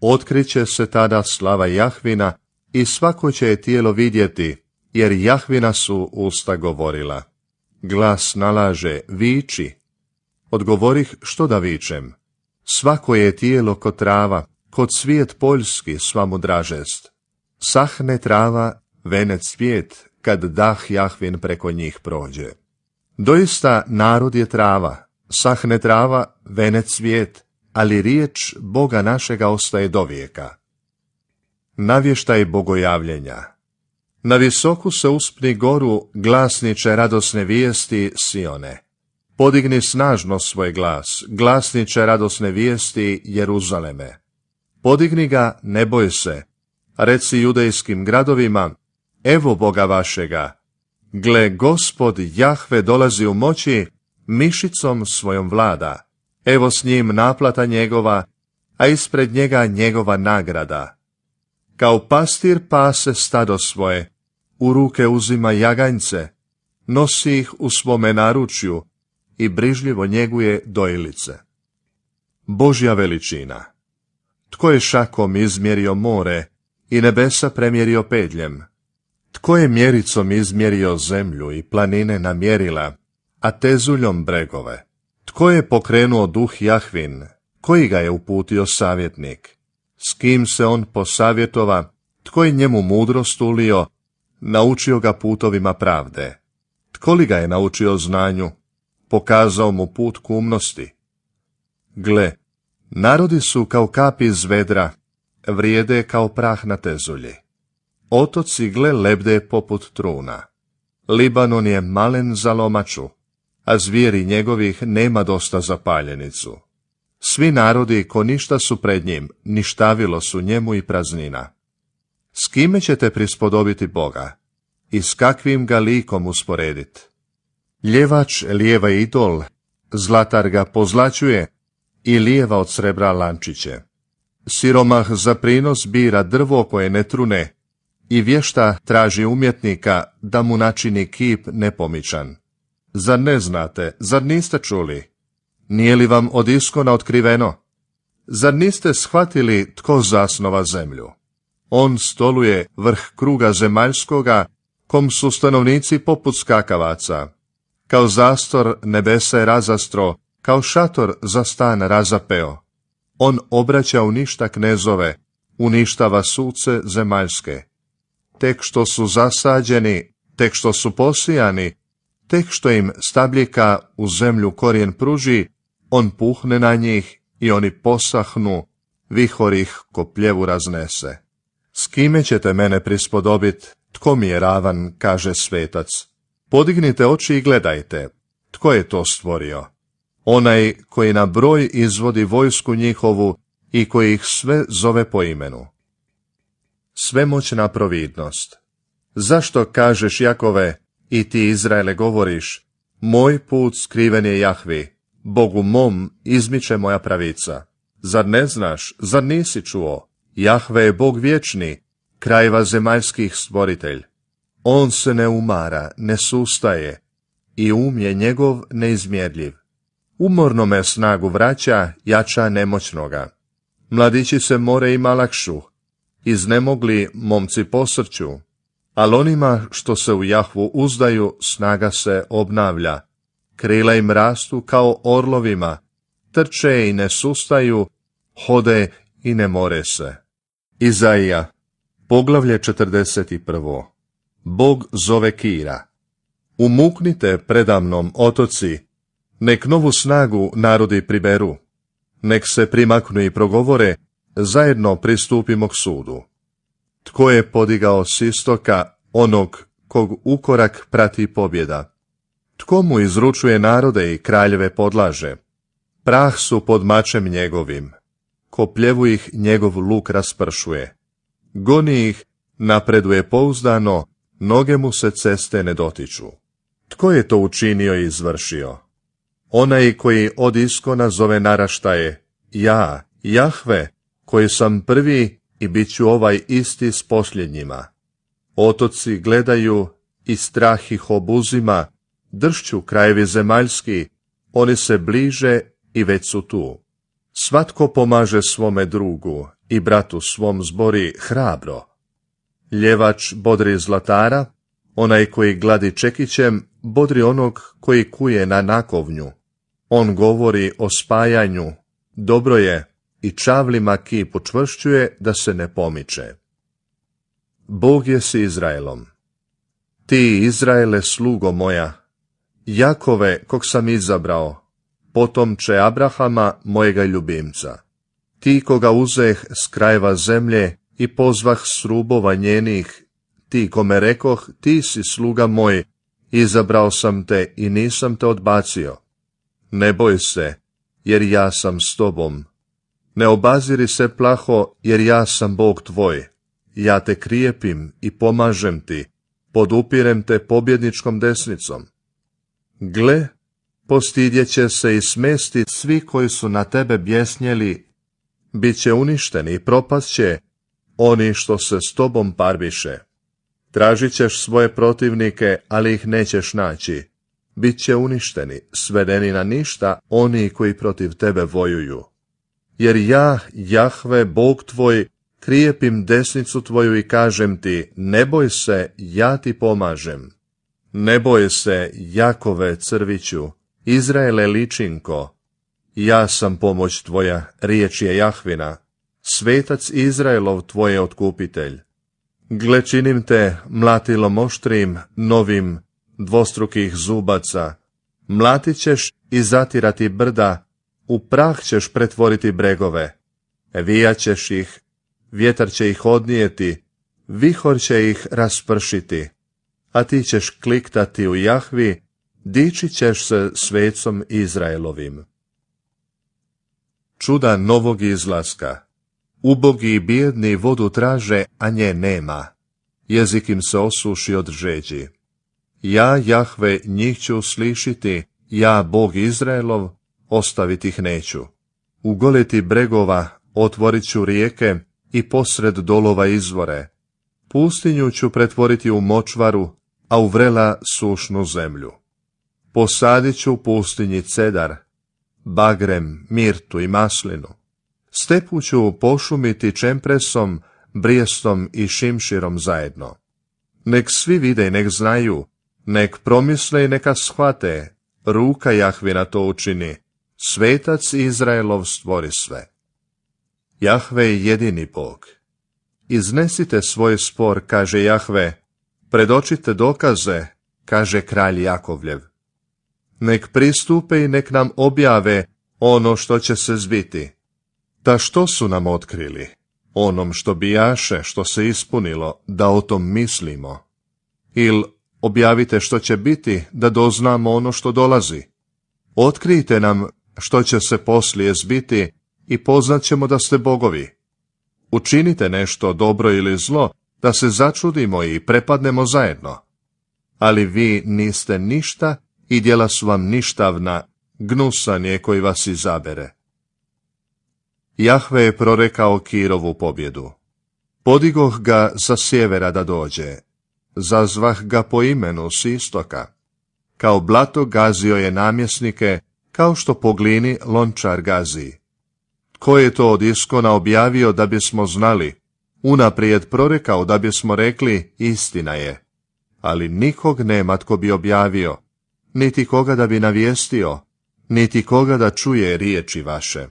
Otkriće se tada slava Jahvina i svako će je tijelo vidjeti, jer Jahvina su usta govorila. Glas nalaže, viči. Odgovorih što da vičem? Svako je tijelo ko trava, kod svijet poljski sva dražest. Sahne trava, venec svijet, kad dah Jahvin preko njih prođe. Doista narod je trava, sahne trava, vene cvijet, ali riječ Boga našega ostaje do vijeka. Navještaj bogojavljenja Na visoku se uspni goru glasniče radosne vijesti Sione. Podigni snažno svoj glas, glasniče radosne vijesti Jeruzaleme. Podigni ga, ne boj se. Reci judejskim gradovima, evo Boga vašega, Gle, gospod Jahve dolazi u moći, mišicom svojom vlada. Evo s njim naplata njegova, a ispred njega njegova nagrada. Kao pastir pase stado svoje, u ruke uzima jaganjce, nosi ih u svome naručju i brižljivo njeguje dojilice. Božja veličina Tko je šakom izmjerio more i nebesa premjerio pedljem? Tko je mjericom izmjerio zemlju i planine namjerila, a tezuljom bregove? Tko je pokrenuo duh Jahvin, koji ga je uputio savjetnik? S kim se on posavjetova, tko je njemu mudrost ulio, naučio ga putovima pravde? Tko li ga je naučio znanju, pokazao mu put kumnosti? Gle, narodi su kao kapi iz vedra, vrijede kao prah na tezulji otoci gle lebde poput truna. Libanon je malen za lomaču, a zvijeri njegovih nema dosta za paljenicu. Svi narodi ko ništa su pred njim, ništavilo su njemu i praznina. S kime ćete prispodobiti Boga? I s kakvim ga likom usporedit? Ljevač lijeva idol, zlatar ga pozlaćuje i lijeva od srebra lančiće. Siromah za prinos bira drvo koje ne trune, i vješta traži umjetnika da mu načini kip nepomičan. Zar ne znate, zar niste čuli? Nije li vam od iskona otkriveno? Zar niste shvatili tko zasnova zemlju? On stoluje vrh kruga zemaljskoga, kom su stanovnici poput skakavaca. Kao zastor nebesa je razastro, kao šator za stan razapeo. On obraća u ništa knezove, uništava suce zemaljske tek što su zasađeni, tek što su posijani, tek što im stabljika u zemlju korijen pruži, on puhne na njih i oni posahnu, vihor ih ko pljevu raznese. S kime ćete mene prispodobit, tko mi je ravan, kaže svetac. Podignite oči i gledajte, tko je to stvorio? Onaj koji na broj izvodi vojsku njihovu i koji ih sve zove po imenu svemoćna providnost. Zašto kažeš Jakove i ti Izraele govoriš, moj put skriven je Jahvi, Bogu mom izmiče moja pravica. Zar ne znaš, zar nisi čuo, Jahve je Bog vječni, krajeva zemaljskih stvoritelj. On se ne umara, ne sustaje, i um je njegov neizmjerljiv. Umorno me snagu vraća, jača nemoćnoga. Mladići se more i malakšu, iznemogli momci posrću, ali onima što se u Jahvu uzdaju snaga se obnavlja. Krila im rastu kao orlovima, trče i ne sustaju, hode i ne more se. Izaija, poglavlje 41. Bog zove Kira. Umuknite predamnom otoci, nek novu snagu narodi priberu. Nek se primaknu i progovore, zajedno pristupimo k sudu. Tko je podigao s istoka onog kog ukorak prati pobjeda? Tko mu izručuje narode i kraljeve podlaže? Prah su pod mačem njegovim. Kopljevu ih njegov luk raspršuje. Goni ih, napreduje pouzdano, noge mu se ceste ne dotiču. Tko je to učinio i izvršio? Onaj koji od iskona zove naraštaje, ja, Jahve, koji sam prvi i bit ću ovaj isti s posljednjima. Otoci gledaju i strah ih obuzima, dršću krajevi zemaljski, oni se bliže i već su tu. Svatko pomaže svome drugu i bratu svom zbori hrabro. Ljevač bodri zlatara, onaj koji gladi čekićem, bodri onog koji kuje na nakovnju. On govori o spajanju, dobro je, i čavlima ki počvršćuje da se ne pomiče. Bog je s Izraelom. Ti, Izraele, slugo moja, Jakove, kog sam izabrao, potomče Abrahama, mojega ljubimca. Ti koga uzeh s krajeva zemlje i pozvah s rubova njenih, ti kome rekoh, ti si sluga moj, izabrao sam te i nisam te odbacio. Ne boj se, jer ja sam s tobom, ne obaziri se plaho, jer ja sam Bog tvoj. Ja te krijepim i pomažem ti, podupirem te pobjedničkom desnicom. Gle, postidjet će se i smesti svi koji su na tebe bjesnjeli, bit će uništeni i propast će oni što se s tobom parbiše. Tražit ćeš svoje protivnike, ali ih nećeš naći. Bit će uništeni, svedeni na ništa, oni koji protiv tebe vojuju jer ja, Jahve, Bog tvoj, krijepim desnicu tvoju i kažem ti, ne boj se, ja ti pomažem. Ne boj se, Jakove crviću, Izraele ličinko. Ja sam pomoć tvoja, riječ je Jahvina, svetac Izraelov tvoje otkupitelj. Gle činim te mlatilom oštrim, novim, dvostrukih zubaca. Mlatit ćeš i zatirati brda, u prah ćeš pretvoriti bregove, ćeš ih, vjetar će ih odnijeti, vihor će ih raspršiti, a ti ćeš kliktati u Jahvi, dići ćeš se svecom Izraelovim. Čuda novog izlaska Ubogi i bijedni vodu traže, a nje nema. Jezik im se osuši od žeđi. Ja, Jahve, njih ću uslišiti, ja, Bog Izraelov, ostaviti ih neću. U bregova otvorit ću rijeke i posred dolova izvore. Pustinju ću pretvoriti u močvaru, a u vrela sušnu zemlju. Posadit ću u pustinji cedar, bagrem, mirtu i maslinu. Stepu ću pošumiti čempresom, brijestom i šimširom zajedno. Nek svi vide i nek znaju, nek promisle i neka shvate, ruka Jahvina to učini, Svetac Izraelov stvori sve. Jahve je jedini Bog. Iznesite svoj spor, kaže Jahve, predočite dokaze, kaže kralj Jakovljev. Nek pristupe i nek nam objave ono što će se zbiti. Da što su nam otkrili? Onom što bijaše, što se ispunilo, da o tom mislimo. Il objavite što će biti, da doznamo ono što dolazi. Otkrijte nam što će se poslije zbiti i ćemo da ste bogovi. Učinite nešto dobro ili zlo, da se začudimo i prepadnemo zajedno. Ali vi niste ništa i djela su vam ništavna, gnusan je koji vas izabere. Jahve je prorekao Kirovu pobjedu. Podigoh ga sa sjevera da dođe. Zazvah ga po imenu s istoka. Kao blato gazio je namjesnike kao što poglini lončar gazi. Tko je to od iskona objavio da bismo znali, unaprijed prorekao da bismo rekli istina je, ali nikog nema tko bi objavio, niti koga da bi navijestio, niti koga da čuje riječi vaše.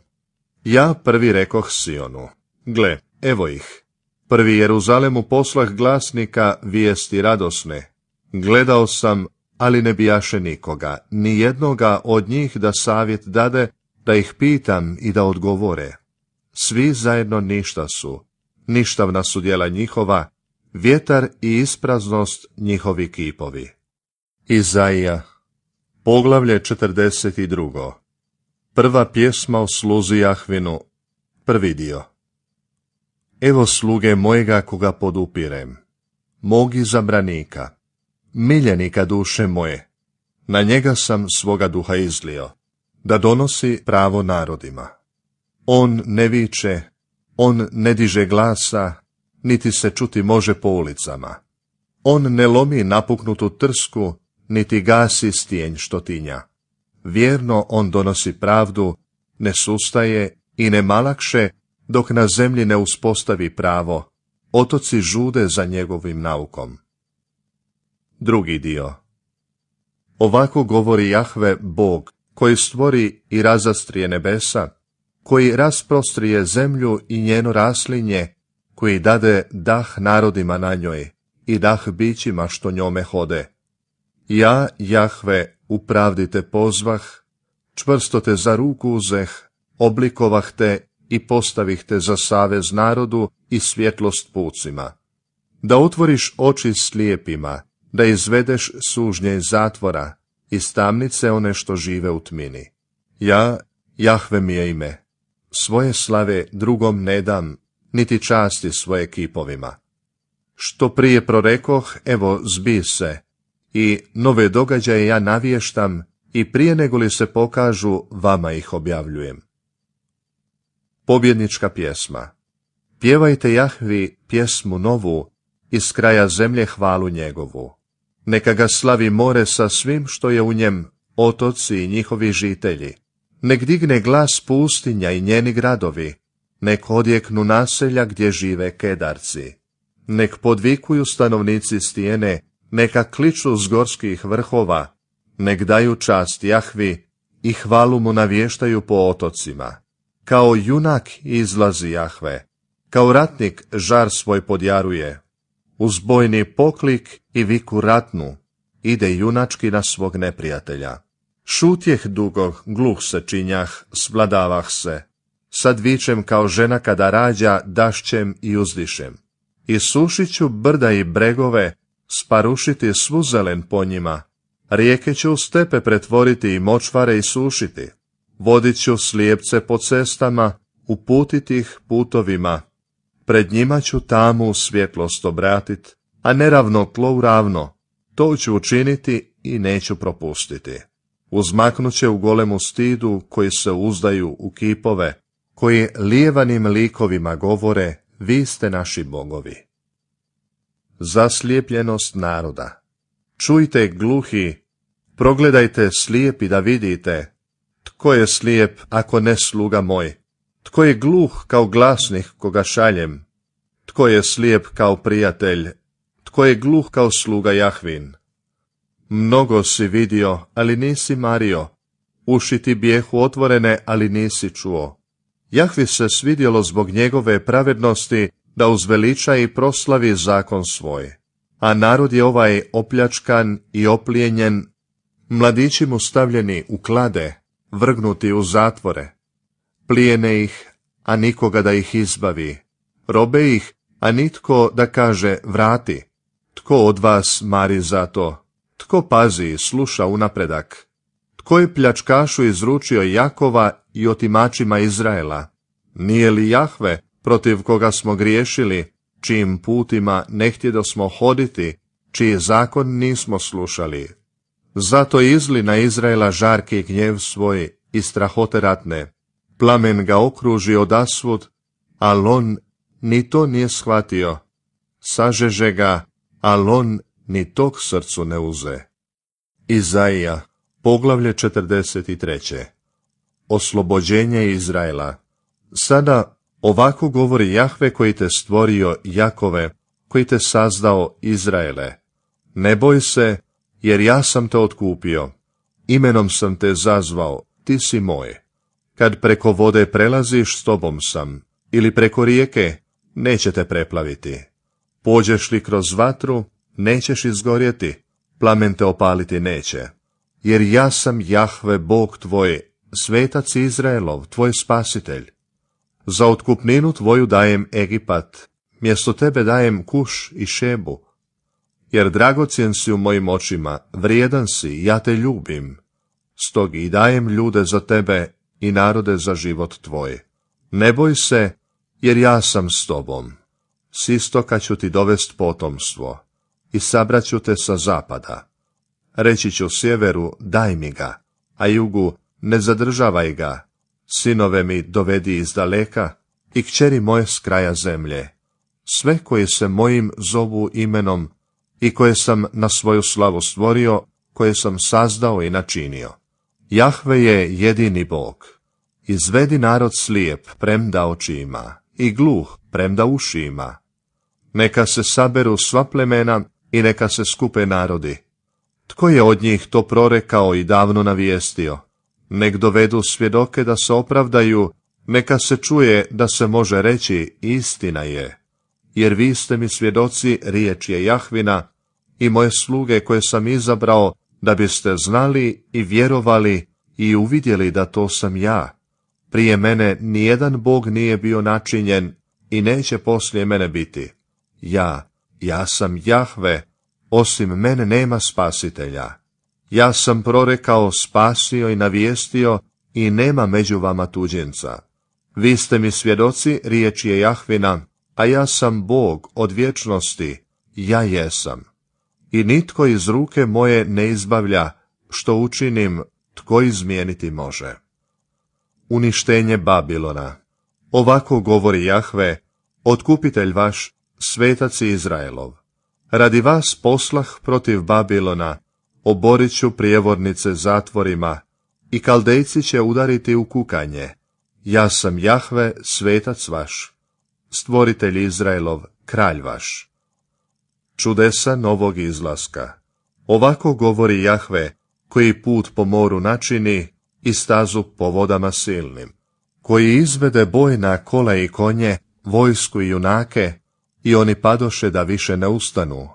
Ja prvi rekoh Sionu, gle, evo ih, prvi Jeruzalemu poslah glasnika vijesti radosne, gledao sam ali ne bijaše nikoga, ni jednoga od njih da savjet dade, da ih pitam i da odgovore. Svi zajedno ništa su, ništavna su djela njihova, vjetar i ispraznost njihovi kipovi. Izaija, poglavlje 42. Prva pjesma o sluzi Jahvinu, prvi dio. Evo sluge mojega koga podupirem, mog zabranika miljenika duše moje, na njega sam svoga duha izlio, da donosi pravo narodima. On ne viče, on ne diže glasa, niti se čuti može po ulicama. On ne lomi napuknutu trsku, niti gasi stijenj štotinja. Vjerno on donosi pravdu, ne sustaje i ne malakše, dok na zemlji ne uspostavi pravo, otoci žude za njegovim naukom. Drugi dio Ovako govori Jahve, Bog, koji stvori i razastrije nebesa, koji rasprostrije zemlju i njeno raslinje, koji dade dah narodima na njoj i dah bićima što njome hode. Ja, Jahve, upravdite pozvah, čvrsto te za ruku uzeh, oblikovah te i postavih te za savez narodu i svjetlost pucima. Da otvoriš oči slijepima da izvedeš sužnje iz zatvora, iz tamnice one što žive u tmini. Ja, Jahve mi je ime, svoje slave drugom ne dam, niti časti svoje kipovima. Što prije prorekoh, evo zbi se, i nove događaje ja navještam i prije nego li se pokažu, vama ih objavljujem. Pobjednička pjesma Pjevajte Jahvi pjesmu novu, iz kraja zemlje hvalu njegovu. Neka ga slavi more sa svim što je u njem, otoci i njihovi žitelji. Nek digne glas pustinja i njeni gradovi, nek odjeknu naselja gdje žive kedarci. Nek podvikuju stanovnici stijene, neka kliču s gorskih vrhova, nek daju čast Jahvi i hvalu mu navještaju po otocima. Kao junak izlazi Jahve, kao ratnik žar svoj podjaruje, bojni poklik i viku ratnu, ide junački na svog neprijatelja. Šutjeh dugo, gluh se činjah, svladavah se. Sad vičem kao žena kada rađa, dašćem i uzdišem. I ću brda i bregove, sparušiti svu zelen po njima. Rijeke ću u stepe pretvoriti i močvare i sušiti. Vodit ću slijepce po cestama, uputiti ih putovima, pred njima ću tamu svjetlost obratit, a neravno tlo u ravno, to ću učiniti i neću propustiti. Uzmaknut će u golemu stidu koji se uzdaju u kipove, koji lijevanim likovima govore, vi ste naši bogovi. Zaslijepljenost naroda Čujte gluhi, progledajte slijepi da vidite, tko je slijep ako ne sluga moj, tko je gluh kao glasnih koga šaljem? Tko je slijep kao prijatelj? Tko je gluh kao sluga Jahvin? Mnogo si vidio, ali nisi mario. Uši ti bijehu otvorene, ali nisi čuo. Jahvi se svidjelo zbog njegove pravednosti da uzveliča i proslavi zakon svoj. A narod je ovaj opljačkan i oplijenjen, mladići mu stavljeni u klade, vrgnuti u zatvore plijene ih, a nikoga da ih izbavi, robe ih, a nitko da kaže vrati. Tko od vas mari za to? Tko pazi i sluša unapredak? Tko je pljačkašu izručio Jakova i otimačima Izraela? Nije li Jahve, protiv koga smo griješili, čijim putima ne htjedo smo hoditi, čiji zakon nismo slušali? Zato izli na Izraela žarki gnjev svoj i strahote ratne, Plamen ga okruži od asvud, ali on ni to nije shvatio. Sažeže ga, ali on ni tog srcu ne uze. Izaija, poglavlje 43. Oslobođenje Izraela. Sada ovako govori Jahve koji te stvorio Jakove, koji te sazdao Izraele. Ne boj se, jer ja sam te otkupio. Imenom sam te zazvao, ti si moje. Kad preko vode prelaziš, s tobom sam, ili preko rijeke, te preplaviti. Pođeš li kroz vatru, nećeš izgorjeti, plamen te opaliti neće. Jer ja sam Jahve, Bog tvoj, svetac Izraelov, tvoj spasitelj. Za otkupninu tvoju dajem Egipat, mjesto tebe dajem Kuš i Šebu. Jer dragocjen si u mojim očima, vrijedan si, ja te ljubim. Stog i dajem ljude za tebe i narode za život tvoj. Ne boj se, jer ja sam s tobom. S istoka ću ti dovest potomstvo i sabraću te sa zapada. Reći ću sjeveru, daj mi ga, a jugu, ne zadržavaj ga. Sinove mi dovedi iz daleka i kćeri moje s kraja zemlje. Sve koje se mojim zovu imenom i koje sam na svoju slavu stvorio, koje sam sazdao i načinio. Jahve je jedini Bog. Izvedi narod slijep, premda očima i gluh, premda ušima. Neka se saberu sva plemena i neka se skupe narodi. Tko je od njih to prorekao i davno navijestio? Nek dovedu svjedoke da se opravdaju, neka se čuje da se može reći istina je. Jer vi ste mi svjedoci, riječ je Jahvina, i moje sluge koje sam izabrao, da biste znali i vjerovali i uvidjeli da to sam ja. Prije mene nijedan Bog nije bio načinjen i neće poslije mene biti. Ja, ja sam Jahve, osim mene nema spasitelja. Ja sam prorekao, spasio i navijestio i nema među vama tuđinca. Vi ste mi svjedoci, riječ je Jahvina, a ja sam Bog od vječnosti, ja jesam i nitko iz ruke moje ne izbavlja, što učinim, tko izmijeniti može. Uništenje Babilona Ovako govori Jahve, otkupitelj vaš, svetac Izraelov. Radi vas poslah protiv Babilona, oborit ću prijevornice zatvorima, i kaldejci će udariti u kukanje. Ja sam Jahve, svetac vaš, stvoritelj Izraelov, kralj vaš. Čudesa novog izlaska Ovako govori Jahve, koji put po moru načini i stazu po vodama silnim, koji izvede bojna kola i konje, vojsku i junake, i oni padoše da više ne ustanu,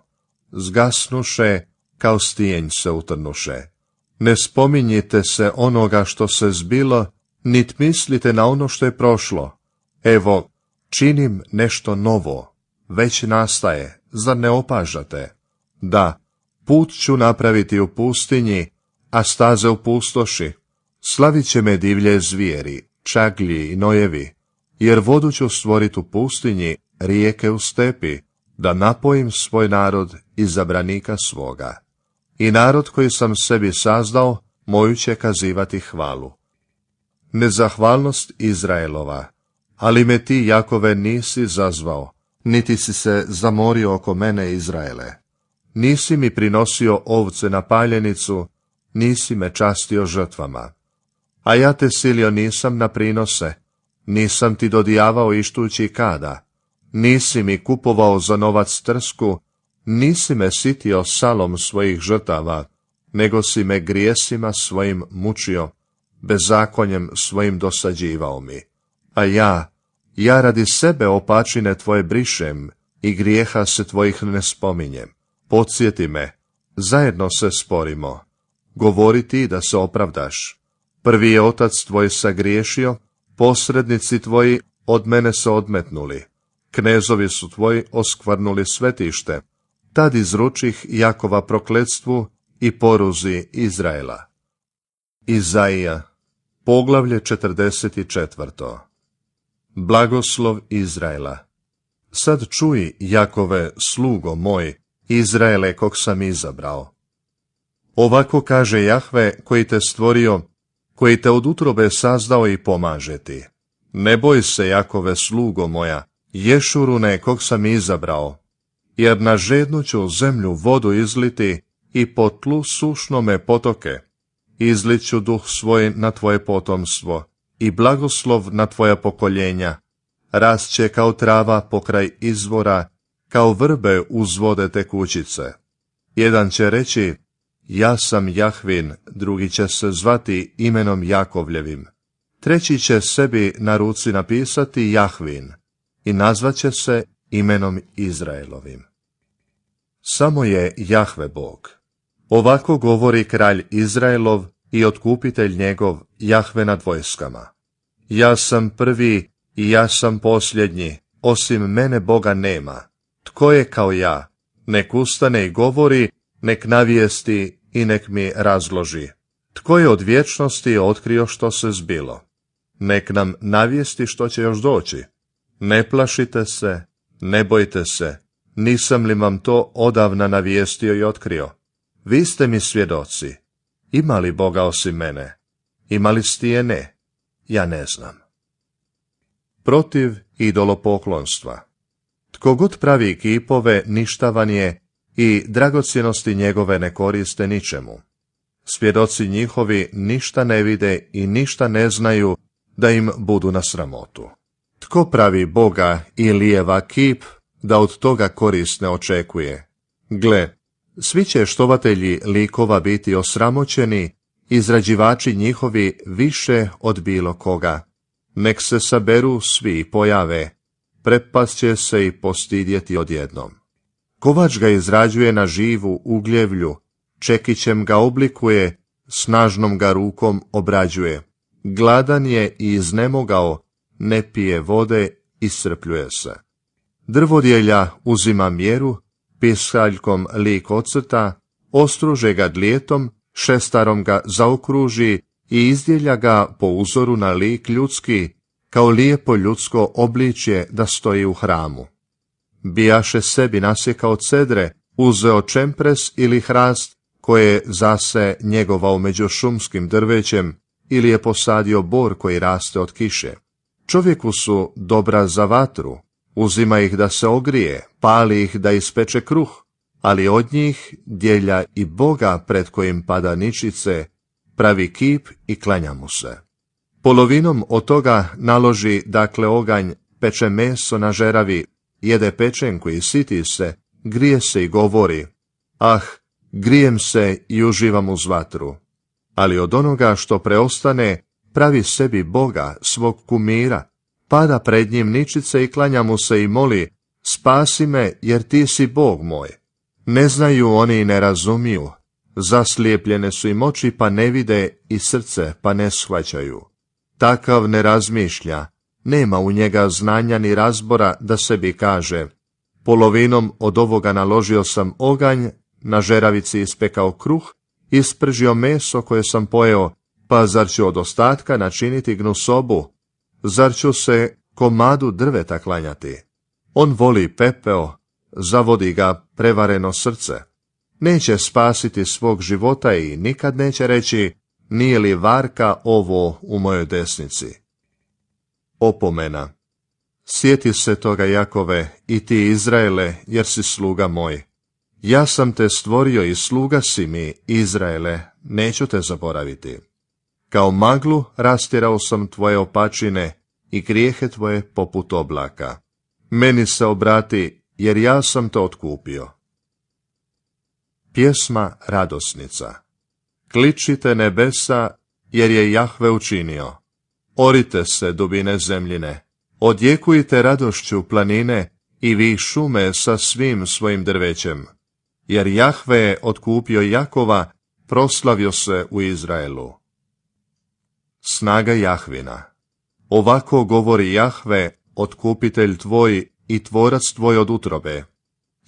zgasnuše kao stijenj se utrnuše. Ne spominjite se onoga što se zbilo, nit mislite na ono što je prošlo. Evo, činim nešto novo, već nastaje zar ne opažate? Da, put ću napraviti u pustinji, a staze u pustoši. Slavit će me divlje zvijeri, čaglji i nojevi, jer vodu ću stvorit u pustinji, rijeke u stepi, da napojim svoj narod i zabranika svoga. I narod koji sam sebi sazdao, moju će kazivati hvalu. Nezahvalnost Izraelova, ali me ti, Jakove, nisi zazvao, niti si se zamorio oko mene Izraele. Nisi mi prinosio ovce na paljenicu, nisi me častio žrtvama. A ja te silio nisam na prinose, nisam ti dodijavao ištući kada, nisi mi kupovao za novac trsku, nisi me sitio salom svojih žrtava, nego si me grijesima svojim mučio, bezakonjem svojim dosađivao mi. A ja, ja radi sebe opačine tvoje brišem i grijeha se tvojih ne spominjem. Podsjeti me, zajedno se sporimo. Govori ti da se opravdaš. Prvi je otac tvoj sagriješio, posrednici tvoji od mene se odmetnuli. Knezovi su tvoji oskvarnuli svetište. Tad izručih Jakova prokledstvu i poruzi Izraela. Izaija, poglavlje 44 blagoslov Izraela. Sad čuj, Jakove, slugo moj, Izraele kog sam izabrao. Ovako kaže Jahve koji te stvorio, koji te od utrobe sazdao i pomaže ti. Ne boj se, Jakove, slugo moja, Ješuru kog sam izabrao, jer na žednu ću zemlju vodu izliti i po tlu sušnome potoke. izliću duh svoj na tvoje potomstvo i blagoslov na tvoja pokoljenja. Rast će kao trava pokraj izvora, kao vrbe uz vode kućice. Jedan će reći, ja sam Jahvin, drugi će se zvati imenom Jakovljevim. Treći će sebi na ruci napisati Jahvin i nazvat će se imenom Izraelovim. Samo je Jahve Bog. Ovako govori kralj Izraelov i otkupitelj njegov Jahve nad vojskama. Ja sam prvi i ja sam posljednji, osim mene Boga nema. Tko je kao ja? Nek ustane i govori, nek navijesti i nek mi razloži. Tko je od vječnosti otkrio što se zbilo? Nek nam navijesti što će još doći. Ne plašite se, ne bojte se, nisam li vam to odavna navijestio i otkrio? Vi ste mi svjedoci. Ima li Boga osim mene? Imali sti je ne? Ja ne znam. Protiv idolopoklonstva. Tko god pravi kipove, ništavan je i dragocjenosti njegove ne koriste ničemu. Svjedoci njihovi ništa ne vide i ništa ne znaju da im budu na sramotu. Tko pravi Boga i lijeva kip, da od toga korist ne očekuje? Gle, svi će štovatelji likova biti osramoćeni izrađivači njihovi više od bilo koga. Nek se saberu svi pojave, prepast će se i postidjeti odjednom. Kovač ga izrađuje na živu ugljevlju, čekićem ga oblikuje, snažnom ga rukom obrađuje. Gladan je i iznemogao, ne pije vode, i iscrpljuje se. Drvodjelja uzima mjeru, pisaljkom lik ocrta, ostruže ga dlijetom, šestarom ga zaokruži i izdjelja ga po uzoru na lik ljudski, kao lijepo ljudsko obličje da stoji u hramu. Bijaše sebi nasjekao cedre, uzeo čempres ili hrast, koje zase njegovao među šumskim drvećem, ili je posadio bor koji raste od kiše. Čovjeku su dobra za vatru, uzima ih da se ogrije, pali ih da ispeče kruh, ali od njih djelja i Boga pred kojim pada ničice, pravi kip i klanja mu se. Polovinom od toga naloži dakle oganj, peče meso na žeravi, jede pečenku i siti se, grije se i govori, ah, grijem se i uživam uz vatru. Ali od onoga što preostane, pravi sebi Boga, svog kumira, pada pred njim ničice i klanja mu se i moli, spasi me jer ti si Bog moj. Ne znaju oni i ne razumiju, zaslijepljene su im oči pa ne vide i srce pa ne shvaćaju. Takav ne razmišlja, nema u njega znanja ni razbora da sebi kaže polovinom od ovoga naložio sam oganj, na žeravici ispekao kruh, ispržio meso koje sam pojeo, pa zar ću od ostatka načiniti gnusobu? Zar ću se komadu drveta klanjati? On voli pepeo, Zavodi ga prevareno srce. Neće spasiti svog života i nikad neće reći nije li varka ovo u mojoj desnici. Opomena. Sjeti se toga Jakove i ti Izraele jer si sluga moj. Ja sam te stvorio i sluga si mi, Izraele, neću te zaboraviti. Kao maglu rastirao sam tvoje opačine i grijehe tvoje poput oblaka. Meni se obrati jer ja sam to otkupio. Pjesma radosnica Kličite nebesa, jer je Jahve učinio. Orite se, dubine zemljine, odjekujte radošću planine i vi šume sa svim svojim drvećem, jer Jahve je otkupio Jakova, proslavio se u Izraelu. Snaga Jahvina Ovako govori Jahve, otkupitelj tvoj, i tvorac tvoj od utrobe.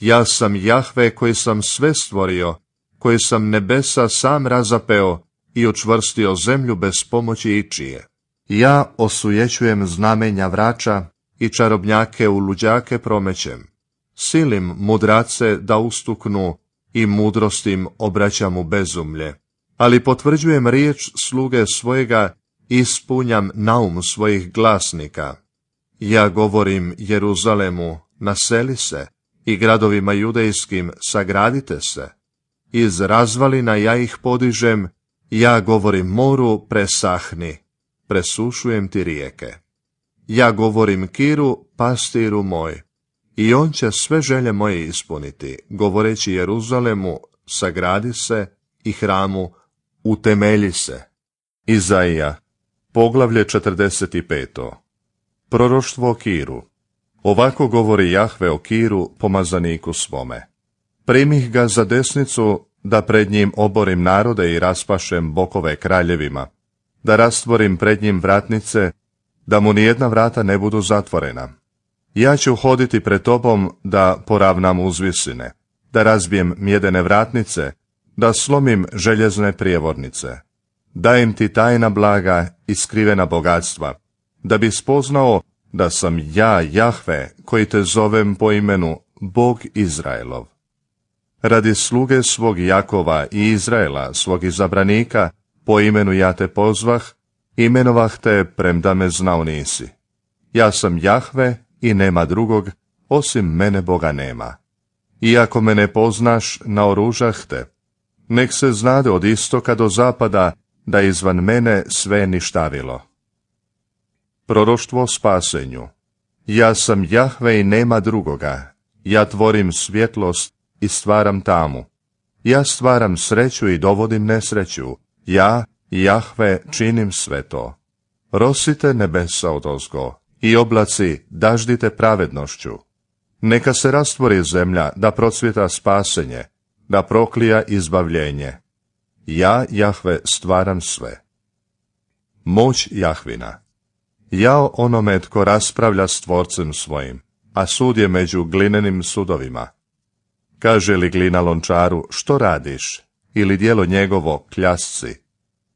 Ja sam Jahve koji sam sve stvorio, koji sam nebesa sam razapeo i učvrstio zemlju bez pomoći ičije. Ja osujećujem znamenja vrača i čarobnjake u luđake promećem. Silim mudrace da ustuknu i mudrostim obraćam u bezumlje. Ali potvrđujem riječ sluge svojega, ispunjam naum svojih glasnika. Ja govorim Jeruzalemu, naseli se, i gradovima judejskim sagradite se. Iz razvalina ja ih podižem, ja govorim moru presahni, presušujem ti rijeke. Ja govorim kiru, pastiru moj, i on će sve želje moje ispuniti, govoreći Jeruzalemu, sagradi se i hramu, utemelji se. Izaija, poglavlje 45. Proroštvo o Kiru Ovako govori Jahve o Kiru, pomazaniku svome. Primih ga za desnicu, da pred njim oborim narode i raspašem bokove kraljevima, da rastvorim pred njim vratnice, da mu nijedna vrata ne budu zatvorena. Ja ću hoditi pred tobom da poravnam uzvisine, da razbijem mjedene vratnice, da slomim željezne prijevornice. Dajem ti tajna blaga i skrivena bogatstva, da bi spoznao da sam ja Jahve koji te zovem po imenu Bog Izraelov. Radi sluge svog Jakova i Izraela, svog izabranika, po imenu ja te pozvah, imenovah te premda me znao nisi. Ja sam Jahve i nema drugog, osim mene Boga nema. Iako me ne poznaš, naoružah te. Nek se znade od istoka do zapada, da izvan mene sve ništavilo. Proroštvo spasenju. Ja sam Jahve i nema drugoga. Ja tvorim svjetlost i stvaram tamu. Ja stvaram sreću i dovodim nesreću. Ja, Jahve, činim sve to. Rosite nebesa od ozgo i oblaci daždite pravednošću. Neka se rastvori zemlja da procvjeta spasenje, da proklija izbavljenje. Ja, Jahve, stvaram sve. Moć Jahvina Jao onome tko raspravlja s tvorcem svojim, a sud je među glinenim sudovima. Kaže li glina lončaru, što radiš, ili dijelo njegovo, kljasci?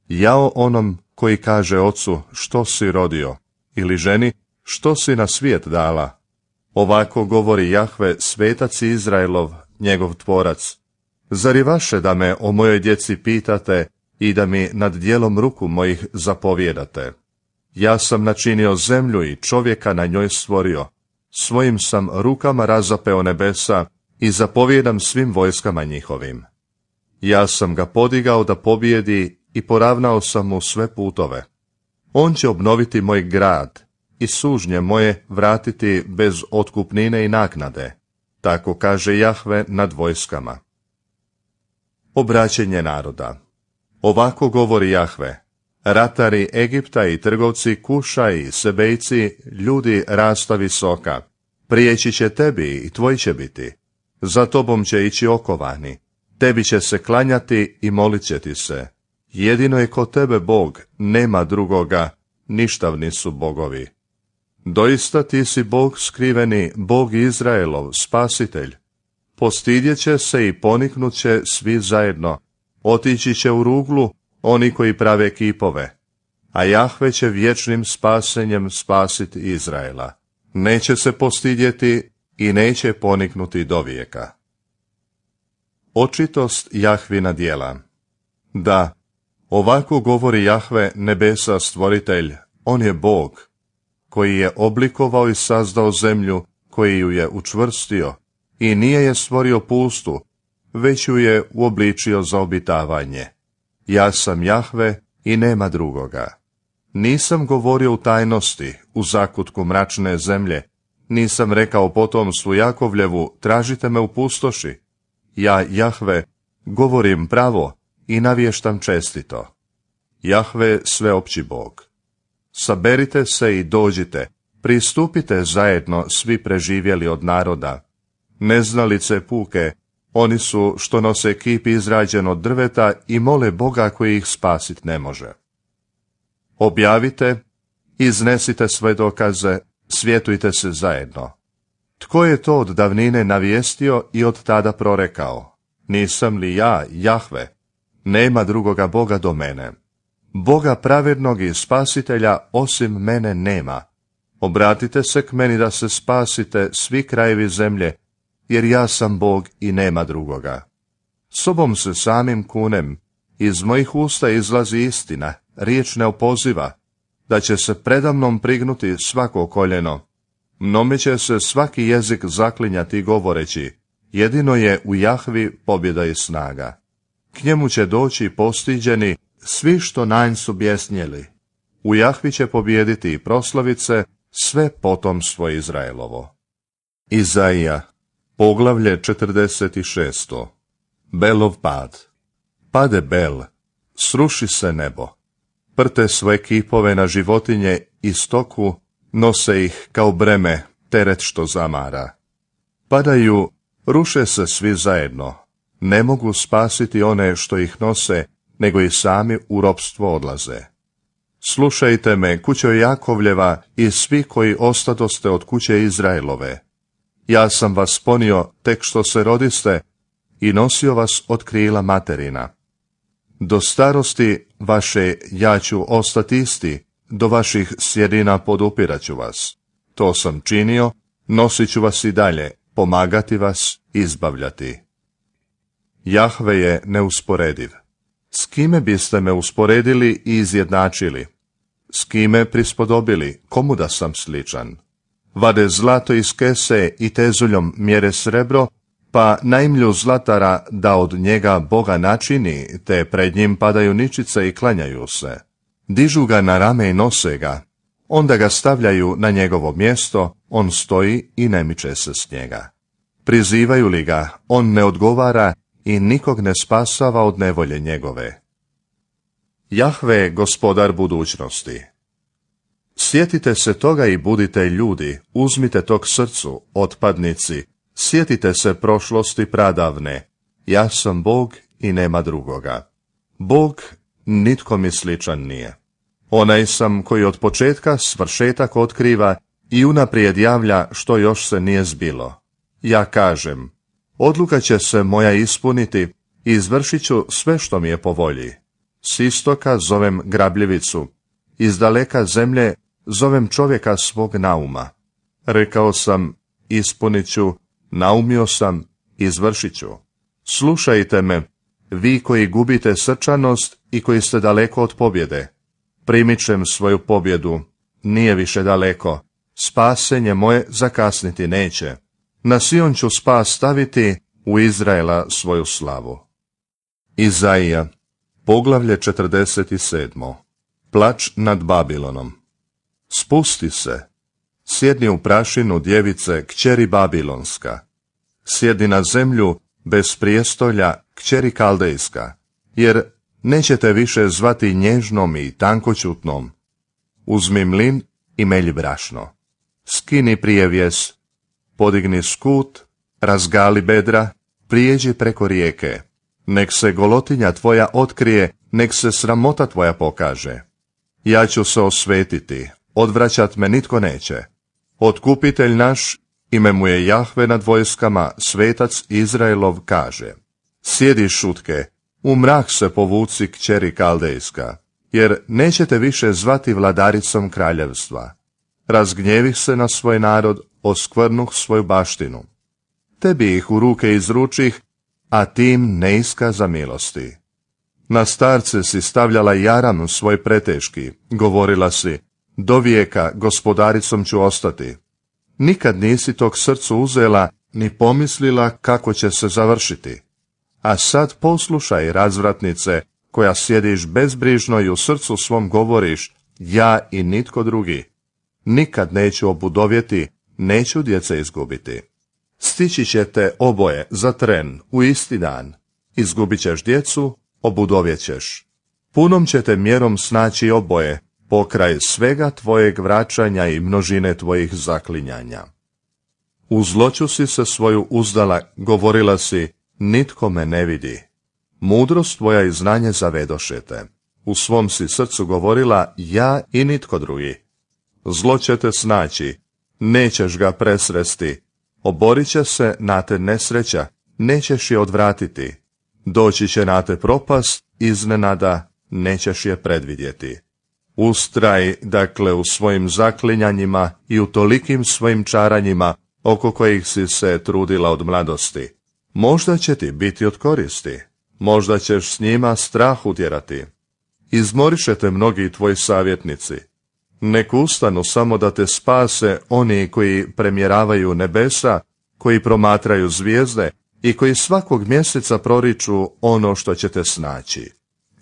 Jao onom koji kaže ocu, što si rodio, ili ženi, što si na svijet dala? Ovako govori Jahve, svetac Izraelov, njegov tvorac. Zar je vaše da me o mojoj djeci pitate i da mi nad dijelom ruku mojih zapovjedate? Ja sam načinio zemlju i čovjeka na njoj stvorio. Svojim sam rukama razapeo nebesa i zapovjedam svim vojskama njihovim. Ja sam ga podigao da pobjedi i poravnao sam mu sve putove. On će obnoviti moj grad i sužnje moje vratiti bez otkupnine i naknade. Tako kaže Jahve nad vojskama. Obraćenje naroda Ovako govori Jahve ratari Egipta i trgovci Kuša i Sebejci, ljudi rasta visoka. Prijeći će tebi i tvoj će biti. Za tobom će ići okovani. Tebi će se klanjati i molit će ti se. Jedino je kod tebe Bog, nema drugoga, ništavni su bogovi. Doista ti si Bog skriveni, Bog Izraelov, spasitelj. Postidjet će se i poniknut će svi zajedno. Otići će u ruglu, oni koji prave kipove, a Jahve će vječnim spasenjem spasiti Izraela. Neće se postidjeti i neće poniknuti do vijeka. Očitost Jahvina dijela Da, ovako govori Jahve, nebesa stvoritelj, on je Bog, koji je oblikovao i sazdao zemlju, koji ju je učvrstio, i nije je stvorio pustu, već ju je uobličio za obitavanje. Ja sam Jahve i nema drugoga. Nisam govorio u tajnosti, u zakutku mračne zemlje. Nisam rekao potomstvu Jakovljevu, tražite me u pustoši. Ja, Jahve, govorim pravo i navještam čestito. Jahve sveopći Bog. Saberite se i dođite, pristupite zajedno svi preživjeli od naroda. Neznalice puke, oni su što nose kip izrađen od drveta i mole Boga koji ih spasit ne može. Objavite, iznesite sve dokaze, svjetujte se zajedno. Tko je to od davnine navijestio i od tada prorekao? Nisam li ja, Jahve? Nema drugoga Boga do mene. Boga pravednog i spasitelja osim mene nema. Obratite se k meni da se spasite svi krajevi zemlje, jer ja sam Bog i nema drugoga. Sobom se samim kunem, iz mojih usta izlazi istina, riječ ne opoziva, da će se predamnom prignuti svako koljeno. Mnome će se svaki jezik zaklinjati govoreći, jedino je u Jahvi pobjeda i snaga. K njemu će doći postiđeni svi što najn su bjesnjeli. U Jahvi će pobjediti i proslavice, sve potom svoje Izraelovo. Izaija Poglavlje 46. Belov pad. Pade Bel, sruši se nebo. Prte svoje kipove na životinje i stoku, nose ih kao breme, teret što zamara. Padaju, ruše se svi zajedno. Ne mogu spasiti one što ih nose, nego i sami u ropstvo odlaze. Slušajte me, kućo Jakovljeva i svi koji ostadoste od kuće Izraelove ja sam vas ponio tek što se rodiste i nosio vas od krila materina. Do starosti vaše ja ću ostati isti, do vaših sjedina podupiraću vas. To sam činio, nosit ću vas i dalje, pomagati vas, izbavljati. Jahve je neusporediv. S kime biste me usporedili i izjednačili? S kime prispodobili? Komu da sam sličan? vade zlato iz kese i tezuljom mjere srebro, pa najmlju zlatara da od njega Boga načini, te pred njim padaju ničice i klanjaju se. Dižu ga na rame i nose ga, onda ga stavljaju na njegovo mjesto, on stoji i ne miče se s njega. Prizivaju li ga, on ne odgovara i nikog ne spasava od nevolje njegove. Jahve gospodar budućnosti. Sjetite se toga i budite ljudi, uzmite tog srcu, otpadnici, sjetite se prošlosti pradavne. Ja sam Bog i nema drugoga. Bog nitko mi sličan nije. Onaj sam koji od početka svršetak otkriva i unaprijed javlja što još se nije zbilo. Ja kažem, odluka će se moja ispuniti i izvršit ću sve što mi je po volji. S istoka zovem grabljevicu, iz daleka zemlje zovem čovjeka svog nauma. Rekao sam, ispunit ću, naumio sam, izvršit ću. Slušajte me, vi koji gubite srčanost i koji ste daleko od pobjede. Primit ćem svoju pobjedu, nije više daleko, spasenje moje zakasniti neće. Na Sion ću spas staviti, u Izraela svoju slavu. Izaija, poglavlje 47. Plač nad Babilonom. Spusti se, sjedni u prašinu djevice kćeri Babilonska, sjedni na zemlju bez prijestolja kćeri Kaldejska, jer nećete više zvati nježnom i tankoćutnom. Uzmi mlin i melji brašno. Skini prijevjes, podigni skut, razgali bedra, prijeđi preko rijeke. Nek se golotinja tvoja otkrije, nek se sramota tvoja pokaže. Ja ću se osvetiti, odvraćat me nitko neće. Otkupitelj naš, ime mu je Jahve nad vojskama, svetac Izraelov kaže, sjedi šutke, u mrak se povuci kćeri kaldejska, jer nećete više zvati vladaricom kraljevstva. Razgnjevih se na svoj narod, oskvrnuh svoju baštinu. Tebi ih u ruke izručih, a tim ne za milosti. Na starce si stavljala u svoj preteški, govorila si, do vijeka gospodaricom ću ostati. Nikad nisi tog srcu uzela ni pomislila kako će se završiti. A sad poslušaj razvratnice koja sjediš bezbrižno i u srcu svom govoriš ja i nitko drugi. Nikad neću obudovjeti, neću djece izgubiti. Stići ćete oboje za tren u isti dan. Izgubit ćeš djecu, obudovjet ćeš. Punom ćete mjerom snaći oboje, pokraj svega tvojeg vraćanja i množine tvojih zaklinjanja. U zloću si se svoju uzdala, govorila si, nitko me ne vidi. Mudrost tvoja i znanje zavedošete. U svom si srcu govorila, ja i nitko drugi. Zlo će te snaći, nećeš ga presresti, oborit će se na te nesreća, nećeš je odvratiti. Doći će na te propast, iznenada, nećeš je predvidjeti. Ustraj, dakle, u svojim zaklinjanjima i u tolikim svojim čaranjima oko kojih si se trudila od mladosti. Možda će ti biti od koristi. Možda ćeš s njima strah utjerati. Izmorišete te mnogi tvoji savjetnici. Nek ustanu samo da te spase oni koji premjeravaju nebesa, koji promatraju zvijezde i koji svakog mjeseca proriču ono što će te snaći.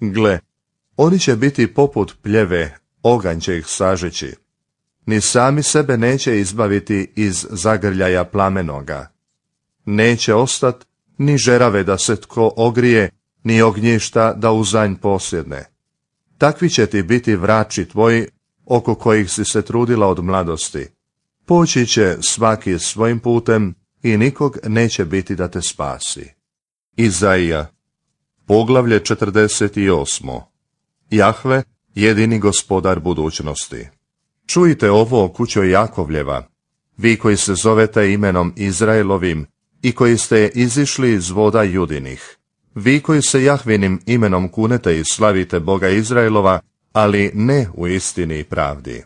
Gle, oni će biti poput pljeve, oganj će ih sažeći. Ni sami sebe neće izbaviti iz zagrljaja plamenoga. Neće ostat ni žerave da se tko ogrije, ni ognjišta da uzanj posjedne. Takvi će ti biti vrači tvoji, oko kojih si se trudila od mladosti. Poći će svaki svojim putem i nikog neće biti da te spasi. Izaija, poglavlje 48. Jahve, jedini gospodar budućnosti. Čujte ovo o kućoj Jakovljeva, vi koji se zovete imenom Izraelovim i koji ste izišli iz voda judinih. Vi koji se Jahvinim imenom kunete i slavite Boga Izraelova, ali ne u istini i pravdi.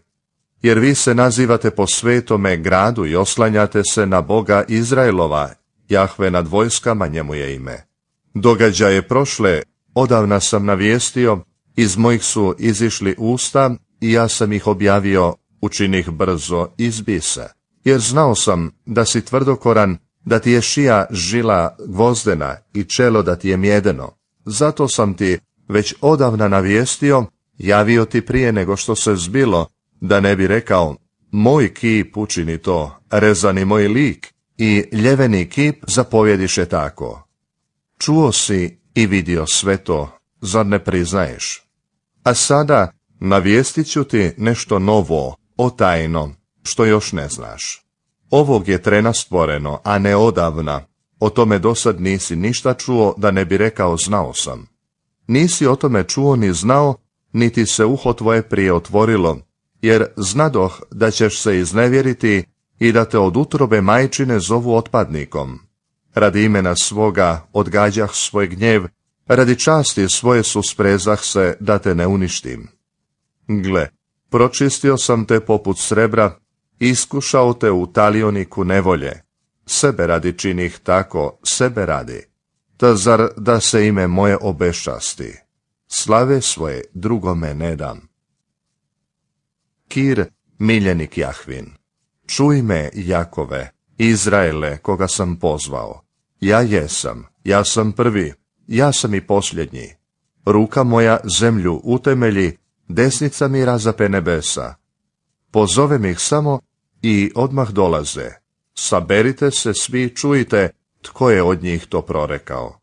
Jer vi se nazivate po svetome gradu i oslanjate se na Boga Izraelova, Jahve nad vojskama njemu je ime. Događaje prošle odavna sam navijestio, iz mojih su izišli usta i ja sam ih objavio, učinih brzo izbise, Jer znao sam da si tvrdokoran, da ti je šija žila gvozdena i čelo da ti je mjedeno. Zato sam ti već odavna navijestio, javio ti prije nego što se zbilo, da ne bi rekao, moj kip učini to, rezani moj lik, i ljeveni kip zapovjediše tako. Čuo si i vidio sve to, zar ne priznaješ? A sada navijestit ću ti nešto novo, o tajno, što još ne znaš. Ovog je trena stvoreno, a ne odavna. O tome dosad nisi ništa čuo da ne bi rekao znao sam. Nisi o tome čuo ni znao, niti se uho tvoje prije otvorilo, jer znadoh da ćeš se iznevjeriti i da te od utrobe majčine zovu otpadnikom. Radi imena svoga odgađah svoj gnjev Radi časti svoje susprezah se da te ne uništim. Gle, pročistio sam te poput srebra, iskušao te u talioniku nevolje. Sebe radi činih tako, sebe radi. Ta zar da se ime moje obešasti? Slave svoje drugome ne dam. Kir, miljenik Jahvin. Čuj me, Jakove, Izraele, koga sam pozvao. Ja jesam, ja sam prvi, ja sam i posljednji. Ruka moja zemlju utemelji, desnica mi razape nebesa. Pozovem ih samo i odmah dolaze. Saberite se svi, čujte tko je od njih to prorekao.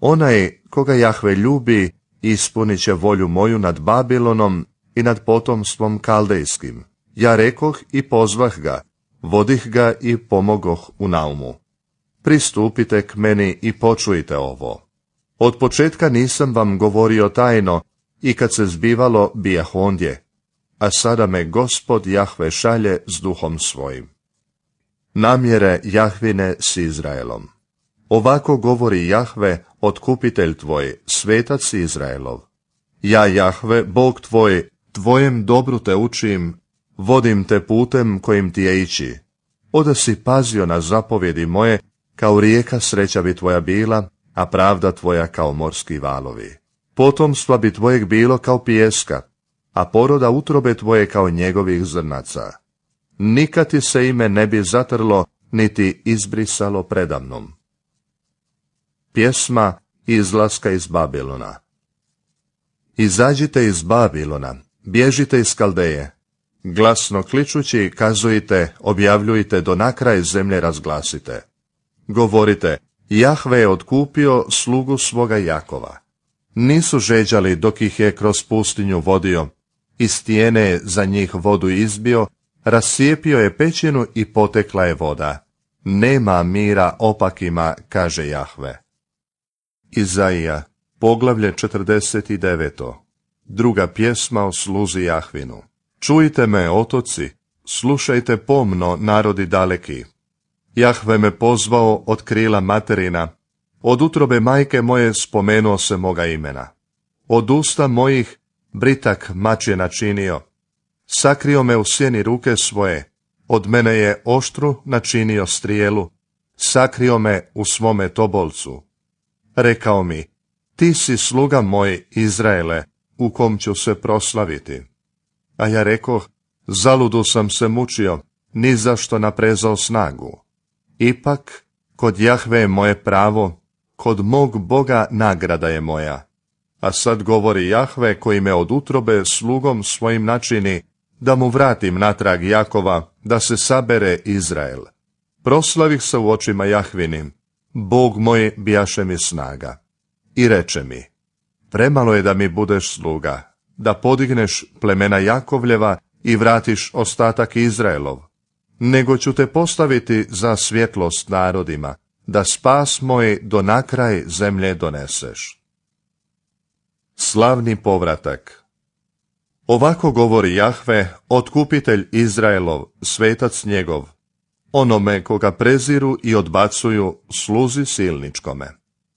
Onaj koga Jahve ljubi, ispunit će volju moju nad Babilonom i nad potomstvom kaldejskim. Ja rekoh i pozvah ga, vodih ga i pomogoh u naumu. Pristupite k meni i počujte ovo. Od početka nisam vam govorio tajno, i kad se zbivalo, bijah ondje. A sada me gospod Jahve šalje s duhom svojim. Namjere Jahvine s Izraelom Ovako govori Jahve, otkupitelj tvoj, svetac Izraelov. Ja, Jahve, Bog tvoj, tvojem dobru te učim, vodim te putem kojim ti je ići. Oda si pazio na zapovjedi moje, kao rijeka sreća bi tvoja bila, a pravda tvoja kao morski valovi. Potomstva bi tvojeg bilo kao pijeska, a poroda utrobe tvoje kao njegovih zrnaca. Nikad ti se ime ne bi zatrlo, niti izbrisalo predamnom. Pjesma izlaska iz Babilona Izađite iz Babilona, bježite iz Kaldeje, glasno kličući kazujte, objavljujte do nakraj zemlje razglasite. Govorite, Jahve je otkupio slugu svoga Jakova. Nisu žeđali dok ih je kroz pustinju vodio, iz stijene je za njih vodu izbio, rasijepio je pećinu i potekla je voda. Nema mira opakima, kaže Jahve. Izaija, poglavlje 49. Druga pjesma o sluzi Jahvinu. Čujte me, otoci, slušajte pomno, narodi daleki, Jahve me pozvao od krila materina, od utrobe majke moje spomenuo se moga imena. Od usta mojih britak mač je načinio, sakrio me u sjeni ruke svoje, od mene je oštru načinio strijelu, sakrio me u svome tobolcu. Rekao mi, ti si sluga moj Izraele, u kom ću se proslaviti. A ja rekoh, zaludu sam se mučio, ni zašto naprezao snagu. Ipak, kod Jahve je moje pravo, kod mog Boga nagrada je moja. A sad govori Jahve koji me od utrobe slugom svojim načini, da mu vratim natrag Jakova, da se sabere Izrael. Proslavih se u očima Jahvinim, Bog moj bijaše mi snaga. I reče mi, premalo je da mi budeš sluga, da podigneš plemena Jakovljeva i vratiš ostatak Izraelov nego ću te postaviti za svjetlost narodima, da spas moj do nakraj zemlje doneseš. Slavni povratak Ovako govori Jahve, otkupitelj Izraelov, svetac njegov, onome koga preziru i odbacuju sluzi silničkome.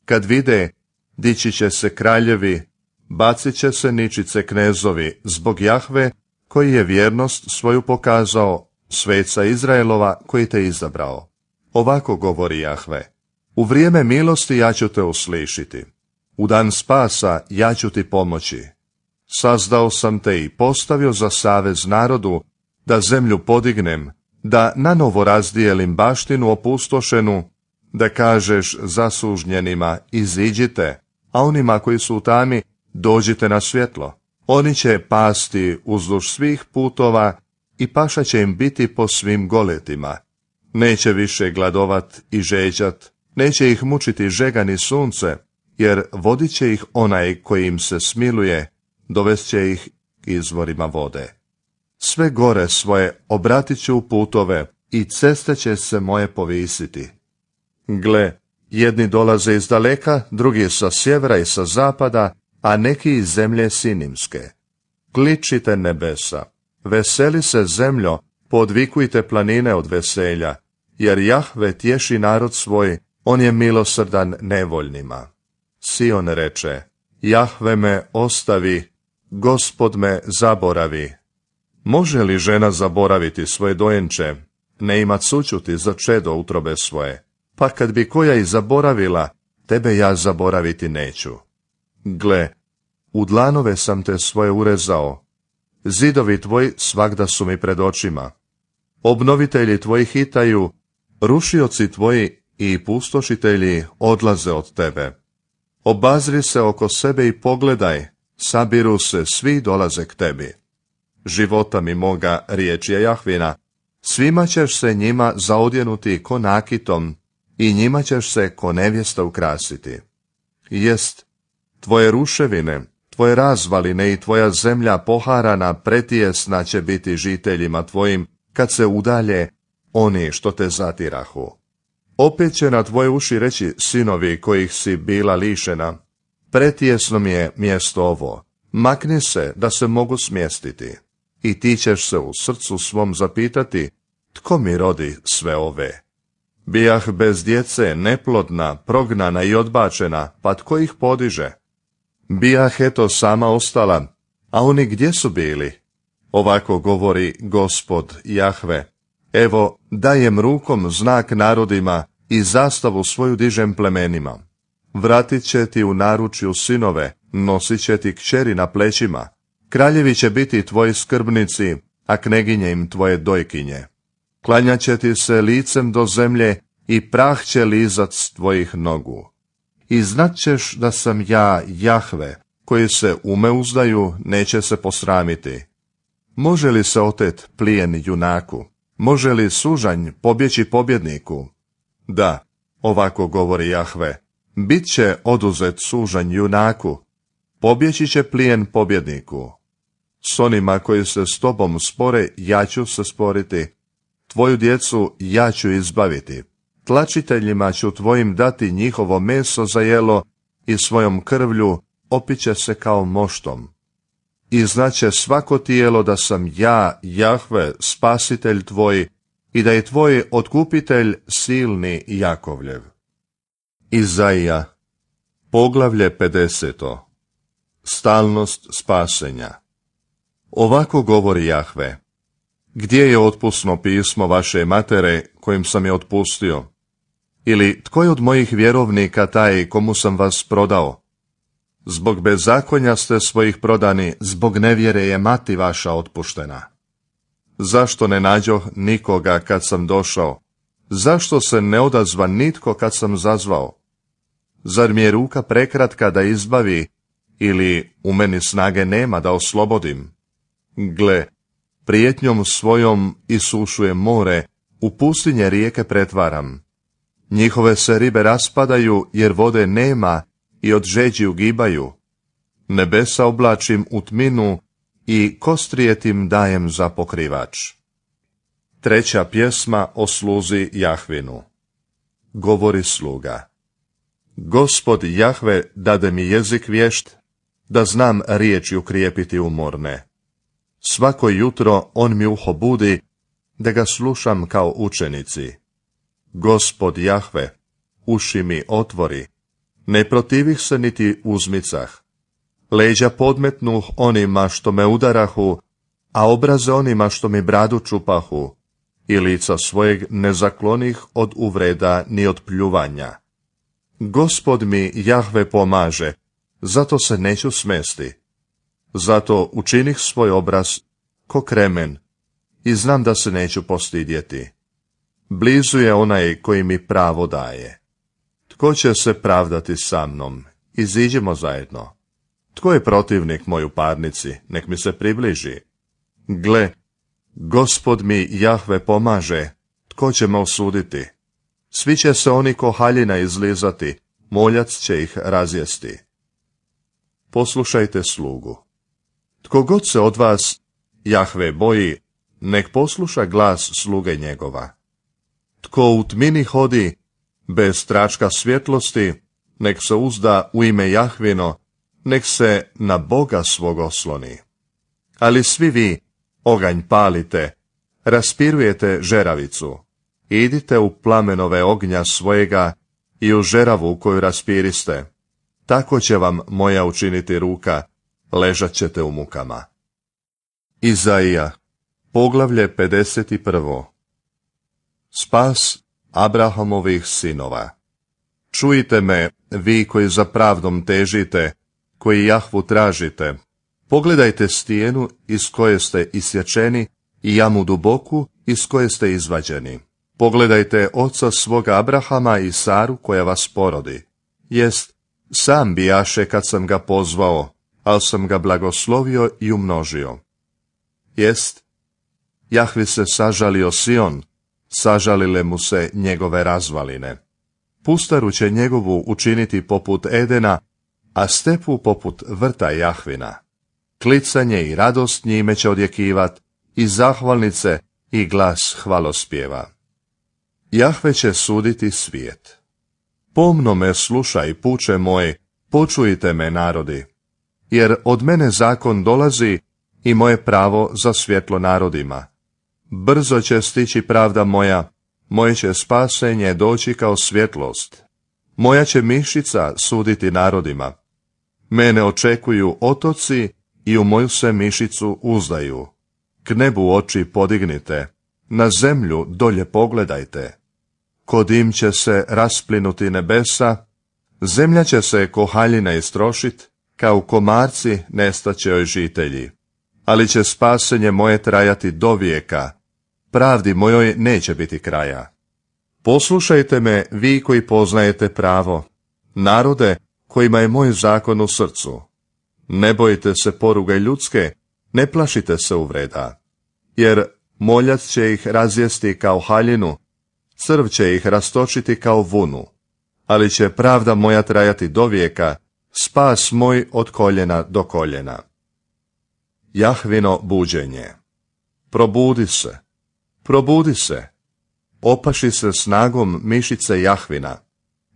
Kad vide, dići će se kraljevi, bacit će se ničice knezovi, zbog Jahve, koji je vjernost svoju pokazao sveca Izraelova koji te izabrao. Ovako govori Jahve, u vrijeme milosti ja ću te uslišiti, u dan spasa ja ću ti pomoći. Sazdao sam te i postavio za savez narodu, da zemlju podignem, da novo razdijelim baštinu opustošenu, da kažeš zasužnjenima iziđite, a onima koji su u tami dođite na svjetlo. Oni će pasti uzduž svih putova i paša će im biti po svim goletima. Neće više gladovat i žeđat, neće ih mučiti žegani sunce, jer vodit će ih onaj koji im se smiluje, dovest će ih izvorima vode. Sve gore svoje obratit ću u putove i ceste će se moje povisiti. Gle, jedni dolaze iz daleka, drugi sa sjevera i sa zapada, a neki iz zemlje sinimske. Kličite nebesa, Veseli se zemljo, podvikujte planine od veselja, jer Jahve tješi narod svoj, on je milosrdan nevoljnima. Sion reče, Jahve me ostavi, gospod me zaboravi. Može li žena zaboraviti svoje dojenče, ne imat sućuti za čedo utrobe svoje, pa kad bi koja i zaboravila, tebe ja zaboraviti neću. Gle, u dlanove sam te svoje urezao, zidovi tvoji svakda su mi pred očima. Obnovitelji tvoji hitaju, rušioci tvoji i pustošitelji odlaze od tebe. Obazri se oko sebe i pogledaj, sabiru se, svi dolaze k tebi. Života mi moga, riječ je Jahvina, svima ćeš se njima zaodjenuti ko nakitom i njima ćeš se ko nevjesta ukrasiti. Jest, tvoje ruševine, tvoje razvaline i tvoja zemlja poharana pretijesna će biti žiteljima tvojim, kad se udalje oni što te zatirahu. Opet će na tvoje uši reći sinovi kojih si bila lišena, pretjesno mi je mjesto ovo, makni se da se mogu smjestiti. I ti ćeš se u srcu svom zapitati, tko mi rodi sve ove? Bijah bez djece, neplodna, prognana i odbačena, pa tko ih podiže? Bijah eto sama ostala, a oni gdje su bili? Ovako govori gospod Jahve. Evo, dajem rukom znak narodima i zastavu svoju dižem plemenima. Vratit će ti u naručju sinove, nosit će ti kćeri na plećima. Kraljevi će biti tvoji skrbnici, a kneginje im tvoje dojkinje. Klanjat će ti se licem do zemlje i prah će lizat s tvojih nogu i znat da sam ja Jahve, koji se ume uzdaju, neće se posramiti. Može li se otet plijen junaku? Može li sužanj pobjeći pobjedniku? Da, ovako govori Jahve, bit će oduzet sužanj junaku, pobjeći će plijen pobjedniku. S onima koji se s tobom spore, ja ću se sporiti, tvoju djecu ja ću izbaviti tlačiteljima ću tvojim dati njihovo meso za jelo i svojom krvlju opiće se kao moštom. I znaće svako tijelo da sam ja, Jahve, spasitelj tvoj, i da je tvoj otkupitelj silni Jakovljev. Izaija, poglavlje 50. Stalnost spasenja. Ovako govori Jahve. Gdje je otpusno pismo vaše matere kojim sam je otpustio? Ili tko je od mojih vjerovnika taj komu sam vas prodao? Zbog bezakonja ste svojih prodani, zbog nevjere je mati vaša otpuštena. Zašto ne nađoh nikoga kad sam došao? Zašto se ne odazva nitko kad sam zazvao? Zar mi je ruka prekratka da izbavi, ili u meni snage nema da oslobodim? Gle, prijetnjom svojom isušujem more, u pustinje rijeke pretvaram. Njihove se ribe raspadaju jer vode nema i od žeđi ugibaju. Nebesa oblačim u tminu i kostrijetim dajem za pokrivač. Treća pjesma o sluzi Jahvinu. Govori sluga. Gospod Jahve dade mi jezik vješt, da znam riječi ukrijepiti umorne. Svako jutro on mi uho budi, da ga slušam kao učenici. Gospod Jahve, uši mi otvori, ne protivih se niti uzmicah. Leđa podmetnuh onima što me udarahu, a obraze onima što mi bradu čupahu, i lica svojeg ne zaklonih od uvreda ni od pljuvanja. Gospod mi Jahve pomaže, zato se neću smesti. Zato učinih svoj obraz ko kremen i znam da se neću postidjeti blizu je onaj koji mi pravo daje. Tko će se pravdati sa mnom? Iziđimo zajedno. Tko je protivnik moju parnici? Nek mi se približi. Gle, gospod mi Jahve pomaže. Tko će me osuditi? Svi će se oni ko haljina izlizati, moljac će ih razjesti. Poslušajte slugu. Tko god se od vas Jahve boji, nek posluša glas sluge njegova. Tko u tmini hodi, bez tračka svjetlosti, nek se uzda u ime Jahvino, nek se na Boga svog osloni. Ali svi vi oganj palite, raspirujete žeravicu, idite u plamenove ognja svojega i u žeravu koju raspiriste. Tako će vam moja učiniti ruka, ležat ćete u mukama. Izaija, poglavlje 51 spas Abrahamovih sinova. Čujte me, vi koji za pravdom težite, koji Jahvu tražite. Pogledajte stijenu iz koje ste isječeni i jamu duboku iz koje ste izvađeni. Pogledajte oca svoga Abrahama i Saru koja vas porodi. Jest, sam bijaše kad sam ga pozvao, ali sam ga blagoslovio i umnožio. Jest, Jahvi se sažalio Sion, sažalile mu se njegove razvaline. Pustaru će njegovu učiniti poput Edena, a stepu poput vrta Jahvina. Klicanje i radost njime će odjekivat, i zahvalnice i glas hvalospjeva. Jahve će suditi svijet. Pomno me slušaj, puče moj, počujte me narodi, jer od mene zakon dolazi i moje pravo za svjetlo narodima. Brzo će stići pravda moja, moje će spasenje doći kao svjetlost. Moja će mišica suditi narodima. Mene očekuju otoci i u moju se mišicu uzdaju. K nebu oči podignite, na zemlju dolje pogledajte. Kod im će se rasplinuti nebesa, zemlja će se kohaljina istrošit, kao komarci nestaće joj žitelji ali će spasenje moje trajati do vijeka. Pravdi mojoj neće biti kraja. Poslušajte me, vi koji poznajete pravo, narode kojima je moj zakon u srcu. Ne bojite se poruge ljudske, ne plašite se uvreda. Jer moljac će ih razjesti kao haljinu, crv će ih rastočiti kao vunu. Ali će pravda moja trajati do vijeka, spas moj od koljena do koljena. Jahvino buđenje. Probudi se, probudi se, opaši se snagom mišice Jahvina,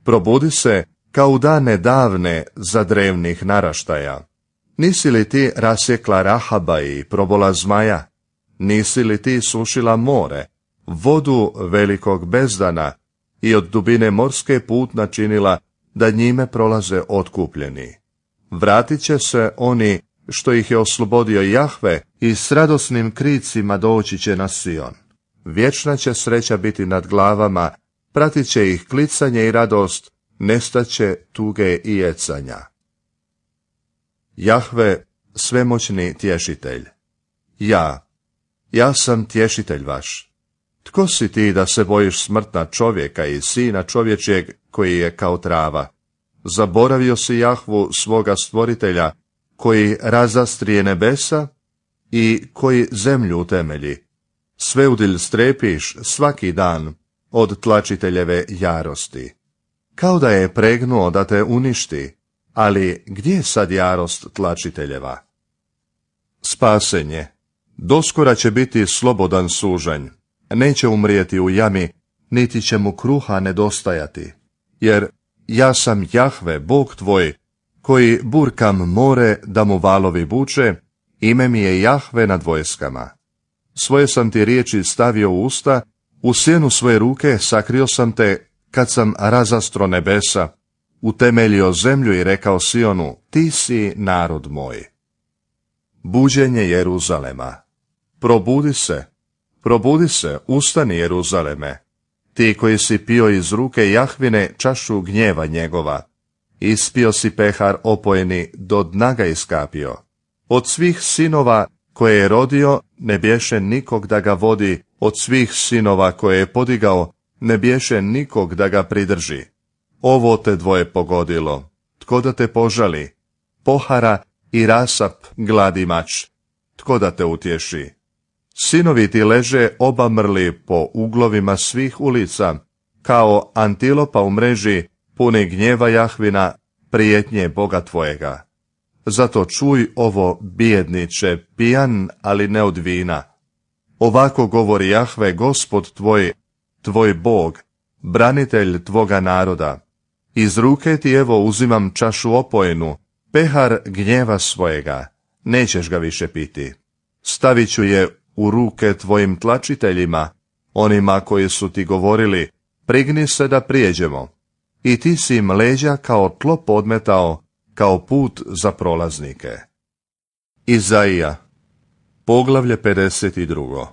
probudi se kao u dane davne za drevnih naraštaja. Nisi li ti rasjekla rahaba i probola zmaja? Nisi li ti sušila more, vodu velikog bezdana i od dubine morske put načinila da njime prolaze otkupljeni? Vratit će se oni što ih je oslobodio Jahve i s radosnim kricima doći će na Sion. Vječna će sreća biti nad glavama, pratit će ih klicanje i radost, nestaće tuge i jecanja. Jahve, svemoćni tješitelj. Ja, ja sam tješitelj vaš. Tko si ti da se bojiš smrtna čovjeka i sina čovječeg koji je kao trava? Zaboravio si Jahvu svoga stvoritelja koji razastrije nebesa i koji zemlju utemelji. Sveudil strepiš svaki dan od tlačiteljeve jarosti. Kao da je pregnuo da te uništi, ali gdje je sad jarost tlačiteljeva? Spasenje. Doskora će biti slobodan sužanj. Neće umrijeti u jami, niti će mu kruha nedostajati. Jer ja sam Jahve, Bog tvoj, koji burkam more da mu valovi buče, ime mi je Jahve nad vojskama. Svoje sam ti riječi stavio u usta, u sjenu svoje ruke sakrio sam te kad sam razastro nebesa, utemeljio zemlju i rekao Sionu, ti si narod moj. Buđenje Jeruzalema Probudi se, probudi se, ustani Jeruzaleme, ti koji si pio iz ruke Jahvine čašu gnjeva njegova, Ispio si pehar opojeni, do dna ga iskapio. Od svih sinova koje je rodio, ne biješe nikog da ga vodi, od svih sinova koje je podigao, ne bješe nikog da ga pridrži. Ovo te dvoje pogodilo, tko da te požali, pohara i rasap gladi mač, tko da te utješi. Sinovi ti leže obamrli po uglovima svih ulica, kao antilopa u mreži, puni gnjeva Jahvina, prijetnje Boga tvojega. Zato čuj ovo, bijedniče, pijan, ali ne od vina. Ovako govori Jahve, gospod tvoj, tvoj Bog, branitelj tvoga naroda. Iz ruke ti evo uzimam čašu opojenu, pehar gnjeva svojega, nećeš ga više piti. Stavit ću je u ruke tvojim tlačiteljima, onima koji su ti govorili, prigni se da prijeđemo i ti si im leđa kao tlo podmetao, kao put za prolaznike. Izaija, poglavlje 52.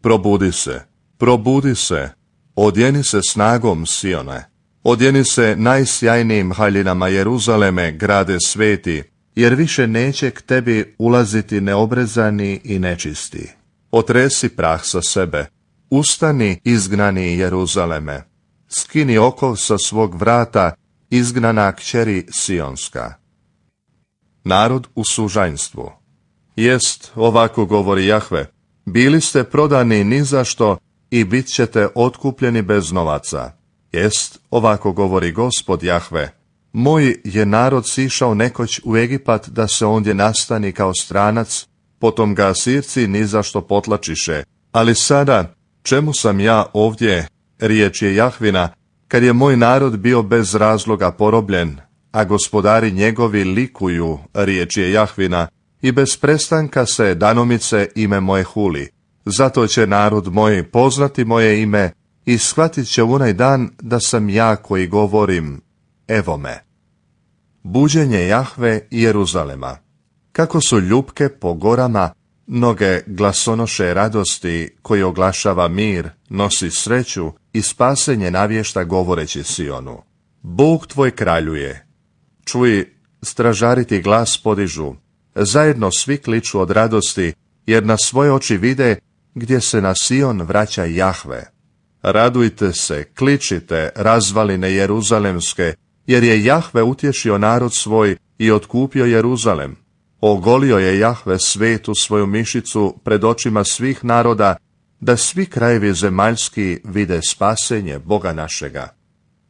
Probudi se, probudi se, odjeni se snagom Sione, odjeni se najsjajnijim haljinama Jeruzaleme, grade sveti, jer više neće k tebi ulaziti neobrezani i nečisti. Otresi prah sa sebe, ustani izgnani Jeruzaleme skini oko sa svog vrata, izgnana kćeri Sionska. Narod u sužajnstvu. Jest, ovako govori Jahve, bili ste prodani ni za što i bit ćete otkupljeni bez novaca. Jest, ovako govori gospod Jahve, moj je narod sišao nekoć u Egipat da se ondje nastani kao stranac, potom ga sirci ni zašto što potlačiše, ali sada, čemu sam ja ovdje riječ je Jahvina, kad je moj narod bio bez razloga porobljen, a gospodari njegovi likuju, riječ je Jahvina, i bez prestanka se danomice ime moje huli. Zato će narod moj poznati moje ime i shvatit će onaj dan da sam ja koji govorim, evo me. Buđenje Jahve i Jeruzalema Kako su ljubke po gorama, Mnoge glasonoše radosti koji oglašava mir, nosi sreću i spasenje navješta govoreći Sionu. Bog tvoj kraljuje. Čuj, stražariti glas podižu. Zajedno svi kliču od radosti, jer na svoje oči vide gdje se na Sion vraća Jahve. Radujte se, kličite, razvaline Jeruzalemske, jer je Jahve utješio narod svoj i otkupio Jeruzalem. Ogolio je Jahve svetu svoju mišicu pred očima svih naroda, da svi krajevi zemaljski vide spasenje Boga našega.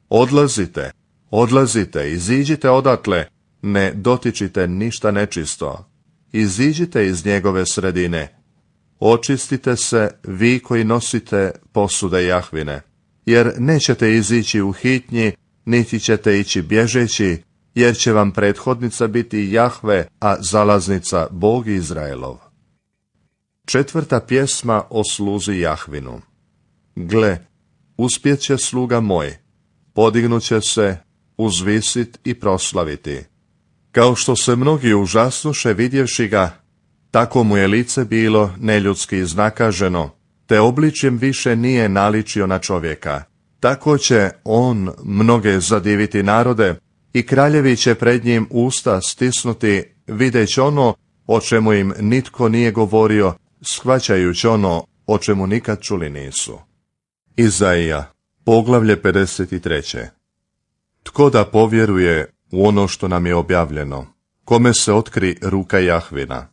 Odlazite, odlazite, iziđite odatle, ne dotičite ništa nečisto. Iziđite iz njegove sredine. Očistite se, vi koji nosite posude Jahvine, jer nećete izići u hitnji, niti ćete ići bježeći, jer će vam prethodnica biti Jahve, a zalaznica Bog Izraelov. Četvrta pjesma o sluzi Jahvinu. Gle, uspjet će sluga moj, podignut će se, uzvisit i proslaviti. Kao što se mnogi užasnuše vidjevši ga, tako mu je lice bilo neljudski znakaženo, te obličjem više nije naličio na čovjeka. Tako će on mnoge zadiviti narode, i kraljevi će pred njim usta stisnuti, videć ono o čemu im nitko nije govorio, shvaćajući ono o čemu nikad čuli nisu. Izaija, poglavlje 53. Tko da povjeruje u ono što nam je objavljeno, kome se otkri ruka Jahvina.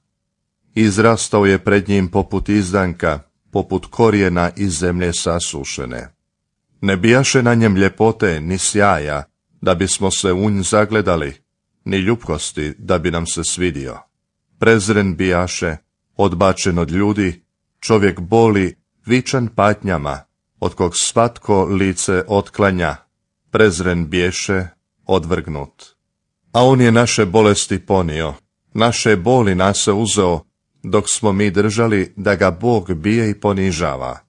Izrastao je pred njim poput izdanka, poput korijena iz zemlje sasušene. Ne bijaše na njem ljepote ni sjaja, da bismo se unj zagledali, ni ljubkosti da bi nam se svidio. Prezren bijaše, odbačen od ljudi, čovjek boli, vičan patnjama, od kog svatko lice otklanja, prezren biješe, odvrgnut. A on je naše bolesti ponio, naše boli nas se uzeo, dok smo mi držali da ga Bog bije i ponižava.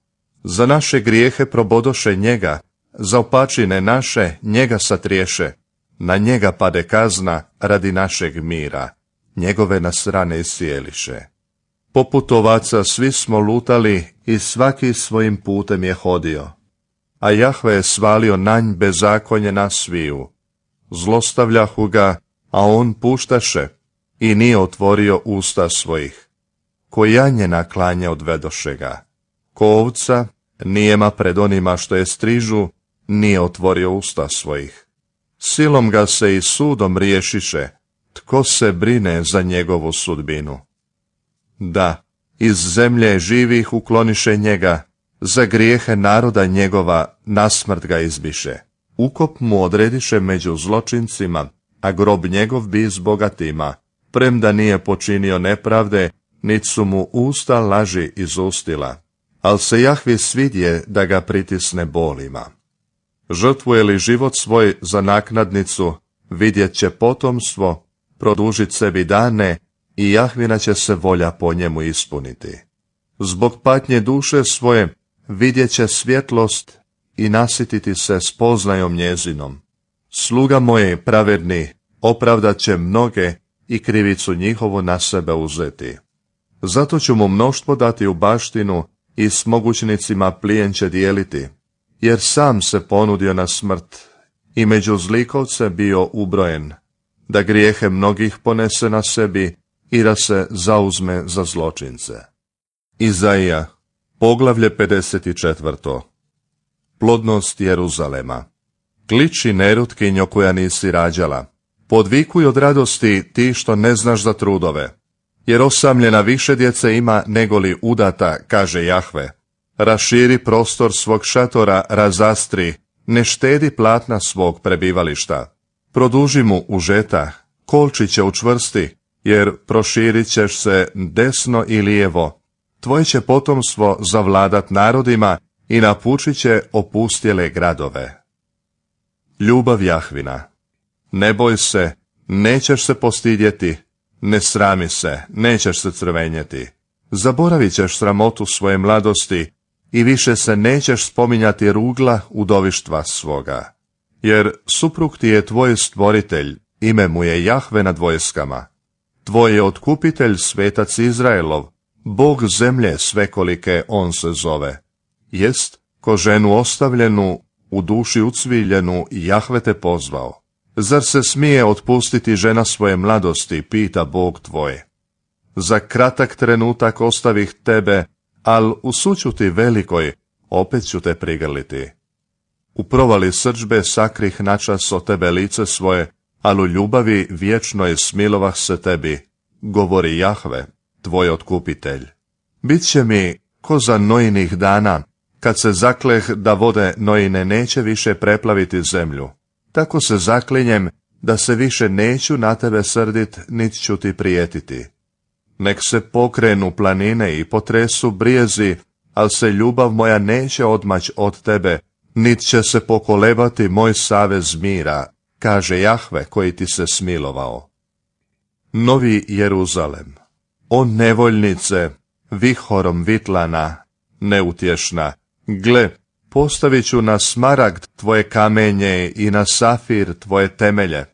Za naše grijehe probodoše njega, Zaopačine naše njega satriješe, na njega pade kazna radi našeg mira, njegove nasrane rane Poput ovaca svi smo lutali i svaki svojim putem je hodio, a Jahve je svalio nj bezakonje na sviju. Zlostavljahu ga, a on puštaše i nije otvorio usta svojih. Ko janje naklanje odvedoše ga. Ko ovca nijema pred onima što je strižu, nije otvorio usta svojih. Silom ga se i sudom riješiše, tko se brine za njegovu sudbinu. Da, iz zemlje živih ukloniše njega, za grijehe naroda njegova nasmrt ga izbiše. Ukop mu odrediše među zločincima, a grob njegov bi s bogatima, premda nije počinio nepravde, nit su mu usta laži izustila, al se Jahvi svidje da ga pritisne bolima žrtvuje li život svoj za naknadnicu, vidjet će potomstvo, produžit sebi dane i Jahvina će se volja po njemu ispuniti. Zbog patnje duše svoje vidjet će svjetlost i nasititi se spoznajom njezinom. Sluga moje pravedni opravdat će mnoge i krivicu njihovu na sebe uzeti. Zato ću mu mnoštvo dati u baštinu i s mogućnicima plijen će dijeliti jer sam se ponudio na smrt i među zlikovce bio ubrojen, da grijehe mnogih ponese na sebi i da se zauzme za zločince. Izaija, poglavlje 54. Plodnost Jeruzalema Kliči nerutkinjo koja nisi rađala, podvikuj od radosti ti što ne znaš za trudove, jer osamljena više djece ima negoli udata, kaže Jahve raširi prostor svog šatora, razastri, ne štedi platna svog prebivališta. Produži mu užeta, će učvrsti, jer proširit ćeš se desno i lijevo. Tvoje će potomstvo zavladat narodima i napučit će opustjele gradove. Ljubav Jahvina Ne boj se, nećeš se postidjeti, ne srami se, nećeš se crvenjeti. Zaboravit ćeš sramotu svoje mladosti i više se nećeš spominjati rugla udovištva svoga. Jer suprug ti je tvoj stvoritelj, ime mu je Jahve nad vojskama. Tvoj je otkupitelj svetac Izraelov, Bog zemlje svekolike on se zove. Jest, ko ženu ostavljenu, u duši ucviljenu, Jahve te pozvao. Zar se smije otpustiti žena svoje mladosti, pita Bog tvoj. Za kratak trenutak ostavih tebe, al u sućuti velikoj opet ću te prigrliti. U provali srđbe sakrih načas o tebe lice svoje, al u ljubavi je smilovah se tebi, govori Jahve, tvoj otkupitelj. Biće mi ko za nojnih dana, kad se zakleh da vode nojine neće više preplaviti zemlju. Tako se zaklinjem da se više neću na tebe srdit, niti ću ti prijetiti. Nek se pokrenu planine i potresu brijezi, al se ljubav moja neće odmać od tebe, nit će se pokolebati moj savez mira, kaže Jahve koji ti se smilovao. Novi Jeruzalem, o nevoljnice, vihorom vitlana, neutješna, gle, postavit ću na smaragd tvoje kamenje i na safir tvoje temelje.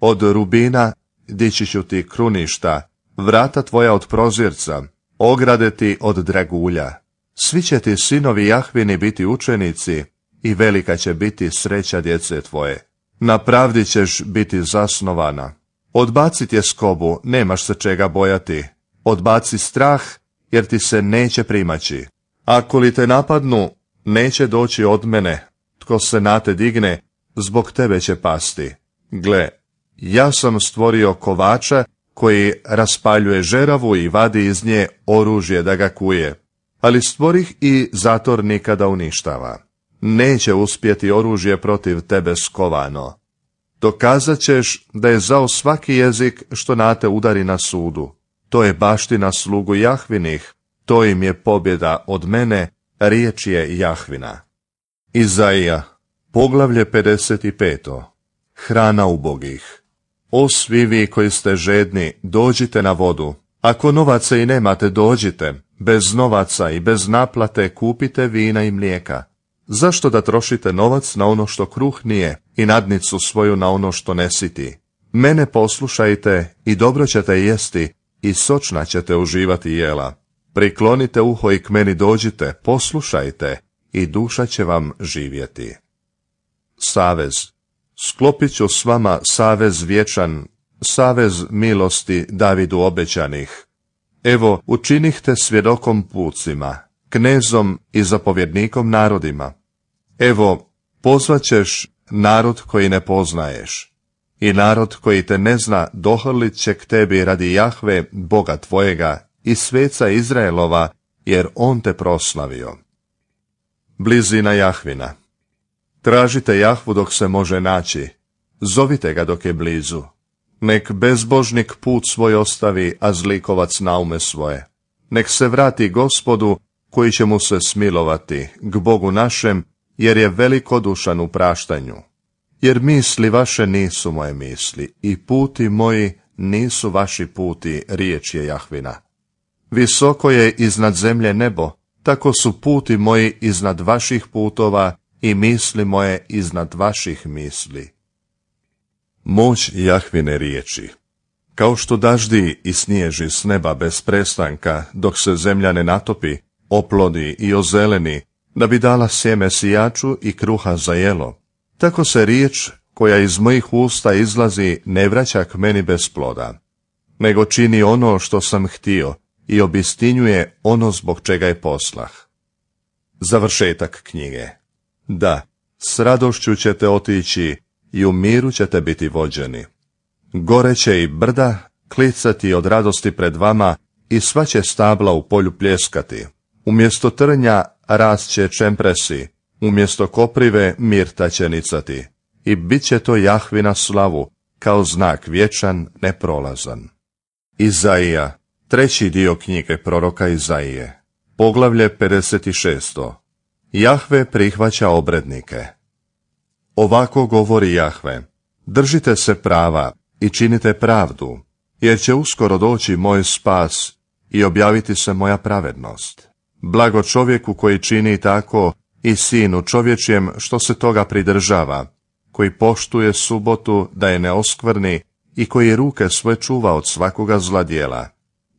Od rubina dići ću ti kruništa, vrata tvoja od prozirca, ograde ti od dragulja. Svi će ti sinovi Jahvini biti učenici i velika će biti sreća djece tvoje. Na pravdi ćeš biti zasnovana. Odbaci je skobu, nemaš se čega bojati. Odbaci strah, jer ti se neće primaći. Ako li te napadnu, neće doći od mene. Tko se na te digne, zbog tebe će pasti. Gle, ja sam stvorio kovača koji raspaljuje žeravu i vadi iz nje oružje da ga kuje, ali stvorih i zator nikada uništava. Neće uspjeti oružje protiv tebe skovano. Dokazat ćeš da je zao svaki jezik što na te udari na sudu. To je baština slugu Jahvinih, to im je pobjeda od mene, riječ je Jahvina. Izaija, poglavlje 55. Hrana ubogih. O svi vi koji ste žedni, dođite na vodu. Ako novaca i nemate, dođite. Bez novaca i bez naplate kupite vina i mlijeka. Zašto da trošite novac na ono što kruh nije i nadnicu svoju na ono što ne siti? Mene poslušajte i dobro ćete jesti i sočna ćete uživati jela. Priklonite uho i k meni dođite, poslušajte i duša će vam živjeti. Savez sklopit ću s vama savez vječan, savez milosti Davidu obećanih. Evo, te svjedokom pucima, knezom i zapovjednikom narodima. Evo, pozvaćeš narod koji ne poznaješ. I narod koji te ne zna dohrlit će k tebi radi Jahve, Boga tvojega, i sveca Izraelova, jer on te proslavio. Blizina Jahvina Tražite Jahvu dok se može naći. Zovite ga dok je blizu. Nek bezbožnik put svoj ostavi, a zlikovac naume svoje. Nek se vrati gospodu, koji će mu se smilovati, k Bogu našem, jer je velikodušan u praštanju. Jer misli vaše nisu moje misli, i puti moji nisu vaši puti, riječ je Jahvina. Visoko je iznad zemlje nebo, tako su puti moji iznad vaših putova i misli moje iznad vaših misli. Moć Jahvine riječi Kao što daždi i sniježi s neba bez prestanka, dok se zemlja ne natopi, oplodi i ozeleni, da bi dala sjeme sijaču i kruha za jelo, tako se riječ koja iz mojih usta izlazi ne vraća k meni bez ploda, nego čini ono što sam htio i obistinjuje ono zbog čega je poslah. Završetak knjige da, s radošću ćete otići i u miru ćete biti vođeni. Gore će i brda klicati od radosti pred vama i sva će stabla u polju pljeskati. Umjesto trnja rast će čempresi, umjesto koprive mirta će I bit će to Jahvi na slavu, kao znak vječan, neprolazan. Izaija, treći dio knjige proroka Izaije, poglavlje 56. Jahve prihvaća obrednike. Ovako govori Jahve, držite se prava i činite pravdu, jer će uskoro doći moj spas i objaviti se moja pravednost. Blago čovjeku koji čini tako i sinu čovječjem što se toga pridržava, koji poštuje subotu da je neoskvrni i koji ruke sve čuva od svakoga zladjela.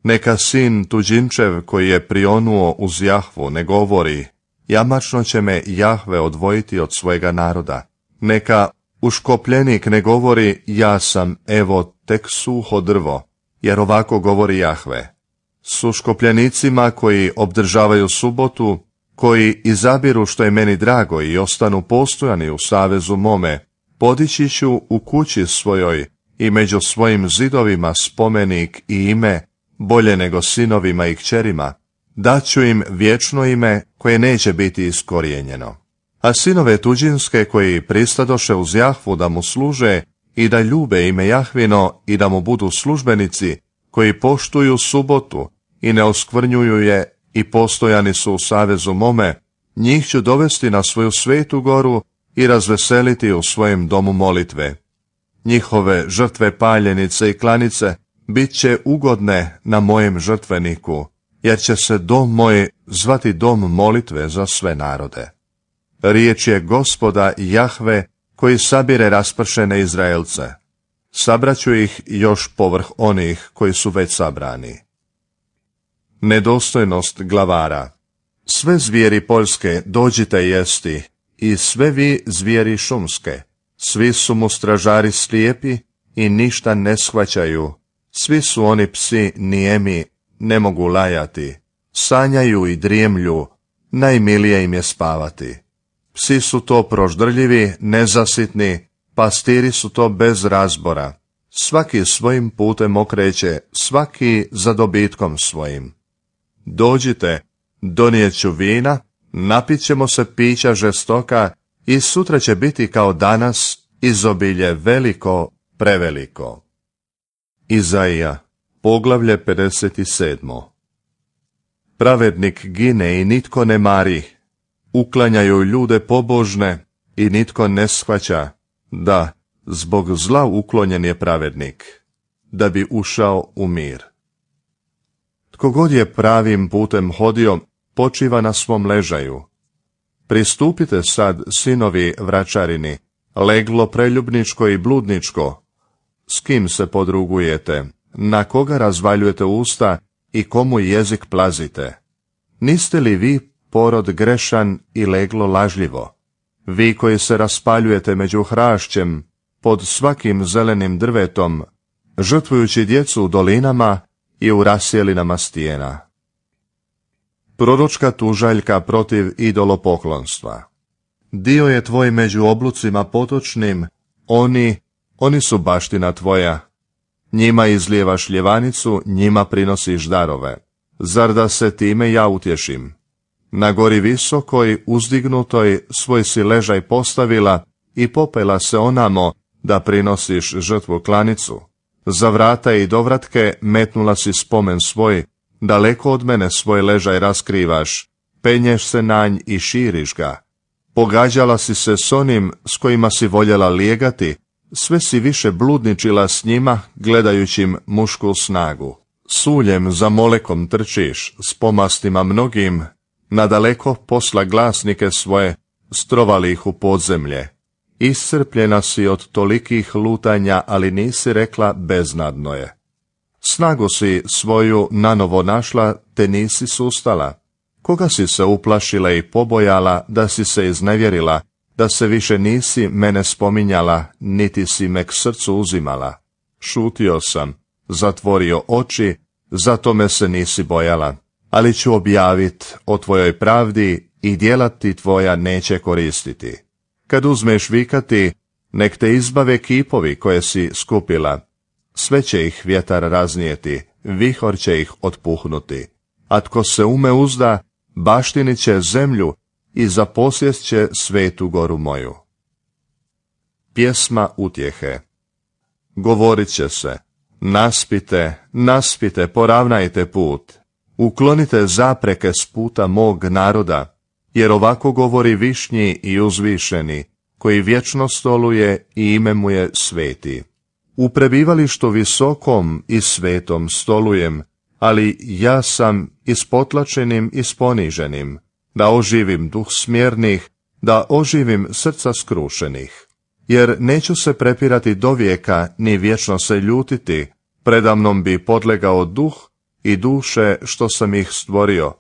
Neka sin tuđinčev koji je prionuo uz Jahvu ne govori, jamačno će me Jahve odvojiti od svojega naroda. Neka uškopljenik ne govori, ja sam, evo, tek suho drvo, jer ovako govori Jahve. S uškopljenicima koji obdržavaju subotu, koji izabiru što je meni drago i ostanu postojani u savezu mome, podići ću u kući svojoj i među svojim zidovima spomenik i ime, bolje nego sinovima i kćerima, daću im vječno ime koje neće biti iskorijenjeno. A sinove tuđinske koji pristadoše uz Jahvu da mu služe i da ljube ime Jahvino i da mu budu službenici koji poštuju subotu i ne oskvrnjuju je i postojani su u savezu mome, njih ću dovesti na svoju svetu goru i razveseliti u svojem domu molitve. Njihove žrtve paljenice i klanice bit će ugodne na mojem žrtveniku, jer će se dom moj zvati dom molitve za sve narode. Riječ je gospoda Jahve koji sabire raspršene Izraelce. Sabraću ih još povrh onih koji su već sabrani. Nedostojnost glavara Sve zvijeri Poljske dođite jesti i sve vi zvijeri šumske. Svi su mu stražari slijepi i ništa ne shvaćaju. Svi su oni psi nijemi ne mogu lajati, sanjaju i drijemlju, najmilije im je spavati. Psi su to proždrljivi, nezasitni, pastiri su to bez razbora. Svaki svojim putem okreće, svaki za dobitkom svojim. Dođite, ću vina, napit ćemo se pića žestoka i sutra će biti kao danas izobilje veliko, preveliko. Izaija Poglavlje 57. Pravednik gine i nitko ne mari, uklanjaju ljude pobožne i nitko ne shvaća, da, zbog zla uklonjen je pravednik, da bi ušao u mir. Tko god je pravim putem hodio, počiva na svom ležaju. Pristupite sad, sinovi vračarini, leglo preljubničko i bludničko, s kim se podrugujete? na koga razvaljujete usta i komu jezik plazite? Niste li vi porod grešan i leglo lažljivo? Vi koji se raspaljujete među hrašćem, pod svakim zelenim drvetom, žrtvujući djecu u dolinama i u rasjelinama stijena. Proročka tužaljka protiv idolopoklonstva. Dio je tvoj među oblucima potočnim, oni, oni su baština tvoja, njima izlijevaš ljevanicu, njima prinosiš darove. Zar da se time ja utješim? Na gori visokoj, uzdignutoj, svoj si ležaj postavila i popela se onamo da prinosiš žrtvu klanicu. Za vrata i dovratke metnula si spomen svoj, daleko od mene svoj ležaj raskrivaš, penješ se nj i širiš ga. Pogađala si se s onim s kojima si voljela lijegati, sve si više bludničila s njima, gledajućim mušku snagu. Suljem za molekom trčiš, s pomastima mnogim, nadaleko posla glasnike svoje, strovali ih u podzemlje. Iscrpljena si od tolikih lutanja, ali nisi rekla beznadno je. Snagu si svoju nanovo našla, te nisi sustala. Koga si se uplašila i pobojala, da si se iznevjerila, da se više nisi mene spominjala, niti si me k srcu uzimala. Šutio sam, zatvorio oči, zato me se nisi bojala, ali ću objavit o tvojoj pravdi i djela tvoja neće koristiti. Kad uzmeš vikati, nek te izbave kipovi koje si skupila. Sve će ih vjetar raznijeti, vihor će ih otpuhnuti. A tko se ume uzda, baštinit će zemlju i zaposjest će svetu goru moju. Pjesma utjehe Govorit će se, naspite, naspite, poravnajte put, uklonite zapreke s puta mog naroda, jer ovako govori višnji i uzvišeni, koji vječno stoluje i ime mu je sveti. U prebivalištu visokom i svetom stolujem, ali ja sam ispotlačenim i sponiženim, da oživim duh smjernih, da oživim srca skrušenih. Jer neću se prepirati do vijeka, ni vječno se ljutiti, predamnom bi podlegao duh i duše što sam ih stvorio.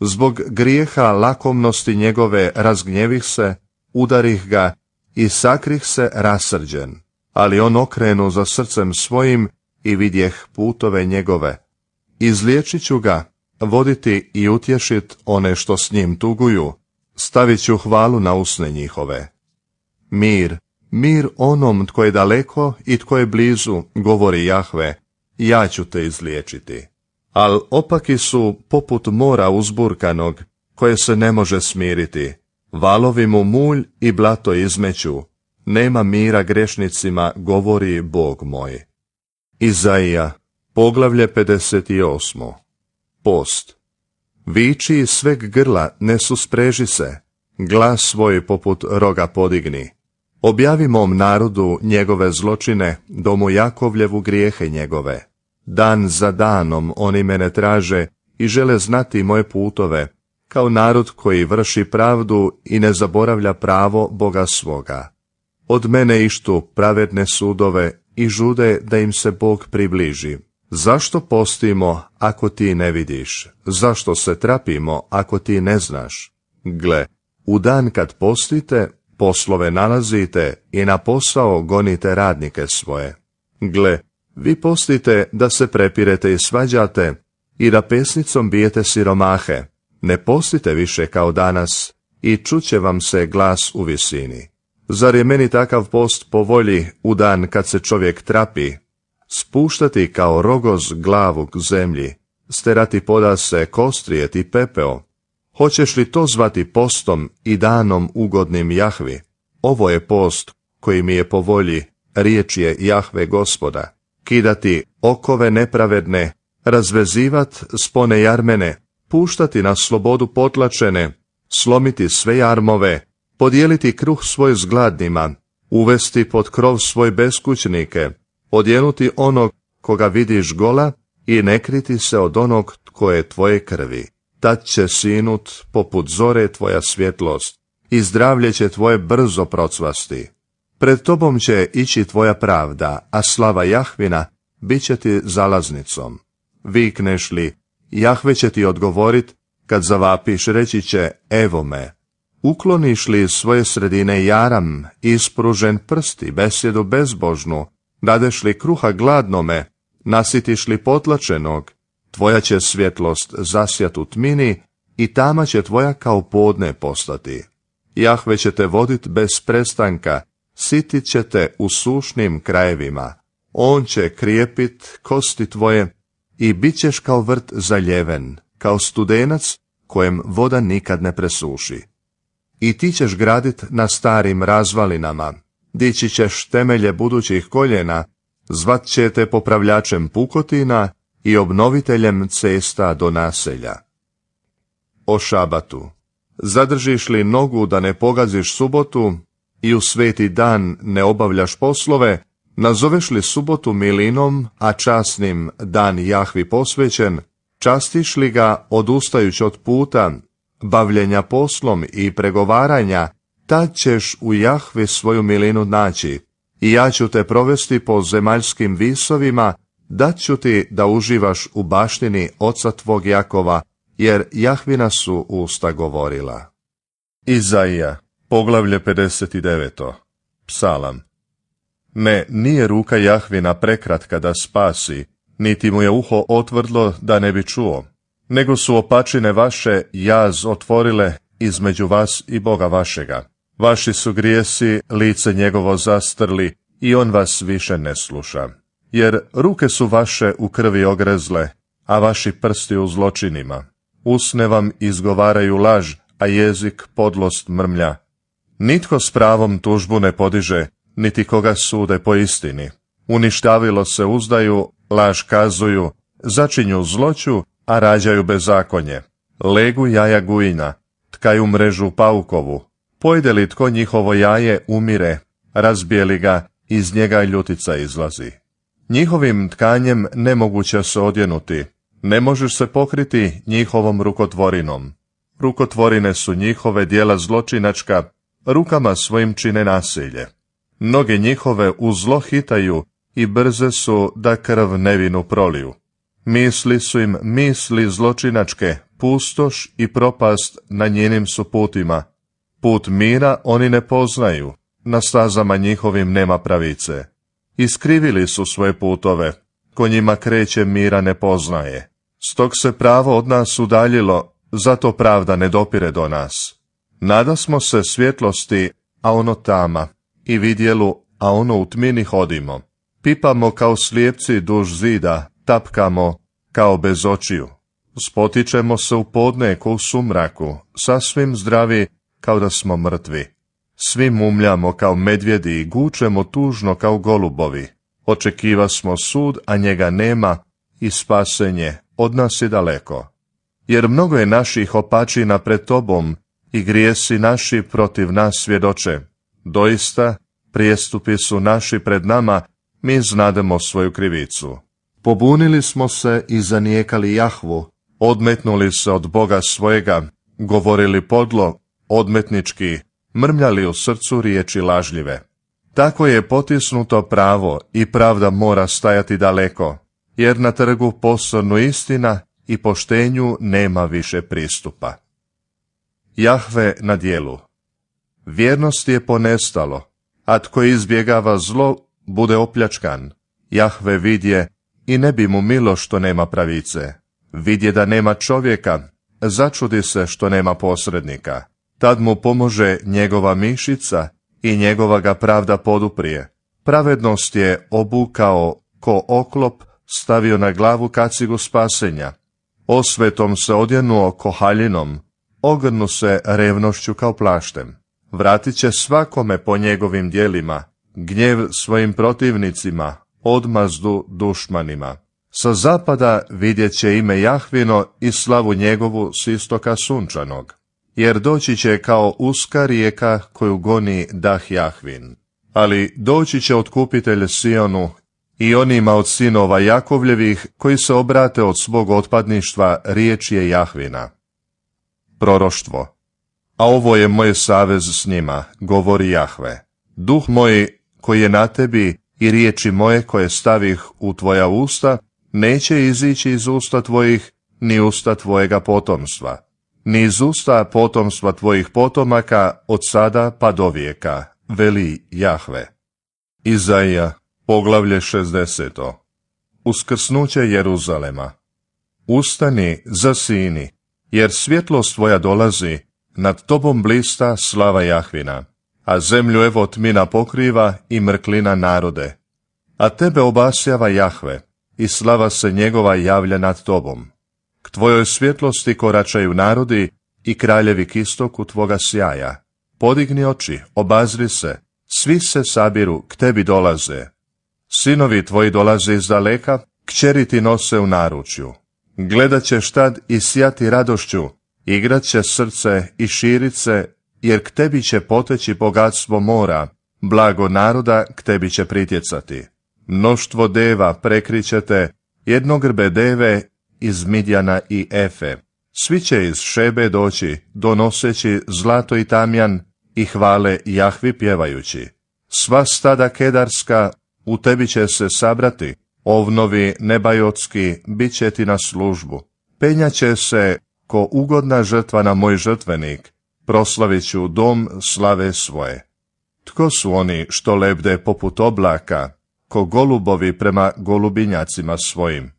Zbog grijeha lakomnosti njegove razgnjevih se, udarih ga i sakrih se rasrđen, ali on okrenu za srcem svojim i vidjeh putove njegove. Izliječit ću ga, voditi i utješit one što s njim tuguju, stavit ću hvalu na usne njihove. Mir, mir onom tko je daleko i tko je blizu, govori Jahve, ja ću te izliječiti. Al opaki su poput mora uzburkanog, koje se ne može smiriti, valovi mu mulj i blato izmeću, nema mira grešnicima, govori Bog moj. Izaija, poglavlje 58 post. Viči iz sveg grla, ne suspreži se, glas svoj poput roga podigni. Objavi mom narodu njegove zločine, domu Jakovljevu grijehe njegove. Dan za danom oni mene traže i žele znati moje putove, kao narod koji vrši pravdu i ne zaboravlja pravo Boga svoga. Od mene ištu pravedne sudove i žude da im se Bog približi. Zašto postimo ako ti ne vidiš? Zašto se trapimo ako ti ne znaš? Gle, u dan kad postite, poslove nalazite i na posao gonite radnike svoje. Gle, vi postite da se prepirete i svađate i da pesnicom bijete siromahe. Ne postite više kao danas i čuće vam se glas u visini. Zar je meni takav post po volji u dan kad se čovjek trapi, spuštati kao rogoz glavu k zemlji, sterati podase kostrijet i pepeo. Hoćeš li to zvati postom i danom ugodnim Jahvi? Ovo je post koji mi je po volji, riječ je Jahve gospoda. Kidati okove nepravedne, razvezivati spone jarmene, puštati na slobodu potlačene, slomiti sve jarmove, podijeliti kruh svoj zgladnima, uvesti pod krov svoj beskućnike, odjenuti onog koga vidiš gola i ne kriti se od onog tko je tvoje krvi. Tad će sinut poput zore tvoja svjetlost i zdravlje će tvoje brzo procvasti. Pred tobom će ići tvoja pravda, a slava Jahvina bit će ti zalaznicom. Vikneš li, Jahve će ti odgovorit, kad zavapiš reći će, evo me. Ukloniš li svoje sredine jaram, ispružen prsti, besjedu bezbožnu, dadeš li kruha gladnome, nasitiš li potlačenog, tvoja će svjetlost zasjat u tmini i tama će tvoja kao podne postati. Jahve će te vodit bez prestanka, sitit će te u sušnim krajevima. On će krijepit kosti tvoje i bit ćeš kao vrt zaljeven, kao studenac kojem voda nikad ne presuši. I ti ćeš gradit na starim razvalinama, dići ćeš temelje budućih koljena, zvat će te popravljačem pukotina i obnoviteljem cesta do naselja. O šabatu. Zadržiš li nogu da ne pogaziš subotu i u sveti dan ne obavljaš poslove, nazoveš li subotu milinom, a časnim dan Jahvi posvećen, častiš li ga odustajući od puta, bavljenja poslom i pregovaranja, tad ćeš u Jahvi svoju milinu naći, i ja ću te provesti po zemaljskim visovima, dat ću ti da uživaš u baštini oca tvog Jakova, jer Jahvina su usta govorila. Izaija, poglavlje 59. Psalam Ne, nije ruka Jahvina prekratka da spasi, niti mu je uho otvrdlo da ne bi čuo, nego su opačine vaše jaz otvorile između vas i Boga vašega vaši su grijesi lice njegovo zastrli i on vas više ne sluša. Jer ruke su vaše u krvi ogrezle, a vaši prsti u zločinima. Usne vam izgovaraju laž, a jezik podlost mrmlja. Nitko s pravom tužbu ne podiže, niti koga sude po istini. Uništavilo se uzdaju, laž kazuju, začinju zloću, a rađaju bezakonje. Legu jaja gujina, tkaju mrežu paukovu, Pojede li tko njihovo jaje, umire, razbijeli ga, iz njega ljutica izlazi. Njihovim tkanjem nemoguće se odjenuti, ne možeš se pokriti njihovom rukotvorinom. Rukotvorine su njihove dijela zločinačka, rukama svojim čine nasilje. Noge njihove u zlo hitaju i brze su da krv nevinu proliju. Misli su im misli zločinačke, pustoš i propast na njenim su putima, Put mira oni ne poznaju, na stazama njihovim nema pravice. Iskrivili su svoje putove, ko njima kreće mira ne poznaje. Stog se pravo od nas udaljilo, zato pravda ne dopire do nas. Nada smo se svjetlosti, a ono tama, i vidjelu, a ono u tmini hodimo. Pipamo kao slijepci duž zida, tapkamo kao bez očiju. Spotičemo se u podne u sumraku, sasvim zdravi, kao da smo mrtvi. Svi mumljamo kao medvjedi i gučemo tužno kao golubovi. Očekiva smo sud, a njega nema i spasenje od nas je daleko. Jer mnogo je naših opačina pred tobom i grijesi naši protiv nas svjedoče. Doista, prijestupi su naši pred nama, mi znademo svoju krivicu. Pobunili smo se i zanijekali Jahvu, odmetnuli se od Boga svojega, govorili podlo, odmetnički, mrmljali u srcu riječi lažljive. Tako je potisnuto pravo i pravda mora stajati daleko, jer na trgu posrnu istina i poštenju nema više pristupa. Jahve na dijelu Vjernost je ponestalo, a tko izbjegava zlo, bude opljačkan. Jahve vidje i ne bi mu milo što nema pravice. Vidje da nema čovjeka, začudi se što nema posrednika. Tad mu pomože njegova mišica i njegova ga pravda poduprije. Pravednost je obukao ko oklop stavio na glavu kacigu spasenja. Osvetom se odjenuo ko haljinom, ogrnu se revnošću kao plaštem. Vratit će svakome po njegovim dijelima, gnjev svojim protivnicima, odmazdu dušmanima. Sa zapada vidjet će ime Jahvino i slavu njegovu s istoka sunčanog jer doći će kao uska rijeka koju goni dah Jahvin. Ali doći će otkupitelj Sionu i onima od sinova Jakovljevih koji se obrate od svog otpadništva riječ je Jahvina. Proroštvo A ovo je moj savez s njima, govori Jahve. Duh moj koji je na tebi i riječi moje koje stavih u tvoja usta, neće izići iz usta tvojih ni usta tvojega potomstva ni iz usta potomstva tvojih potomaka od sada pa do vijeka, veli Jahve. Izaija, poglavlje 60. Uskrsnuće Jeruzalema. Ustani, zasini, jer svjetlost tvoja dolazi, nad tobom blista slava Jahvina, a zemlju evo tmina pokriva i mrklina narode. A tebe obasjava Jahve, i slava se njegova javlja nad tobom. K tvojoj svjetlosti koračaju narodi i kraljevi k istoku tvoga sjaja. Podigni oči, obazri se, svi se sabiru, k tebi dolaze. Sinovi tvoji dolaze iz daleka, kćeri nose u naručju. Gledat će štad i sjati radošću, igrat će srce i širit jer k tebi će poteći bogatstvo mora, blago naroda k tebi će pritjecati. Mnoštvo deva prekrićete, jednogrbe deve iz Midjana i Efe. Svi će iz Šebe doći, donoseći zlato i tamjan i hvale Jahvi pjevajući. Sva stada kedarska u tebi će se sabrati, ovnovi nebajotski bit će ti na službu. Penjaće se ko ugodna žrtva na moj žrtvenik, proslavit ću dom slave svoje. Tko su oni što lebde poput oblaka, ko golubovi prema golubinjacima svojim?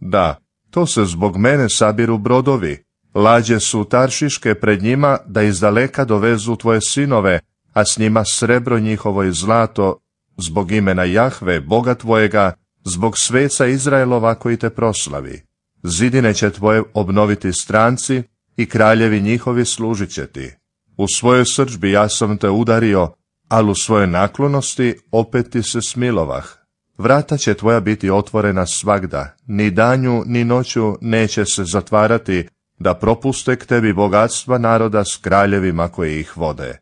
Da, to se zbog mene sabiru brodovi, lađe su taršiške pred njima da iz daleka dovezu tvoje sinove, a s njima srebro njihovo i zlato, zbog imena Jahve, Boga tvojega, zbog sveca Izraelova koji te proslavi. Zidine će tvoje obnoviti stranci i kraljevi njihovi služit će ti. U svojoj srđbi ja sam te udario, ali u svojoj naklonosti opet ti se smilovah. Vrata će tvoja biti otvorena svagda, ni danju ni noću neće se zatvarati, da propuste k tebi bogatstva naroda s kraljevima koji ih vode.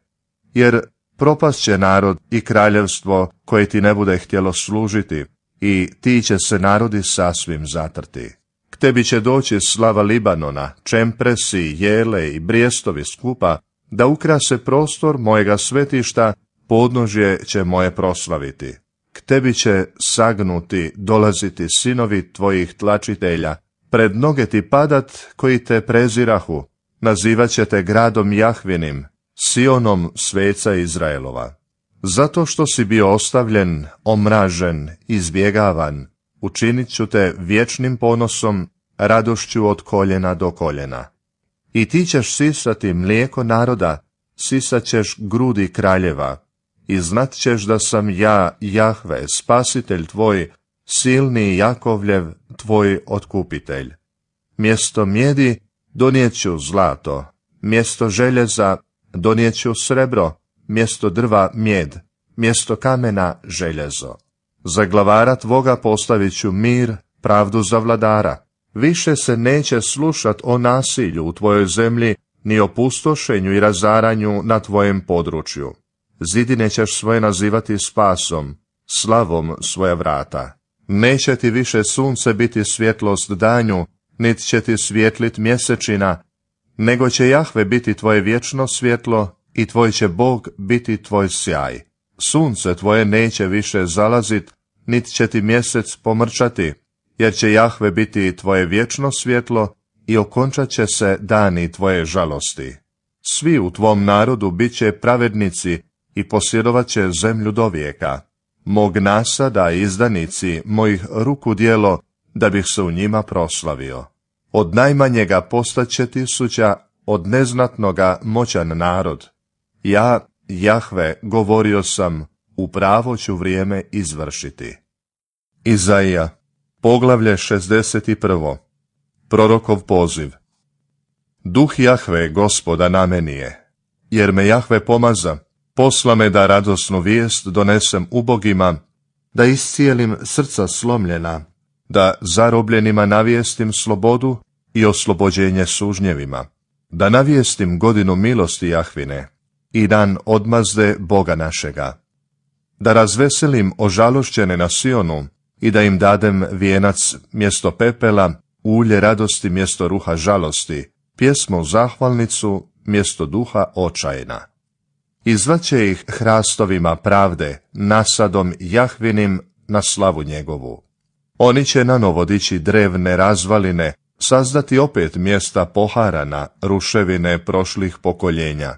Jer propast će narod i kraljevstvo koje ti ne bude htjelo služiti, i ti će se narodi sasvim zatrti. K tebi će doći slava Libanona, čempresi, jele i brijestovi skupa, da ukrase prostor mojega svetišta, podnožje će moje proslaviti k tebi će sagnuti dolaziti sinovi tvojih tlačitelja, pred noge ti padat koji te prezirahu, nazivat će te gradom Jahvinim, Sionom sveca Izraelova. Zato što si bio ostavljen, omražen, izbjegavan, učinit ću te vječnim ponosom, radošću od koljena do koljena. I ti ćeš sisati mlijeko naroda, sisat ćeš grudi kraljeva, i znat ćeš da sam ja, Jahve, spasitelj tvoj, silni Jakovljev, tvoj otkupitelj. Mjesto mjedi ću zlato, mjesto željeza ću srebro, mjesto drva mjed, mjesto kamena željezo. Za glavara tvoga postavit ću mir, pravdu za vladara. Više se neće slušat o nasilju u tvojoj zemlji, ni o pustošenju i razaranju na tvojem području. Zidine ćeš svoje nazivati spasom, slavom svoja vrata. Neće ti više sunce biti svjetlost danju, nit će ti svijetlit mjesečina, nego će Jahve biti tvoje vječno svjetlo i tvoj će Bog biti tvoj sjaj. Sunce tvoje neće više zalazit, nit će ti mjesec pomrčati, jer će Jahve biti tvoje vječno svjetlo i okončat će se dani tvoje žalosti. Svi u tvom narodu bit će pravednici i posjedovat će zemlju do vijeka. Mog nasada izdanici, mojih ruku dijelo, da bih se u njima proslavio. Od najmanjega postaće tisuća, od neznatnoga moćan narod. Ja, Jahve, govorio sam, pravo ću vrijeme izvršiti. Izaija, poglavlje 61. Prorokov poziv. Duh Jahve gospoda na meni je, jer me Jahve pomaza posla me da radosnu vijest donesem ubogima, da iscijelim srca slomljena, da zarobljenima navijestim slobodu i oslobođenje sužnjevima, da navijestim godinu milosti Jahvine i dan odmazde Boga našega, da razveselim ožalošćene na Sionu i da im dadem vijenac mjesto pepela, ulje radosti mjesto ruha žalosti, pjesmu zahvalnicu mjesto duha očajna će ih hrastovima pravde, nasadom Jahvinim na slavu njegovu. Oni će na drevne razvaline, sazdati opet mjesta poharana, ruševine prošlih pokoljenja.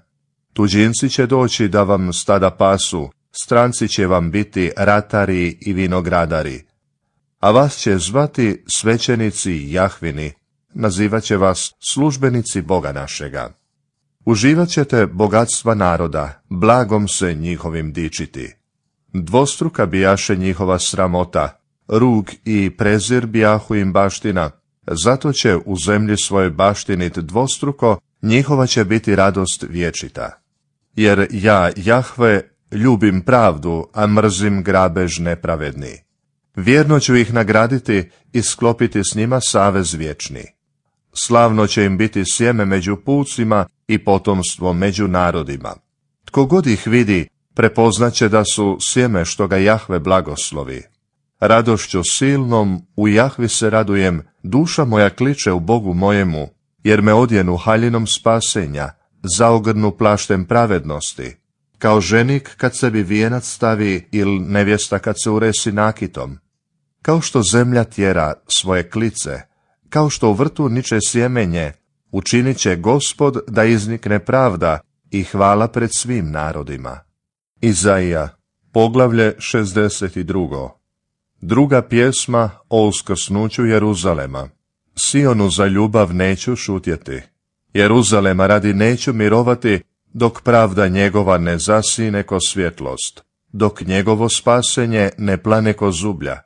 Tuđinci će doći da vam stada pasu, stranci će vam biti ratari i vinogradari. A vas će zvati svećenici Jahvini, nazivat će vas službenici Boga našega. Uživat ćete bogatstva naroda, blagom se njihovim dičiti. Dvostruka bijaše njihova sramota, rug i prezir bijahu im baština, zato će u zemlji svoje baštinit dvostruko, njihova će biti radost vječita. Jer ja, Jahve, ljubim pravdu, a mrzim grabež nepravedni. Vjerno ću ih nagraditi i sklopiti s njima savez vječni. Slavno će im biti sjeme među pucima i potomstvo među narodima. Tko god ih vidi, prepoznaće da su sjeme što ga Jahve blagoslovi. Radošću silnom u Jahvi se radujem, duša moja kliče u Bogu mojemu, jer me odjenu haljinom spasenja, zaogrnu plaštem pravednosti, kao ženik kad sebi vijenac stavi ili nevjesta kad se uresi nakitom. Kao što zemlja tjera svoje klice, kao što u vrtu niče sjemenje, učinit će gospod da iznikne pravda i hvala pred svim narodima. Izaija, poglavlje 62. Druga pjesma o uskrsnuću Jeruzalema. Sionu za ljubav neću šutjeti. Jeruzalema radi neću mirovati, dok pravda njegova ne zasine ko svjetlost, dok njegovo spasenje ne plane ko zublja.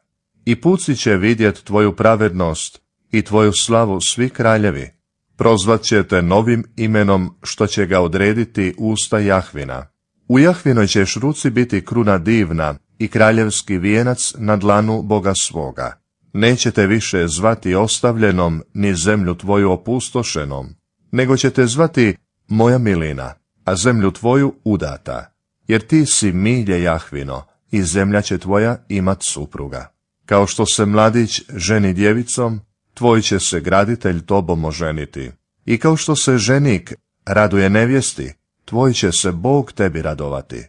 I puci će vidjet tvoju pravednost, i tvoju slavu svi kraljevi, prozvat će novim imenom što će ga odrediti usta Jahvina. U Jahvinoj ćeš ruci biti kruna divna i kraljevski vijenac na dlanu Boga svoga. Nećete više zvati ostavljenom ni zemlju tvoju opustošenom, nego ćete zvati moja milina, a zemlju tvoju udata, jer ti si milje Jahvino i zemlja će tvoja imat supruga. Kao što se mladić ženi djevicom, tvoj će se graditelj tobom oženiti. I kao što se ženik raduje nevjesti, tvoj će se Bog tebi radovati.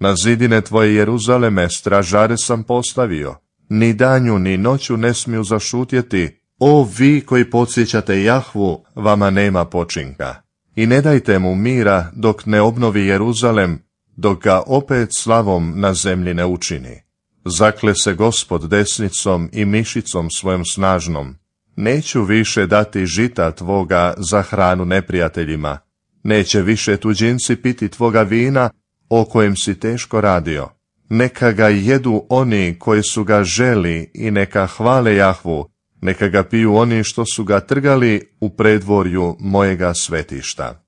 Na zidine tvoje Jeruzaleme stražare sam postavio, ni danju ni noću ne smiju zašutjeti, o vi koji podsjećate Jahvu, vama nema počinka. I ne dajte mu mira dok ne obnovi Jeruzalem, dok ga opet slavom na zemlji ne učini. Zakle se gospod desnicom i mišicom svojom snažnom, Neću više dati žita tvoga za hranu neprijateljima. Neće više tuđinci piti tvoga vina o kojem si teško radio. Neka ga jedu oni koji su ga želi i neka hvale Jahvu, neka ga piju oni što su ga trgali u predvorju mojega svetišta.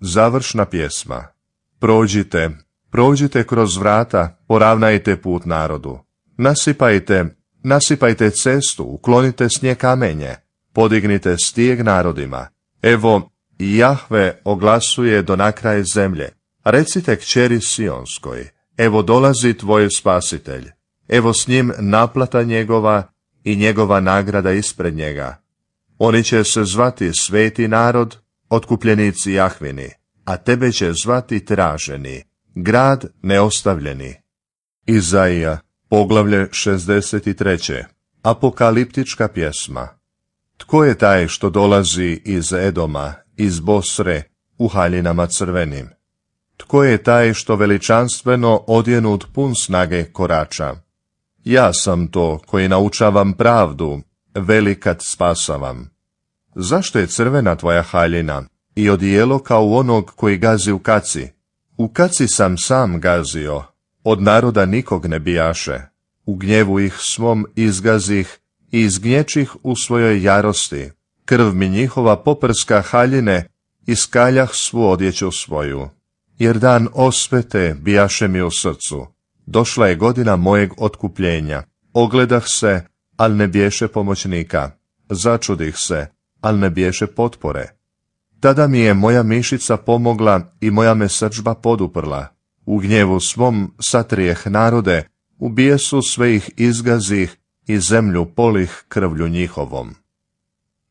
Završna pjesma Prođite, prođite kroz vrata, poravnajte put narodu. Nasipajte, Nasipajte cestu, uklonite s nje kamenje, podignite stijeg narodima. Evo, Jahve oglasuje do nakraje zemlje. Recite kćeri Sionskoj, evo dolazi tvoj spasitelj, evo s njim naplata njegova i njegova nagrada ispred njega. Oni će se zvati sveti narod, otkupljenici Jahvini, a tebe će zvati traženi, grad neostavljeni. Izaija Poglavlje 63. Apokaliptička pjesma Tko je taj što dolazi iz Edoma, iz Bosre, u haljinama crvenim? Tko je taj što veličanstveno odjenut pun snage korača? Ja sam to koji naučavam pravdu, velikat spasavam. Zašto je crvena tvoja haljina i odijelo kao onog koji gazi u kaci? U kaci sam sam gazio, od naroda nikog ne bijaše, u gnjevu ih svom izgazih i izgnječih u svojoj jarosti, krv mi njihova poprska haljine i skaljah svu odjeću svoju. Jer dan osvete bijaše mi u srcu, došla je godina mojeg otkupljenja, ogledah se, al ne biješe pomoćnika, začudih se, al ne biješe potpore. Tada mi je moja mišica pomogla i moja me srčba poduprla, u gnjevu svom satrijeh narode, u bijesu sve ih izgazih i zemlju polih krvlju njihovom.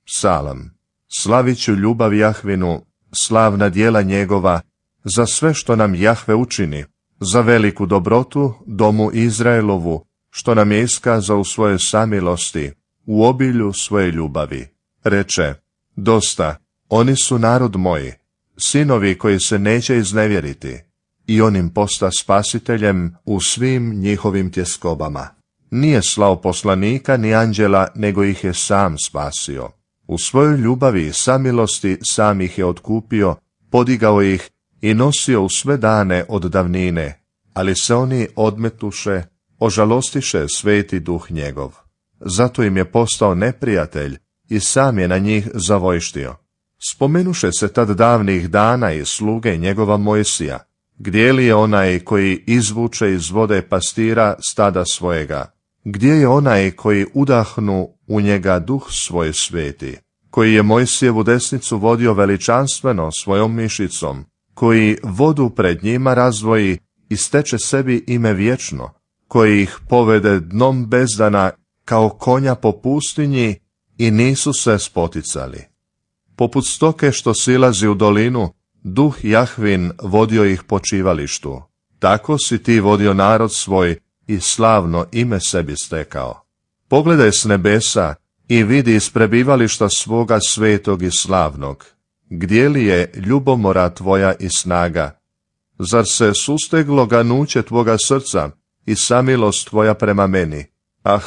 Salam, slaviću ljubav Jahvinu, slavna dijela njegova, za sve što nam Jahve učini, za veliku dobrotu domu Izraelovu, što nam je iskazao u svoje samilosti, u obilju svoje ljubavi. Reče, dosta, oni su narod moji, sinovi koji se neće iznevjeriti i on im posta spasiteljem u svim njihovim tjeskobama. Nije slao poslanika ni anđela, nego ih je sam spasio. U svojoj ljubavi i samilosti sam ih je otkupio, podigao ih i nosio u sve dane od davnine, ali se oni odmetuše, ožalostiše sveti duh njegov. Zato im je postao neprijatelj i sam je na njih zavojštio. Spomenuše se tad davnih dana i sluge njegova Mojsija, gdje li je onaj koji izvuče iz vode pastira stada svojega? Gdje je onaj koji udahnu u njega duh svoj sveti? Koji je Mojsijevu desnicu vodio veličanstveno svojom mišicom? Koji vodu pred njima razvoji i steče sebi ime vječno? Koji ih povede dnom bezdana kao konja po pustinji i nisu se spoticali? Poput stoke što silazi u dolinu, duh Jahvin vodio ih počivalištu. Tako si ti vodio narod svoj i slavno ime sebi stekao. Pogledaj s nebesa i vidi iz prebivališta svoga svetog i slavnog. Gdje li je ljubomora tvoja i snaga? Zar se susteglo ganuće tvoga srca i samilost tvoja prema meni? Ah,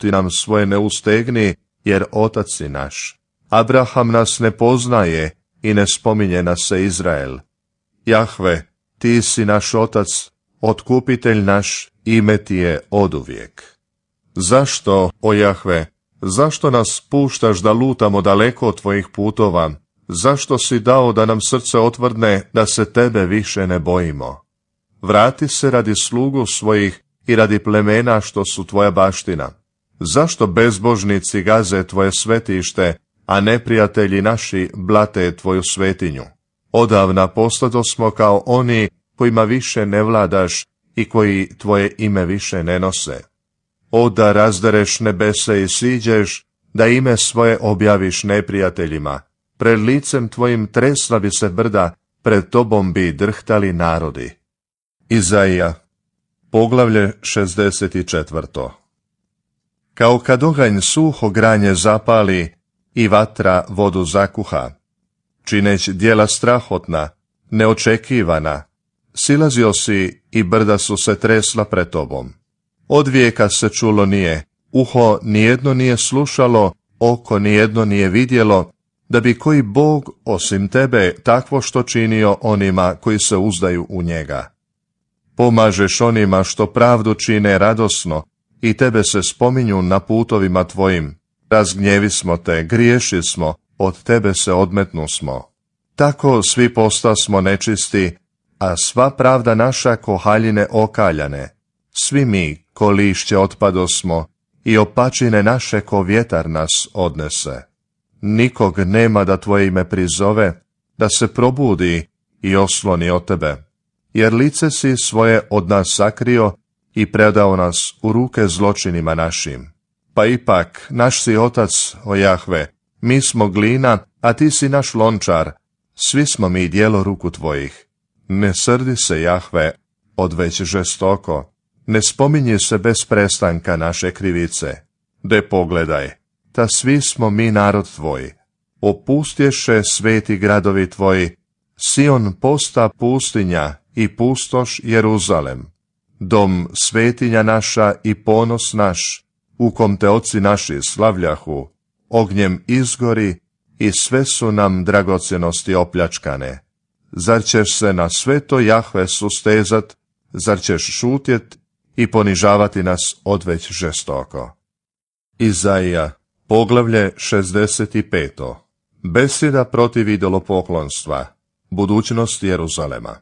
ti nam svoje neustegni, jer otac si naš. Abraham nas ne poznaje, i ne spominje nas se Izrael. Jahve, ti si naš otac, otkupitelj naš, ime ti je oduvijek. Zašto, o Jahve, zašto nas puštaš da lutamo daleko od tvojih putova? Zašto si dao da nam srce otvrdne da se tebe više ne bojimo? Vrati se radi slugu svojih i radi plemena što su tvoja baština. Zašto bezbožnici gaze tvoje svetište a neprijatelji naši blate tvoju svetinju. Odavna postao smo kao oni kojima više ne vladaš i koji tvoje ime više ne nose. O da razdereš nebese i siđeš, da ime svoje objaviš neprijateljima. Pred licem tvojim tresla bi se brda, pred tobom bi drhtali narodi. Izaija, poglavlje 64. Kao kad oganj suho granje zapali, i vatra vodu zakuha. Čineć dijela strahotna, neočekivana, silazio si i brda su se tresla pred tobom. Od vijeka se čulo nije, uho nijedno nije slušalo, oko nijedno nije vidjelo, da bi koji Bog osim tebe takvo što činio onima koji se uzdaju u njega. Pomažeš onima što pravdu čine radosno i tebe se spominju na putovima tvojim. Razgnjevi smo te, griješi smo, od tebe se odmetnu smo. Tako svi posta smo nečisti, a sva pravda naša ko haljine okaljane. Svi mi, ko lišće otpado smo, i opačine naše ko vjetar nas odnese. Nikog nema da tvoje ime prizove, da se probudi i osloni od tebe, jer lice si svoje od nas sakrio i predao nas u ruke zločinima našim. Pa ipak, naš si otac, o Jahve, mi smo glina, a ti si naš lončar, svi smo mi dijelo ruku tvojih. Ne srdi se, Jahve, odveć žestoko, ne spominje se bez prestanka naše krivice. De pogledaj, ta svi smo mi narod tvoj. Opustješe sveti gradovi tvoji, Sion posta pustinja i pustoš Jeruzalem. Dom svetinja naša i ponos naš, u kom te oci naši slavljahu, ognjem izgori i sve su nam dragocjenosti opljačkane. Zar ćeš se na sve to Jahve sustezat, zar ćeš šutjet i ponižavati nas odveć žestoko? Izaija, poglavlje 65. Besida protiv idolopoklonstva, budućnost Jeruzalema.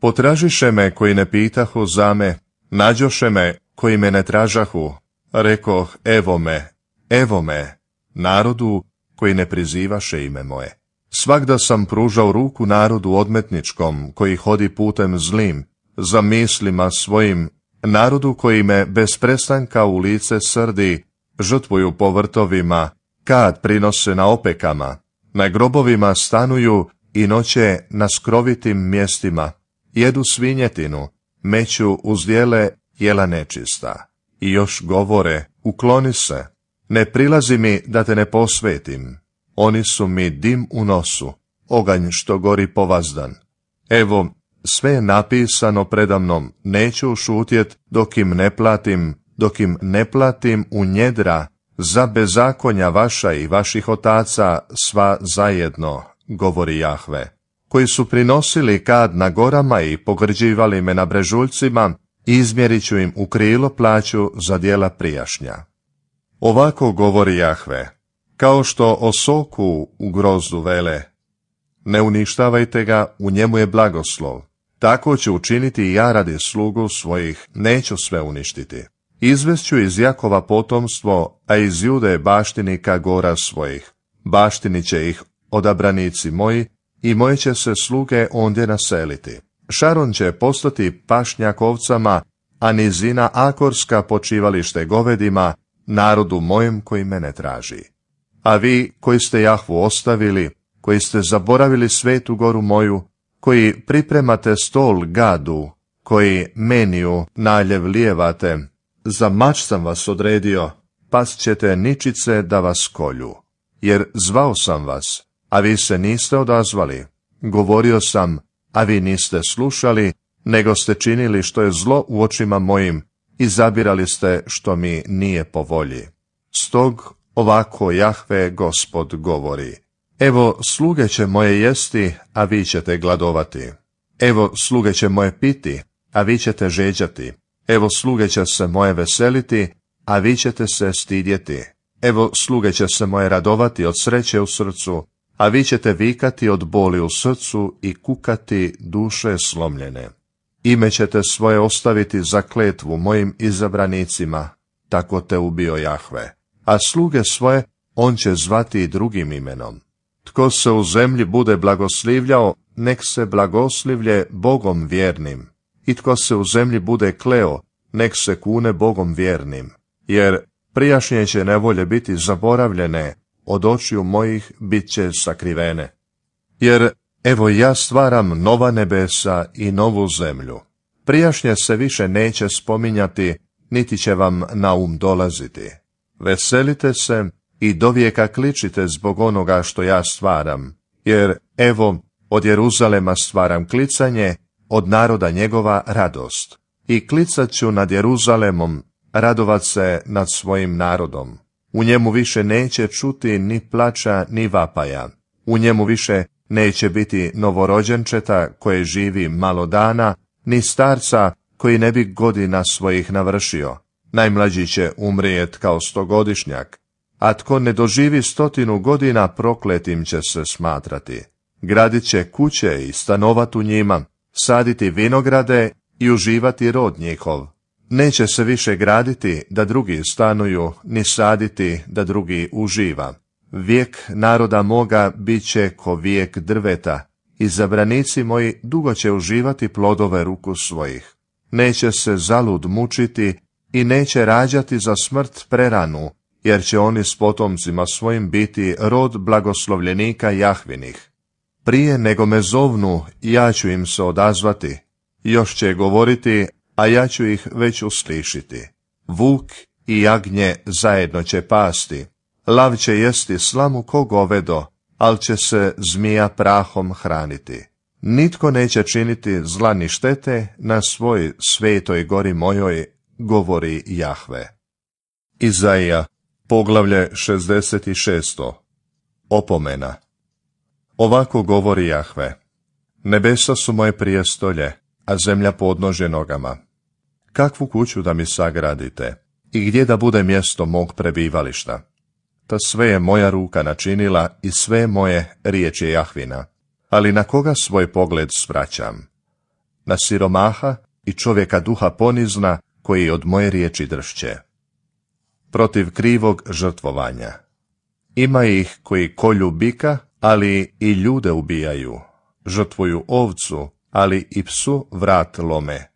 Potražiše me koji ne pitahu za me, nađoše me koji me ne tražahu, Reko evo me, evo me, narodu koji ne prizivaše ime moje. Svakda sam pružao ruku narodu odmetničkom, koji hodi putem zlim, za mislima svojim, narodu koji me bez prestanka u lice srdi, žrtvuju po vrtovima, kad prinose na opekama, na grobovima stanuju i noće na skrovitim mjestima, jedu svinjetinu, meću uz dijele jela nečista i još govore, ukloni se, ne prilazi mi da te ne posvetim. Oni su mi dim u nosu, oganj što gori povazdan. Evo, sve je napisano predamnom, neću ušutjet dok im ne platim, dok im ne platim u njedra za bezakonja vaša i vaših otaca sva zajedno, govori Jahve, koji su prinosili kad na gorama i pogrđivali me na brežuljcima, izmjerit ću im u krilo plaću za dijela prijašnja. Ovako govori Jahve, kao što o soku u grozdu vele, ne uništavajte ga, u njemu je blagoslov. Tako ću učiniti i ja radi slugu svojih, neću sve uništiti. Izvešću iz Jakova potomstvo, a iz Jude baštinika gora svojih. Baštini će ih odabranici moji i moje će se sluge ondje naseliti. Šaron će postati pašnjak ovcama, a nizina akorska počivalište govedima, narodu mojem koji mene traži. A vi koji ste Jahvu ostavili, koji ste zaboravili svetu goru moju, koji pripremate stol gadu, koji meniju naljev lijevate, za mač sam vas odredio, pas ćete ničice da vas kolju. Jer zvao sam vas, a vi se niste odazvali. Govorio sam, a vi niste slušali, nego ste činili što je zlo u očima mojim i zabirali ste što mi nije po volji. Stog ovako Jahve gospod govori. Evo sluge će moje jesti, a vi ćete gladovati. Evo sluge će moje piti, a vi ćete žeđati. Evo sluge će se moje veseliti, a vi ćete se stidjeti. Evo sluge će se moje radovati od sreće u srcu, a vi ćete vikati od boli u srcu i kukati duše slomljene. Ime ćete svoje ostaviti za kletvu mojim izabranicima, tako te ubio Jahve, a sluge svoje on će zvati i drugim imenom. Tko se u zemlji bude blagoslivljao, nek se blagoslivlje Bogom vjernim, i tko se u zemlji bude kleo, nek se kune Bogom vjernim, jer prijašnje će nevolje biti zaboravljene, od očiju mojih bit će sakrivene. Jer evo ja stvaram nova nebesa i novu zemlju. Prijašnje se više neće spominjati, niti će vam na um dolaziti. Veselite se i dovijeka kličite zbog onoga što ja stvaram, jer evo od Jeruzalema stvaram klicanje, od naroda njegova radost. I klicat ću nad Jeruzalemom, radovat se nad svojim narodom. U njemu više neće čuti ni plača ni vapaja. U njemu više neće biti novorođenčeta koje živi malo dana, ni starca koji ne bi godina svojih navršio. Najmlađi će umrijet kao stogodišnjak, a tko ne doživi stotinu godina prokletim će se smatrati. Gradit će kuće i stanovat u njima, saditi vinograde i uživati rod njihov. Neće se više graditi da drugi stanuju, ni saditi da drugi uživa. Vijek naroda moga bit će ko vijek drveta, i zabranici moji dugo će uživati plodove ruku svojih. Neće se zalud mučiti i neće rađati za smrt preranu, jer će oni s potomcima svojim biti rod blagoslovljenika Jahvinih. Prije nego me zovnu, ja ću im se odazvati. Još će govoriti, a ja ću ih već uslišiti. Vuk i jagnje zajedno će pasti, lav će jesti slamu ko govedo, al će se zmija prahom hraniti. Nitko neće činiti zla ni štete na svoj svetoj gori mojoj, govori Jahve. Izaija, poglavlje 66. Opomena Ovako govori Jahve. Nebesa su moje prijestolje, a zemlja podnože nogama kakvu kuću da mi sagradite i gdje da bude mjesto mog prebivališta. Ta sve je moja ruka načinila i sve moje riječ je Jahvina, ali na koga svoj pogled svraćam? Na siromaha i čovjeka duha ponizna koji od moje riječi dršće. Protiv krivog žrtvovanja. Ima ih koji kolju bika, ali i ljude ubijaju, žrtvuju ovcu, ali i psu vrat lome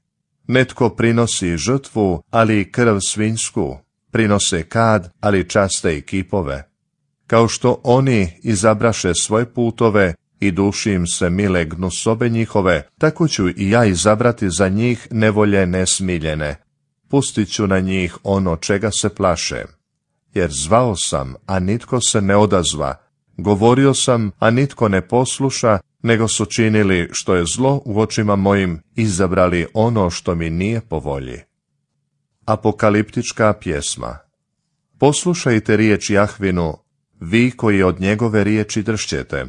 Netko prinosi žrtvu, ali i krv svinjsku, prinose kad, ali časte i kipove. Kao što oni izabraše svoje putove i duši im se mile sobe njihove, tako ću i ja izabrati za njih nevolje nesmiljene. Pustit ću na njih ono čega se plaše. Jer zvao sam, a nitko se ne odazva. Govorio sam, a nitko ne posluša nego su činili što je zlo u očima mojim, izabrali ono što mi nije po volji. Apokaliptička pjesma Poslušajte riječ Jahvinu, vi koji od njegove riječi dršćete.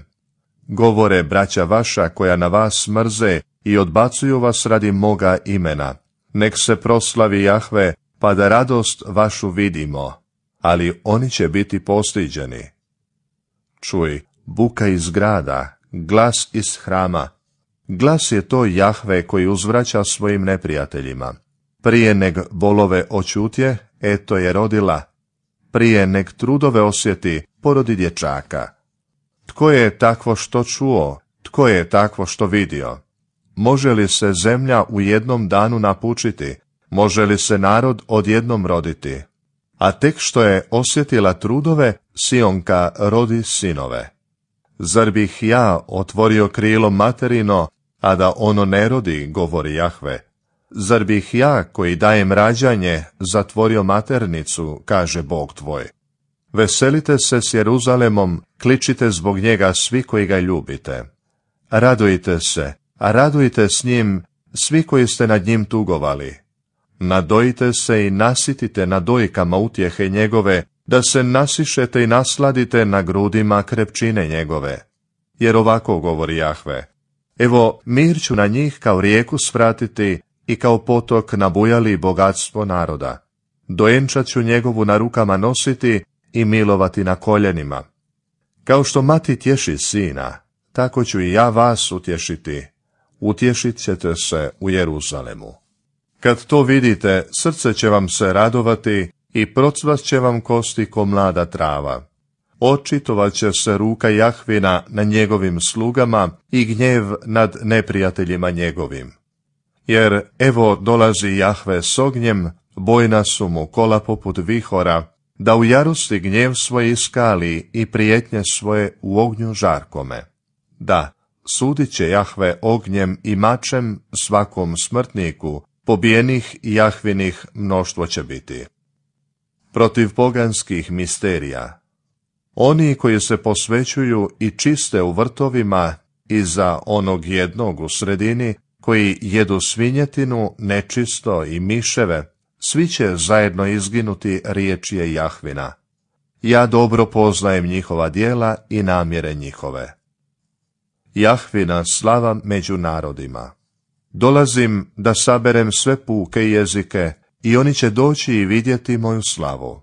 Govore braća vaša koja na vas mrze i odbacuju vas radi moga imena. Nek se proslavi Jahve, pa da radost vašu vidimo, ali oni će biti postiđeni. Čuj, buka iz grada, glas iz hrama. Glas je to Jahve koji uzvraća svojim neprijateljima. Prije neg bolove očutje, eto je rodila. Prije neg trudove osjeti, porodi dječaka. Tko je takvo što čuo? Tko je takvo što vidio? Može li se zemlja u jednom danu napučiti? Može li se narod odjednom roditi? A tek što je osjetila trudove, Sionka rodi sinove. Zar bih ja otvorio krilo materino, a da ono ne rodi, govori Jahve? Zar bih ja, koji dajem rađanje, zatvorio maternicu, kaže Bog tvoj? Veselite se s Jeruzalemom, kličite zbog njega svi koji ga ljubite. Radujte se, a radujte s njim svi koji ste nad njim tugovali. Nadojite se i nasitite na dojkama utjehe njegove, da se nasišete i nasladite na grudima krepčine njegove. Jer ovako govori Jahve, evo mir ću na njih kao rijeku svratiti i kao potok nabujali bogatstvo naroda. Dojenčat ću njegovu na rukama nositi i milovati na koljenima. Kao što mati tješi sina, tako ću i ja vas utješiti. Utješit ćete se u Jeruzalemu. Kad to vidite, srce će vam se radovati i procvat će vam kosti ko mlada trava. Očitovat će se ruka Jahvina na njegovim slugama i gnjev nad neprijateljima njegovim. Jer evo dolazi Jahve s ognjem, bojna su mu kola poput vihora, da u jarosti gnjev svoje iskali i prijetnje svoje u ognju žarkome. Da, sudit će Jahve ognjem i mačem svakom smrtniku, pobijenih i Jahvinih mnoštvo će biti protiv poganskih misterija. Oni koji se posvećuju i čiste u vrtovima i za onog jednog u sredini, koji jedu svinjetinu, nečisto i miševe, svi će zajedno izginuti riječ Jahvina. Ja dobro poznajem njihova dijela i namjere njihove. Jahvina slava među narodima. Dolazim da saberem sve puke jezike i oni će doći i vidjeti moju slavu.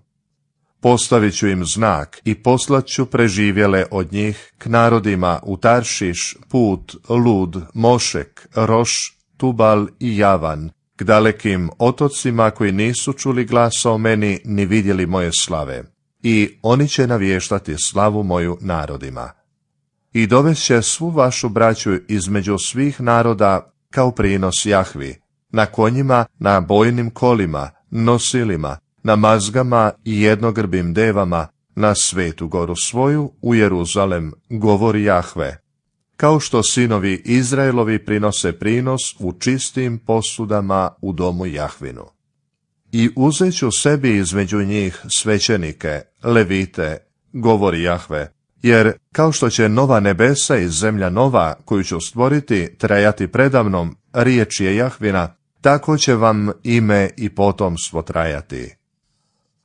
Postavit ću im znak i poslat ću preživjele od njih k narodima u Taršiš, Put, Lud, Mošek, Roš, Tubal i Javan, k dalekim otocima koji nisu čuli glasa o meni ni vidjeli moje slave. I oni će navještati slavu moju narodima. I dovest će svu vašu braću između svih naroda kao prinos Jahvi, na konjima, na bojnim kolima, nosilima, na mazgama i jednogrbim devama, na svetu goru svoju, u Jeruzalem, govori Jahve. Kao što sinovi Izraelovi prinose prinos u čistim posudama u domu Jahvinu. I uzet ću sebi između njih svećenike, levite, govori Jahve, jer kao što će nova nebesa i zemlja nova koju ću stvoriti trajati predavnom, riječ je Jahvina, tako će vam ime i potomstvo trajati.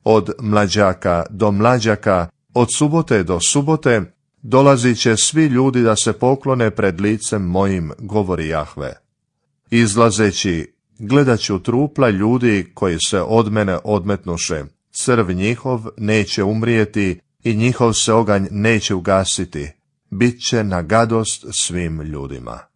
Od mlađaka do mlađaka, od subote do subote, dolazit će svi ljudi da se poklone pred licem mojim, govori Jahve. Izlazeći, gledat ću trupla ljudi koji se od mene odmetnuše, crv njihov neće umrijeti i njihov se oganj neće ugasiti, bit će na gadost svim ljudima.